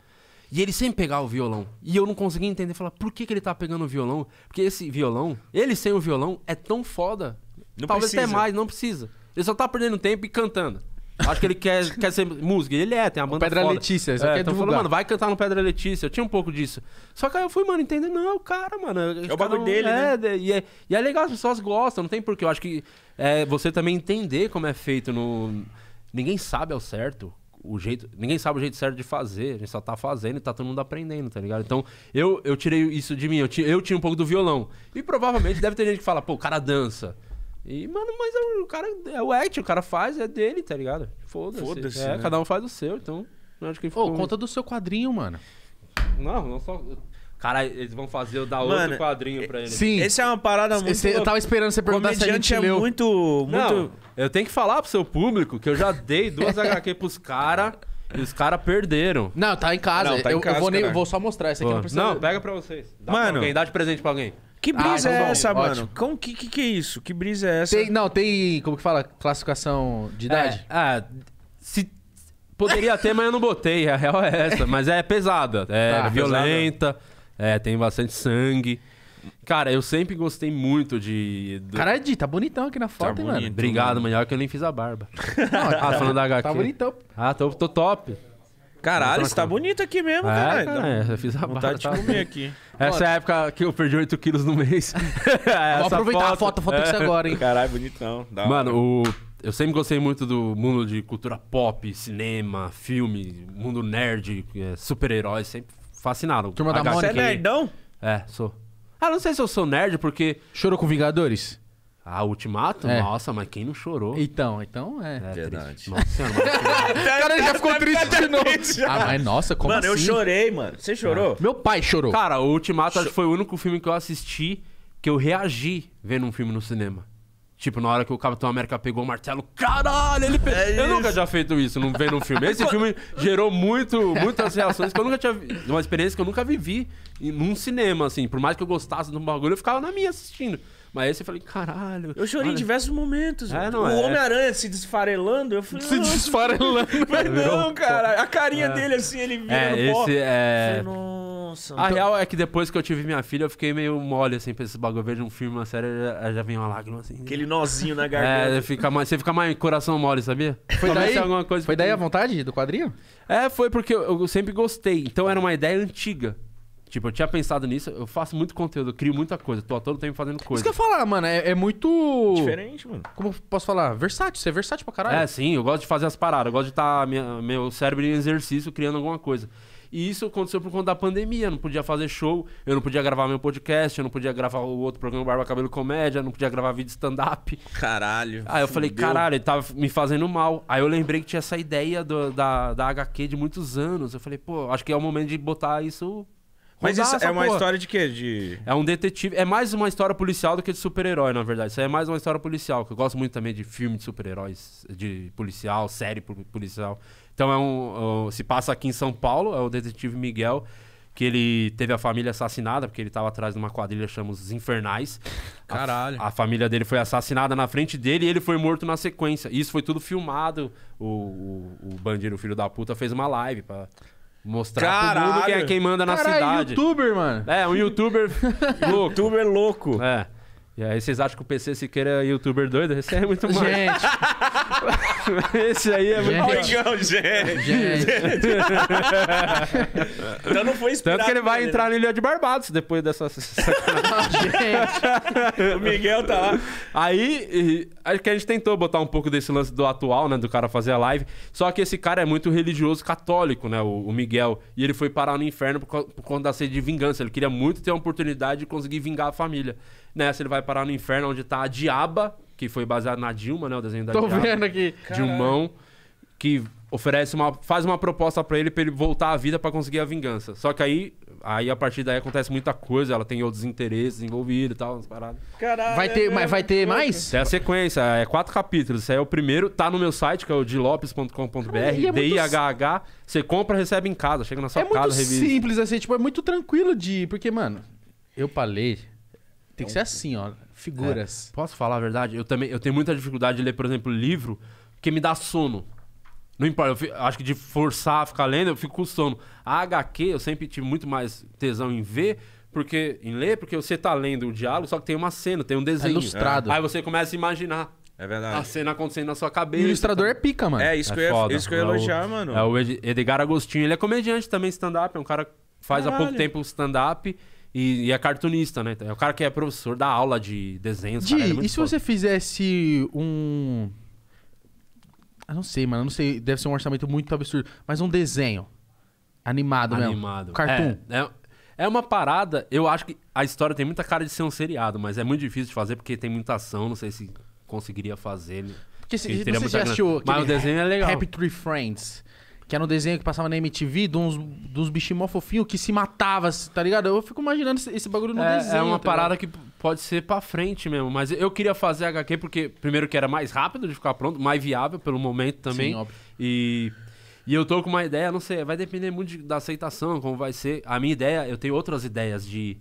E ele sempre pegar o violão. E eu não consegui entender, falar, por que, que ele tá pegando o violão? Porque esse violão, ele sem o violão, é tão foda. Não Talvez precisa. até mais, não precisa. Ele só tá perdendo tempo e cantando. Acho que ele quer, quer ser músico. Ele é, tem a banda Pedra foda. Letícia, você é, então falou, mano, vai cantar no Pedra Letícia. Eu tinha um pouco disso. Só que aí eu fui, mano, entendendo. Não, é o cara, mano. É, é o bagulho é um, dele, né? é, né? E é, e é legal, as pessoas gostam, não tem porquê. Eu acho que é, você também entender como é feito no... Ninguém sabe ao certo o jeito... Ninguém sabe o jeito certo de fazer. A gente só tá fazendo e tá todo mundo aprendendo, tá ligado? Então, eu, eu tirei isso de mim. Eu, eu tinha um pouco do violão. E provavelmente deve ter gente que fala, pô, o cara dança. E, mano, mas é, o cara é o act, o cara faz, é dele, tá ligado? Foda-se. foda É, né? cada um faz o seu, então. Acho que Ô, ficou... conta do seu quadrinho, mano. Não, não só. Cara, eles vão fazer eu dar mano, outro quadrinho pra eles. Sim. Essa é uma parada muito. Esse, eu tava esperando você perguntar se a gente é leu. muito. muito... Não, eu tenho que falar pro seu público que eu já dei duas HQ pros caras. E os caras perderam. Não, tá em casa. Não, tá eu, em casa eu, vou, nem, vou, só mostrar esse aqui. Não, precisa... não, pega pra vocês. Dá Mano, pra alguém, dá de presente pra alguém. Que ah, brisa ah, é bom, essa, mano? Como, que, que, que é isso? Que brisa é essa? Tem, não, tem. Como que fala? Classificação de é, idade? É, ah, se. Poderia ter, mas eu não botei. A real é essa. Mas é pesada. É ah, violenta. Pesada. É, tem bastante sangue. Cara, eu sempre gostei muito de. Do... Cara, Edi, tá bonitão aqui na tá foto, tá hein, bonito, mano? Obrigado, mano. Melhor que eu nem fiz a barba. Não, ah, tá, falando da HQ. Tá bonitão. Ah, tô, tô top. Caralho, isso tá bonito aqui mesmo, é, caralho. Cara, é, eu fiz a vontade de tá comer aqui. É essa é a época que eu perdi 8 quilos no mês. É, Vou aproveitar foto. a foto, foto é. agora, hein? Caralho, bonitão. Dá Mano, o... Eu sempre gostei muito do mundo de cultura pop, cinema, filme, mundo nerd, super-heróis, sempre fascinado. Turma da Mônica. Você é nerdão? É, sou. Ah, não sei se eu sou nerd, porque... Chorou com Vingadores? Ah, Ultimato? É. Nossa, mas quem não chorou? Então, então é. é Verdade. Nossa o cara já ficou triste de novo. Ah, mas nossa, como mano, assim? Mano, eu chorei, mano. Você chorou? É. Meu pai chorou. Cara, o Ultimato foi o único filme que eu assisti que eu reagi vendo um filme no cinema. Tipo, na hora que o Capitão América pegou o martelo, caralho, ele pegou. é Eu nunca tinha feito isso, não vendo um filme. Esse filme gerou muito, muitas reações que eu nunca tinha. Uma experiência que eu nunca vivi num cinema, assim. Por mais que eu gostasse de um bagulho, eu ficava na minha assistindo. Mas esse eu falei, caralho. Eu chorei em diversos momentos. É, o é. Homem-Aranha se desfarelando, eu falei. Se desfarelando. Mas não, cara. A carinha é. dele assim, ele vira é, no esse, É... Nossa. A real é que depois que eu tive minha filha, eu fiquei meio mole, assim, pra esses bagulho. Eu vejo um filme, uma série, já, já vem uma lágrima, assim. Aquele nozinho na é, garganta. É, fica mais, você fica mais coração mole, sabia? Foi daí, alguma coisa foi daí a vontade do quadrinho? É, foi porque eu, eu sempre gostei. Então era uma ideia antiga. Tipo, eu tinha pensado nisso, eu faço muito conteúdo, eu crio muita coisa, tô a todo tempo fazendo coisa. Isso que eu ia falar, mano, é, é muito. Diferente, mano. Como eu posso falar? Versátil, você é versátil pra caralho. É, sim, eu gosto de fazer as paradas, eu gosto de estar tá, meu cérebro em exercício criando alguma coisa. E isso aconteceu por conta da pandemia. Eu não podia fazer show, eu não podia gravar meu podcast, eu não podia gravar o outro programa Barba Cabelo Comédia, eu não podia gravar vídeo stand-up. Caralho. Aí eu falei, caralho, ele tava me fazendo mal. Aí eu lembrei que tinha essa ideia do, da, da HQ de muitos anos. Eu falei, pô, acho que é o momento de botar isso mas isso é uma história de quê? De... É um detetive. É mais uma história policial do que de super-herói, na verdade. Isso aí é mais uma história policial, que eu gosto muito também de filme de super-heróis, de policial, série policial. Então é um, Se passa aqui em São Paulo, é o detetive Miguel, que ele teve a família assassinada, porque ele estava atrás de uma quadrilha chamada Os Infernais. Caralho. A, a, família dele foi assassinada na frente dele e ele foi morto na sequência. Isso foi tudo filmado. O, o, o bandido, o filho da puta, fez uma live para Mostrar Caralho. pro mundo quem é quem manda na Cara, cidade. youtuber, mano. É, um youtuber louco. youtuber louco. É. E aí vocês acham que o PC Siqueira é youtuber doido? Esse é muito mais. Gente. Esse aí é muito Miguel gente. gente. então não foi esperado Tanto que ele vai né? entrar no Ilha de Barbados depois dessa gente. o Miguel tá lá. Aí, acho que a gente tentou botar um pouco desse lance do atual, né? Do cara fazer a live. Só que esse cara é muito religioso católico, né? O, o Miguel. E ele foi parar no inferno por, por conta da sede de vingança. Ele queria muito ter a oportunidade de conseguir vingar a família. Nessa ele vai parar no inferno, onde tá a Diaba, que foi baseado na Dilma, né? O desenho da Tô Diaba. Tô vendo aqui. Dilmão, que oferece uma faz uma proposta para ele para ele voltar à vida para conseguir a vingança. Só que aí aí a partir daí acontece muita coisa, ela tem outros interesses envolvidos e tal, umas paradas. Caralho. Vai é ter, mas vai ter é mais? é a sequência, é quatro capítulos. Esse aí é o primeiro, tá no meu site, que é o dilopes.com.br, é d h h Você compra, recebe em casa, chega na sua é casa, revista. É muito simples assim, tipo, é muito tranquilo de, porque mano, eu falei tem que é ser assim, ó. Figuras. É. Posso falar a verdade? Eu também eu tenho muita dificuldade de ler, por exemplo, livro, porque me dá sono. Não importa, eu fico, acho que de forçar a ficar lendo, eu fico com sono. A HQ, eu sempre tive muito mais tesão em ver, porque em ler, porque você tá lendo o diálogo, só que tem uma cena, tem um é desenho. É ilustrado. É. Aí você começa a imaginar. É verdade. A cena acontecendo na sua cabeça. O ilustrador é pica, mano. É, isso, é que, eu ia, isso que eu ia elogiar, é o, mano. É o Edgar Agostinho. Ele é comediante também, stand-up. É um cara que faz Caralho. há pouco tempo stand-up. E, e, é cartunista, né? É o cara que é professor da aula de desenho. De, cara, é e se foda. você fizesse um. Eu não sei, mano. Eu não sei. Deve ser um orçamento muito absurdo. Mas um desenho. Animado, Animado. mesmo. Animado. Cartoon. É, é, é, uma parada. Eu acho que a história tem muita cara de ser um seriado, mas é muito difícil de fazer porque tem muita ação. Não sei se conseguiria fazer. Porque se, você já assistiu. Mas o desenho é legal. Happy Three Friends. Que era um desenho que passava na MTV de uns, dos bichinhos mó fofinhos que se matava, tá ligado? Eu fico imaginando esse, esse bagulho no é, desenho. É uma tá parada ligado? que pode ser pra frente mesmo. Mas eu queria fazer HQ porque, primeiro, que era mais rápido de ficar pronto, mais viável pelo momento também. Sim, óbvio. E, e eu tô com uma ideia, não sei, vai depender muito de, da aceitação, como vai ser. A minha ideia, eu tenho outras ideias de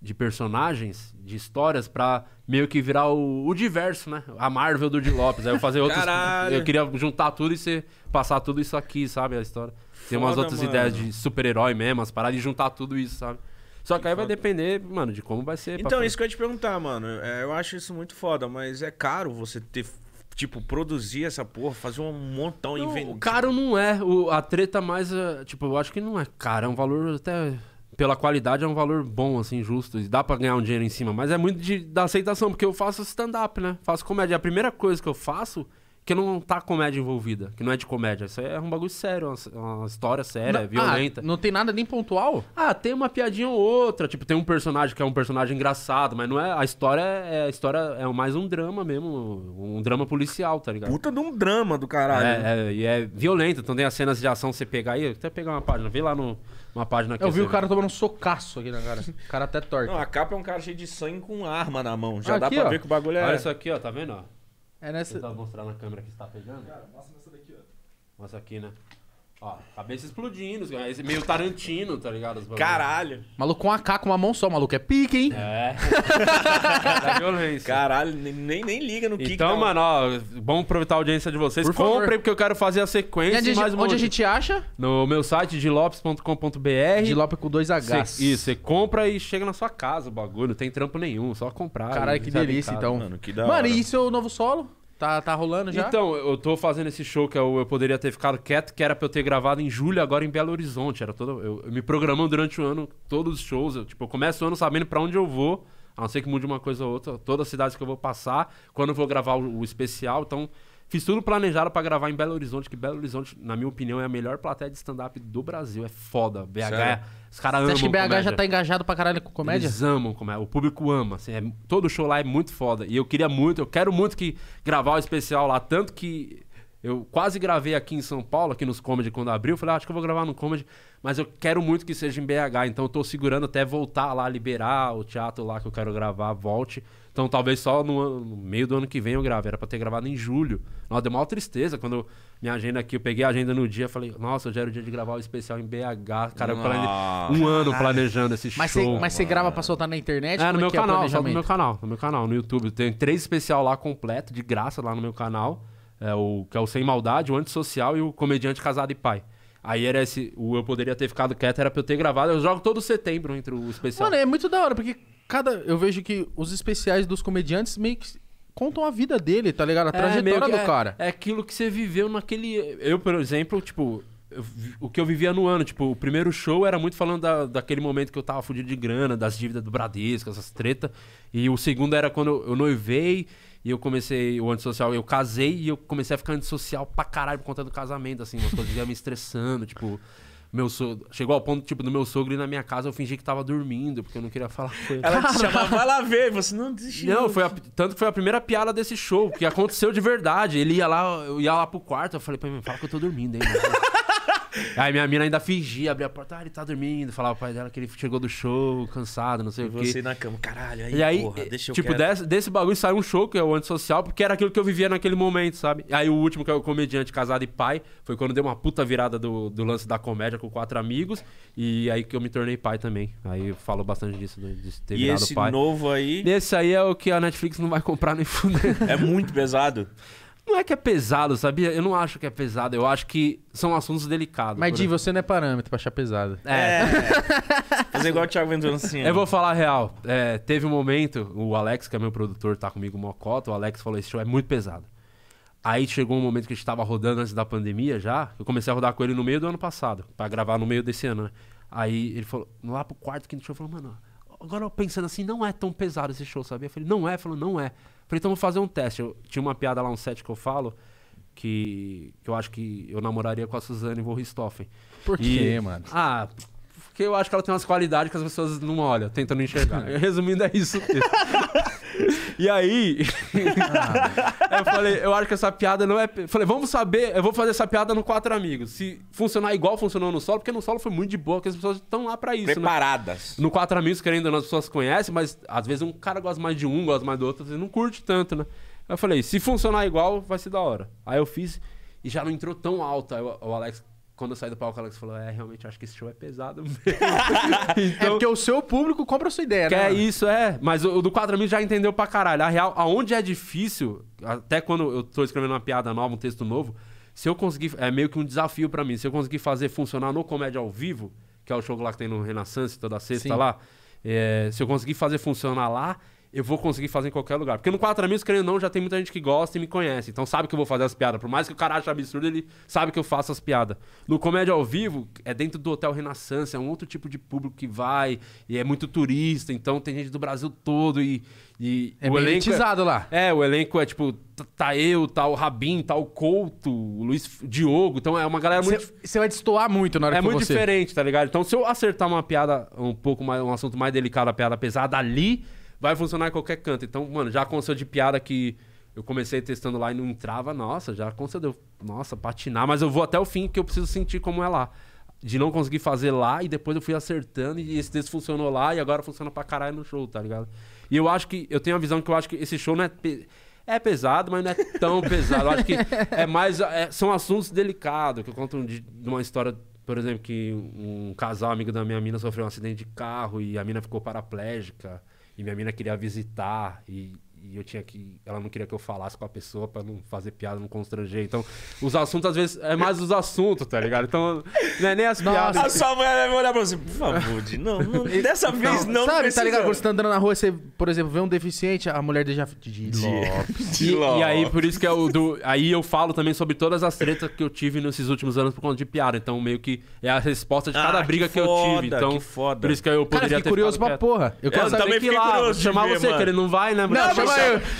de personagens, de histórias, pra meio que virar o, o diverso, né? A Marvel do Di Lopes. Aí eu fazer outros, Caralho. eu queria juntar tudo e ser, passar tudo isso aqui, sabe? A história. Tem umas outras mano. ideias de super-herói mesmo, as paradas de juntar tudo isso, sabe? Só que aí vai depender, mano, de como vai ser. Então, isso que eu ia te perguntar, mano. É, eu acho isso muito foda, mas é caro você ter. Tipo, produzir essa porra, fazer um montão e vender. Caro não é. O, a treta mais. Eh, tipo, eu acho que não é caro. É um valor até pela qualidade é um valor bom, assim, justo. E dá pra ganhar um dinheiro em cima. Mas é muito de, da aceitação, porque eu faço stand-up, né? Faço comédia. A primeira coisa que eu faço que não tá comédia envolvida, que não é de comédia. Isso é um bagulho sério, é uma, uma história séria, não, é violenta. Ah, não tem nada nem pontual? Ah, tem uma piadinha ou outra. Tipo, tem um personagem que é um personagem engraçado, mas não é. A história é, é. A história é mais um drama mesmo. Um drama policial, tá ligado? Puta de um drama do caralho. É, é e é violento. Então tem as cenas de ação você pegar aí. Até pegar uma página, vê lá no uma página aqui. Eu vi o cara tomando um socaço aqui na cara. O cara até torto. Não, a capa é um cara cheio de sangue com arma na mão. Já dá pra ó. ver que o bagulho é. Olha isso aqui, ó. Tá vendo, ó? É nessa. Vou mostrar na câmera que você tá pegando. Cara, mostra nessa daqui, ó. Mostra aqui, né? Ó, cabeça explodindo, é esse meio Tarantino, tá ligado? Caralho. Maluco com um AK com uma mão só, maluco. É pique, hein? É. é violência. Caralho, nem, nem liga no então, kick. Então, mano, ó, bom aproveitar a audiência de vocês. Por Comprem, favor. porque eu quero fazer a sequência. Onde, mais onde a gente acha? No meu site, dilopes.com.br. Dilopes com dois H. Isso, você compra e chega na sua casa o bagulho. Não tem trampo nenhum, só comprar. Caralho, que delícia, então. Mano, que da Mano, hora. e seu novo solo? Tá, tá rolando já? Então, eu tô fazendo esse show que eu, é eu poderia ter ficado quieto, que era pra eu ter gravado em julho, agora em Belo Horizonte. Era todo, eu, eu me programando durante o ano, todos os shows. Eu, tipo, eu começo o ano sabendo para onde eu vou, a não ser que mude uma coisa ou outra, todas as cidades que eu vou passar, quando eu vou gravar o, o especial. Então, Fiz tudo planejado para gravar em Belo Horizonte, que Belo Horizonte, na minha opinião, é a melhor plateia de stand-up do Brasil. É foda. BH, é- Sério? os caras amam. Você acha que BH comédia. já tá engajado pra caralho com comédia? Eles amam comédia. O público ama. Assim, é, todo show lá é muito foda. E eu queria muito, eu quero muito que gravar o especial lá. Tanto que eu quase gravei aqui em São Paulo, aqui nos Comedy, quando abriu. Falei, ah, acho que eu vou gravar no Comedy, mas eu quero muito que seja em BH. Então eu tô segurando até voltar lá, liberar o teatro lá que eu quero gravar, volte. Então talvez só no, no, meio do ano que vem eu grave. Era pra ter gravado em julho. Nossa, deu maior tristeza quando eu, minha agenda aqui, eu peguei a agenda no dia, falei, nossa, já era o dia de gravar o especial em BH. Cara, eu plane... um ano ah. planejando esse mas show. Cê, mas você grava pra soltar na internet? É no é meu é canal, só no meu canal, no meu canal, no YouTube. Tem três especial lá completo, de graça, lá no meu canal. É o, que é o Sem Maldade, o Antissocial e o Comediante Casado e Pai. Aí era esse. O Eu Poderia Ter Ficado Quieto era pra eu ter gravado. Eu jogo todo setembro entre o especial. Mano, é muito da hora, porque cada. Eu vejo que os especiais dos comediantes meio que contam a vida dele, tá ligado? A é, trajetória é, do é, cara. É aquilo que você viveu naquele. Eu, por exemplo, tipo, eu, o que eu vivia no ano, tipo, o primeiro show era muito falando da, daquele momento que eu tava fudido de grana, das dívidas do Bradesco, essas treta. E o segundo era quando eu, eu noivei e eu comecei o antissocial, eu casei e eu comecei a ficar antissocial pra caralho por conta do casamento, assim, umas coisas iam me estressando, tipo. Meu sogro, chegou ao ponto, tipo, do meu sogro ir na minha casa, eu fingi que tava dormindo, porque eu não queria falar com ele. Ela te chamava, vai lá ver, você não desistiu. Não, foi a... tanto que foi a primeira piada desse show, que aconteceu de verdade. Ele ia lá, eu ia lá pro quarto, eu falei pra ele fala que eu tô dormindo, hein? Aí minha mina ainda fingia, abria a porta, ah, ele tá dormindo. Falava pro pai dela que ele chegou do show, cansado, não sei e o quê. você na cama, caralho, aí, e aí, porra, eh, deixa eu Tipo, desse, desse bagulho saiu um show, que é o antissocial, porque era aquilo que eu vivia naquele momento, sabe? Aí o último, que é o comediante casado e pai, foi quando deu uma puta virada do, do lance da comédia com quatro amigos. E aí que eu me tornei pai também. Aí eu falo bastante disso, de ter e virado esse E esse novo aí? Esse aí é o que a Netflix não vai comprar nem fundo. É muito pesado. Não é que é pesado, sabia? Eu não acho que é pesado. Eu acho que são assuntos delicados. Mas, Di, exemplo. você não é parâmetro pra achar pesado. É. é. Fazer é. igual o Thiago assim. Eu vou falar a real. É, teve um momento, o Alex, que é meu produtor, tá comigo mocota. O Alex falou: esse show é muito pesado. Aí chegou um momento que a gente tava rodando antes da pandemia já. Eu comecei a rodar com ele no meio do ano passado, para gravar no meio desse ano, né? Aí ele falou, lá pro quarto, quinto show, falou, mano, agora eu pensando assim, não é tão pesado esse show, sabia? Eu falei, não é, falou, não é. Falei, então vou fazer um teste. Eu, tinha uma piada lá, um set que eu falo, que, que eu acho que eu namoraria com a Suzane von Por quê, e, mano? Ah, porque eu acho que ela tem umas qualidades que as pessoas não olham, tentam não enxergar. Resumindo, é isso. E aí, ah. eu falei, eu acho que essa piada não é. falei, vamos saber, eu vou fazer essa piada no Quatro Amigos. Se funcionar igual funcionou no solo, porque no solo foi muito de boa, porque as pessoas estão lá pra isso. Né? Preparadas. Né? No Quatro Amigos, querendo ou não, as pessoas conhecem, mas às vezes um cara gosta mais de um, gosta mais do outro, e não curte tanto, né? Eu falei, se funcionar igual, vai ser da hora. Aí eu fiz e já não entrou tão alto. Aí o Alex quando eu saí do palco, Alex falou: É, realmente, acho que esse show é pesado mesmo. É então, é porque o seu público compra a sua ideia, que né? É isso, é. Mas o, o do 4 mil já entendeu pra caralho. A real, aonde é difícil, até quando eu tô escrevendo uma piada nova, um texto novo, se eu conseguir. É meio que um desafio para mim. Se eu conseguir fazer funcionar no Comédia ao Vivo, que é o show lá que tem no Renaissance toda sexta Sim. lá. É, se eu conseguir fazer funcionar lá, eu vou conseguir fazer em qualquer lugar. Porque no Quatro Amigos, querendo ou não, já tem muita gente que gosta e me conhece. Então sabe que eu vou fazer as piadas. Por mais que o cara ache absurdo, ele sabe que eu faço as piadas. No Comédia ao Vivo, é dentro do Hotel Renaissance, é um outro tipo de público que vai. E é muito turista, então tem gente do Brasil todo e... e é o elenco é, lá. É, o elenco é tipo... Tá eu, tá o Rabin, tá o Couto, o Luiz Diogo. Então é uma galera muito... Você vai destoar muito na hora é que É muito você. diferente, tá ligado? Então se eu acertar uma piada um pouco mais... Um assunto mais delicado, a piada pesada ali vai funcionar em qualquer canto. Então, mano, já aconteceu de piada que eu comecei testando lá e não entrava. Nossa, já aconteceu. Nossa, patinar. Mas eu vou até o fim, que eu preciso sentir como é lá. De não conseguir fazer lá e depois eu fui acertando e esse texto funcionou lá e agora funciona pra caralho no show, tá ligado? E eu acho que... Eu tenho a visão que eu acho que esse show não é... Pe... É pesado, mas não é tão pesado. Eu acho que é mais... É, são assuntos delicados, que eu conto de, de uma história por exemplo, que um casal amigo da minha mina sofreu um acidente de carro e a mina ficou paraplégica. E minha mina queria visitar. E e eu tinha que. Ela não queria que eu falasse com a pessoa para não fazer piada, não constranger. Então, os assuntos, às vezes, é mais os assuntos, tá ligado? Então, não é nem as piadas. Nossa. A sua mulher vai olhar pra você, por favor, de não, não dessa vez não. sabe, tá precisa. tá ligado? Quando você tá andando na rua, você, por exemplo, vê um deficiente, a mulher deixa. De, de, Lopes. de Lopes. E, e, aí, por isso que é o do. Aí eu falo também sobre todas as tretas que eu tive nesses últimos anos por conta de piada. Então, meio que é a resposta de cada ah, briga que, que, foda, que, eu tive. Então, que foda. por isso que eu poderia Cara, eu ter curioso pra porra. Eu, é, eu quero saber que lá, chamar ver, você, mano. que ele não vai, né? Não, não,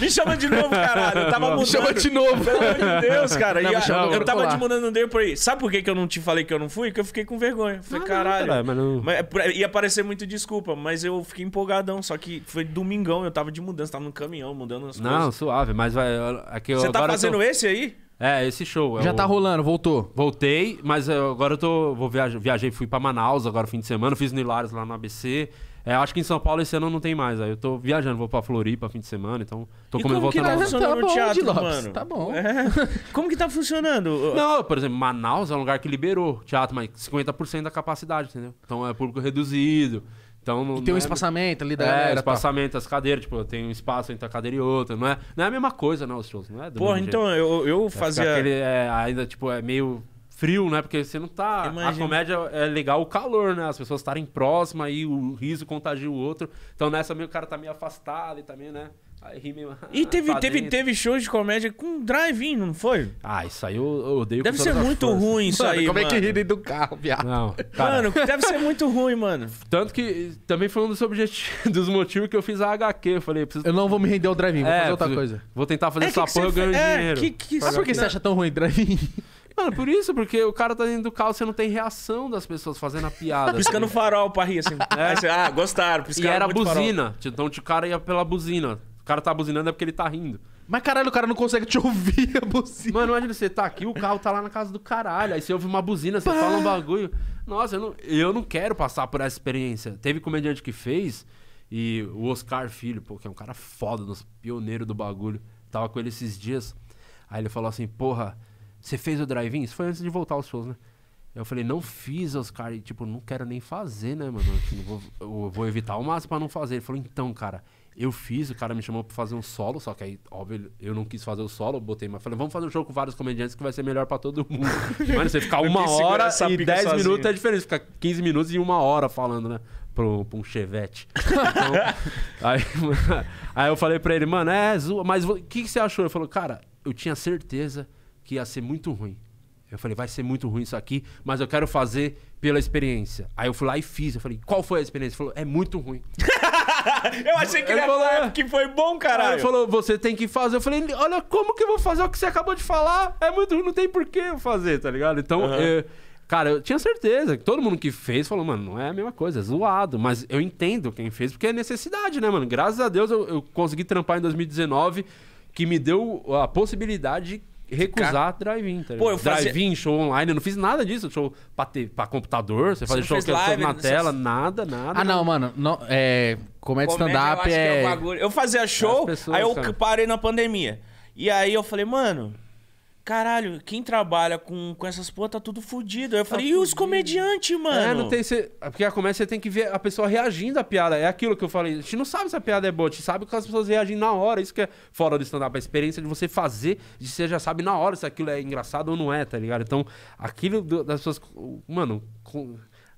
me chama de novo, caralho. Eu tava mudando. Me chama de novo. Pelo amor de Deus, cara. Não, e, eu, eu tava te de mandando um dedo por aí. Sabe por que, que eu não te falei que eu não fui? Que eu fiquei com vergonha. Falei, ah, caralho. Não, mas não... Mas, é é, ia parecer muito desculpa, mas eu fiquei empolgadão. Só que foi domingão, eu tava de mudança, tava no caminhão, mudando as coisas. Não, suave, mas vai. Aqui, é Você tá fazendo tô... esse aí? É, esse show. Já tá rolando, voltou. Voltei, mas agora eu tô. Vou viajar, viajei, fui pra Manaus agora fim de semana, fiz no Hilários lá no ABC. É, acho que em São Paulo esse ano não tem mais. Aí eu tô viajando, vou pra Floripa fim de semana, então tô comendo voltando. Como que tá funcionando tá bom, teatro, Lopes, mano? Tá bom. É. Como que tá funcionando? Não, por exemplo, Manaus é um lugar que liberou teatro, mas 50% da capacidade, entendeu? Então é público reduzido. Então, e tem um é... espaçamento ali da É, galera, tá? espaçamento, as cadeiras, tipo, tem um espaço entre a cadeira e outra. Não é, não é a mesma coisa, não, né, os shows. Não é Porra, então jeito. eu, eu é fazia. Aquele, é, ainda, tipo, é meio frio, né? Porque você não tá. Imagina. A comédia é legal o calor, né? As pessoas estarem próximas e o riso contagia o outro. Então nessa meio o cara tá meio afastado e também, né? Aí ri E teve, teve, teve shows de comédia com drive-in, não foi? Ah, isso aí eu, eu odeio Deve ser muito forças. ruim isso mano, aí. Como mano. é que rirem do carro, viado? Não. Cara. Mano, deve ser muito ruim, mano. Tanto que também foi um dos objetivos, dos motivos que eu fiz a HQ. Eu falei, eu, preciso... eu não vou me render ao drive-in, vou é, fazer outra coisa. Vou tentar fazer é, sua e ganho é, dinheiro. Que, que... por que você acha tão ruim drive-in? Mano, por isso, porque o cara tá dentro do carro, você não tem reação das pessoas fazendo a piada. Piscando assim. farol pra rir, assim. É. Você, ah, gostaram, piscaram E era buzina. Farol. Então o cara ia pela buzina. O cara tá buzinando é porque ele tá rindo. Mas caralho, o cara não consegue te ouvir a buzina. Mano, imagina você tá aqui, o carro tá lá na casa do caralho. Aí você ouve uma buzina, você Pá. fala um bagulho. Nossa, eu não, eu não quero passar por essa experiência. Teve comediante que fez, e o Oscar Filho, pô, que é um cara foda, pioneiro do bagulho. Tava com ele esses dias. Aí ele falou assim, porra, você fez o drive-in? Isso foi antes de voltar aos shows, né? Eu falei, não fiz, Oscar. E, tipo, não quero nem fazer, né, mano? Eu tipo, vou, eu vou evitar o máximo pra não fazer. Ele falou, então, cara, eu fiz. O cara me chamou pra fazer um solo. Só que aí, óbvio, eu não quis fazer o solo. Botei, mas falei, vamos fazer um show com vários comediantes que vai ser melhor pra todo mundo. mano, você ficar uma hora e 10 minutos é diferente. Ficar 15 minutos e uma hora falando, né? Pro, pra um chevette. Então, aí, aí eu falei pra ele, mano, é, mas o que, que você achou? Ele falou, cara, eu tinha certeza que ia ser muito ruim. Eu falei, vai ser muito ruim isso aqui, mas eu quero fazer pela experiência. Aí eu fui lá e fiz. Eu falei, qual foi a experiência? Ele falou, é muito ruim. eu achei que ele, falou, é. que foi bom, caralho. ele falou, você tem que fazer. Eu falei, olha, como que eu vou fazer é o que você acabou de falar? É muito ruim, não tem porquê eu fazer, tá ligado? Então, uhum. eu... cara, eu tinha certeza que todo mundo que fez falou, mano, não é a mesma coisa, é zoado. Mas eu entendo quem fez, porque é necessidade, né, mano? Graças a Deus eu, eu consegui trampar em 2019 que me deu a possibilidade recusar drive-in, tá Pô, eu fazia... Drive-in, show online, eu não fiz nada disso. Show pra, ter, pra computador, você, você fazia é show, live, na tela, nada, nada. Ah, não, mano. Não, é, comédia, stand-up é... é... Eu fazia show, pessoas, aí eu cara. parei na pandemia. E aí eu falei, mano caralho, quem trabalha com, com essas porra tá tudo fudido. Eu tá falei, fudido. e os comediantes, é, mano? É, não tem. Cê, é porque a comédia você tem que ver a pessoa reagindo à piada. É aquilo que eu falei. A gente não sabe se a piada é boa, a gente sabe que as pessoas reagem na hora. Isso que é fora do stand-up. A experiência de você fazer, de você já sabe na hora se aquilo é engraçado ou não é, tá ligado? Então, aquilo das pessoas. Mano,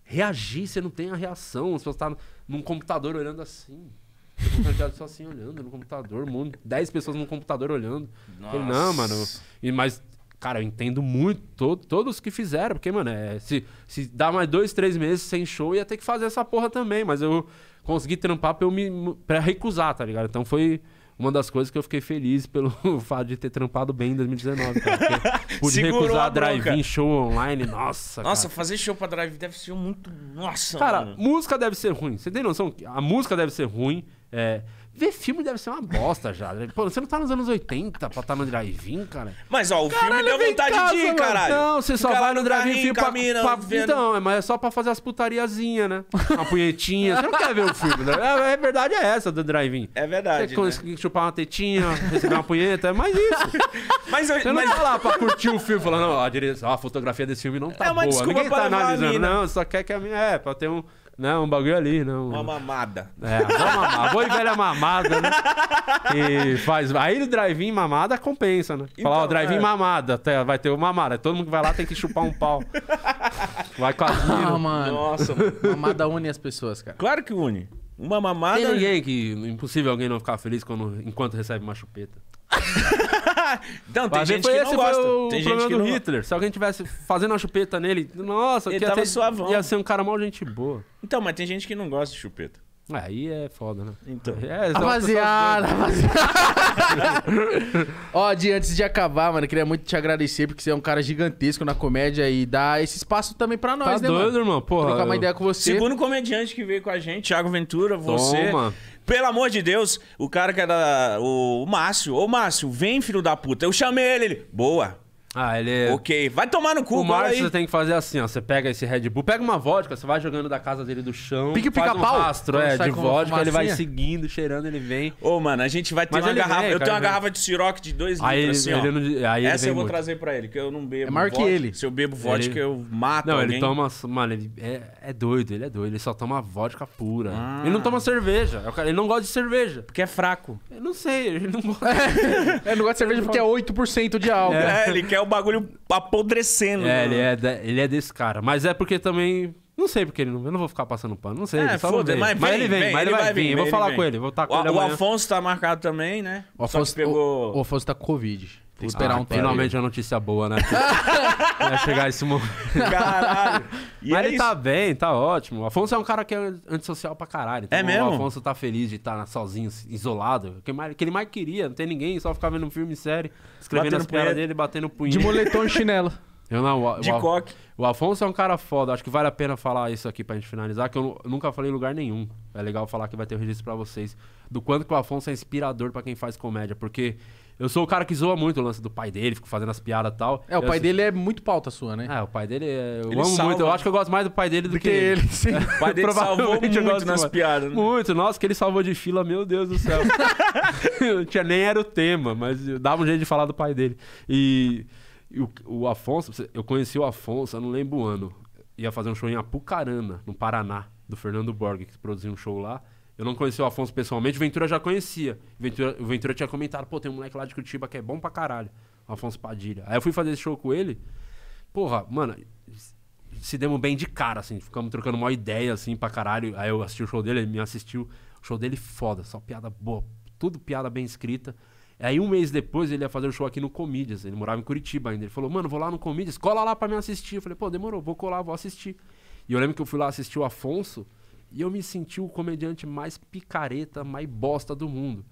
reagir, você não tem a reação. As pessoas estão tá num computador olhando assim. Eu só assim, olhando no computador, mundo, 10 pessoas no computador olhando. Nossa. Falei, não, mano. E, mas, cara, eu entendo muito to todos que fizeram, porque, mano, é, se, se dá mais dois, três meses sem show, ia ter que fazer essa porra também, mas eu consegui trampar pra eu me. pra recusar, tá ligado? Então foi uma das coisas que eu fiquei feliz pelo fato de ter trampado bem em 2019, cara. Pude recusar recusar drive-in, show online, nossa. Nossa, cara. fazer show pra drive deve ser muito. Nossa! Cara, mano. música deve ser ruim. Você tem noção? A música deve ser ruim. É, ver filme deve ser uma bosta já. Né? Pô, você não tá nos anos 80 pra estar tá no drive-in, cara? Mas, ó, o caralho, filme deu vontade casa, de ir, mano. caralho. Não, você só vai no drive-in pra, pra, Então, é, mas é só pra fazer as putariazinhas, né? Uma punhetinha. você não quer ver o filme, né? A é, é verdade é essa do drive-in. É verdade, Você né? chupar uma tetinha, receber uma punheta, é mais isso. mas eu, você não mas... tá lá pra curtir o filme, falando, ó, a, direção, a fotografia desse filme não tá é boa. Ninguém tá analisando, não. Só quer que a minha... É, pra ter um né? Um bagulho ali, não. Uma mamada. É, uma mamada. Boa e velha mamada, né? E faz. Aí o drive-in mamada compensa, né? Então, Falar, ó, então, drive-in é. mamada, até vai ter o mamada. Todo mundo que vai lá tem que chupar um pau. Vai com a Ah, mano. Nossa, mano. Mamada une as pessoas, cara. Claro que une. Uma mamada. Tem ninguém que. Impossível alguém não ficar feliz quando, enquanto recebe uma chupeta. então, tem gente que não gosta. Foi o tem do não... Hitler. Se alguém tivesse fazendo uma chupeta nele, nossa, ele tava ter... suavão. ia ser um cara mal gente boa. Então, mas tem gente que não gosta de chupeta. É, aí é foda, né? Então. É, rapaziada, rapaziada. Ó, Di, antes de acabar, mano, queria muito te agradecer, porque você é um cara gigantesco na comédia e dá esse espaço também pra nós, tá né, doido, mano? irmão? Porra. Trocar eu... uma ideia com você. Segundo comediante que veio com a gente, Thiago Ventura, você. Toma. Pelo amor de Deus, o cara que era é o Márcio, ô Márcio, vem filho da puta. Eu chamei ele, ele, boa. Ah, ele. É ok, vai tomar no cu, O bola Márcio tem que fazer assim, ó. Você pega esse Red Bull, pega uma vodka, você vai jogando da casa dele do chão. Pique pica-pau. rastro, é, de vodka, ele vai seguindo, cheirando, ele vem. Ô, mano, a gente vai ter Mas uma garrafa. vem, eu cara, tenho uma garrafa de Ciroc de dois litros, assim, ele- assim, ó. ele aí ele Essa vem eu vou muito. trazer pra ele, que eu não bebo. É maior que ele. Se eu bebo vodka, Ele- eu mato Não, alguém. ele toma. Mano, ele é, é doido, ele é doido. Ele só toma vodka pura. Ah. Ele não toma cerveja. É ele não gosta de cerveja. Porque é fraco. Eu não sei, ele não gosta. É, ele não gosta de cerveja porque é 8% de álcool. É, ele quer o bagulho apodrecendo. É, ele é, de, ele é desse cara. Mas é porque também. Não sei porque ele não. Eu não vou ficar passando pano. Não sei. É, ele vem. Mas, ele vem, vem, mas ele, vai, vai vir. Eu vou falar vem. com ele. Vou estar tá com o, ele. O Afonso tá marcado também, né? O Afonso, pegou... o, o Afonso tá com Covid que esperar um tempo. Finalmente a notícia boa, né? Vai chegar esse momento. Caralho. E Mas é ele tá isso. tá bem, tá ótimo. O Afonso é um cara que é antissocial pra caralho. Então, É mesmo? O Afonso tá feliz de estar tá sozinho, isolado. O que, que ele mais queria, não tem ninguém, só ficar vendo um filme e série, escrevendo Batendo as piadas dele, batendo punho. De moletom e chinelo. Eu não, o, De o, coque. o Afonso é um cara foda, acho que vale a pena falar isso aqui pra gente finalizar, que eu nunca falei em lugar nenhum. É legal falar que vai ter o registro pra vocês. Do quanto que o Afonso é inspirador pra quem faz comédia, porque eu sou o cara que zoa muito o lance do pai dele, fico fazendo as piadas e tal. É, o eu pai dele é muito pauta sua, né? É, o pai dele é... Eu ele amo salva. muito. Eu acho que eu gosto mais do pai dele do, do que, que, ele. Sim. O pai dele salvou muito nas piadas. Né? Muito. Nossa, que ele salvou de fila, meu Deus do céu. tinha nem era o tema, mas dava um jeito de falar do pai dele. E, e o, o Afonso... Eu conheci o Afonso, eu não lembro o ano. Ia fazer um show em Apucarana, no Paraná, do Fernando Borg, que produziu um show lá. Eu não conhecia o Afonso pessoalmente, o Ventura já conhecia. O Ventura, o Ventura tinha comentado, pô, tem um moleque lá de Curitiba que é bom pra caralho, o Afonso Padilha. Aí eu fui fazer esse show com ele. Porra, mano, se demos bem de cara, assim. Ficamos trocando uma ideia, assim, pra caralho. Aí eu assisti o show dele, ele me assistiu. O show dele foda, só piada boa. Tudo piada bem escrita. Aí um mês depois ele ia fazer o show aqui no Comídias. Ele morava em Curitiba ainda. Ele falou, mano, vou lá no Comídias, cola lá pra me assistir. Eu falei, pô, demorou, vou colar, vou assistir. E eu lembro que eu fui lá assistir o Afonso. E eu me senti o comediante mais picareta, mais bosta do mundo.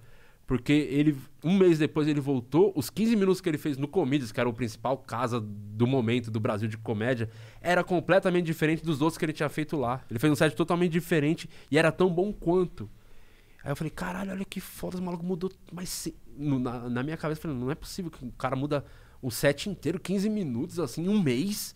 Porque ele, um mês depois, ele voltou. Os 15 minutos que ele fez no Comedians, que era o principal casa do momento do Brasil de comédia, era completamente diferente dos outros que ele tinha feito lá. Ele fez um set totalmente diferente e era tão bom quanto. Aí eu falei, caralho, olha que foda, o maluco mudou. Mas na, na minha cabeça, eu falei, não é possível que o cara muda o set inteiro, 15 minutos, assim, um mês.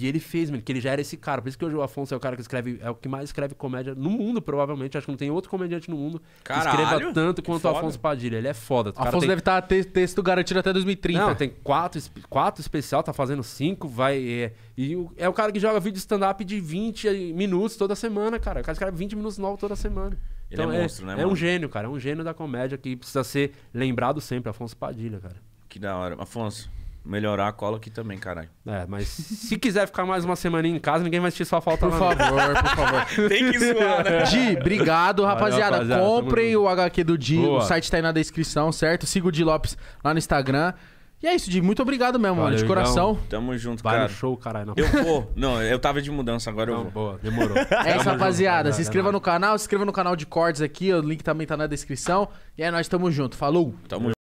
E ele fez, mano, que ele já era esse cara. Por isso que hoje o Afonso é o cara que escreve, é o que mais escreve comédia no mundo, provavelmente. Acho que não tem outro comediante no mundo Caralho, que escreva tanto que quanto foda. o Afonso Padilha. Ele é foda. O Afonso tem... deve estar tá ter texto garantido até 2030. Não, tem quatro, quatro especial, tá fazendo cinco, vai. É, e é o cara que joga vídeo stand-up de 20 eh, minutos toda semana, cara. O cara escreve 20 minutos novos toda semana. Ele então, é, é monstro, né, mano? É um gênio, cara. É um gênio da comédia que precisa ser lembrado sempre, Afonso Padilha, cara. Que da hora. Afonso, melhorar, a cola aqui também, caralho. É, mas se quiser ficar mais uma semana em casa, ninguém vai assistir sua falta Por favor, não. por favor. Tem que zoar, né? Di, obrigado, rapaziada. Compre rapaziada Comprem o HQ do Di, o site tá aí na descrição, certo? Siga o Di Lopes lá no Instagram. E é isso, Di. Muito obrigado mesmo, Valeu, mano. De coração. tamo junto, vai cara. show, caralho. Eu vou. Não, eu tava de mudança, agora não, eu vou. Boa, demorou. É isso, rapaziada. se inscreva é no canal, se inscreva no canal de cortes aqui. O link também tá na descrição. E é nóis, tamo junto. Falou. Tamo junto.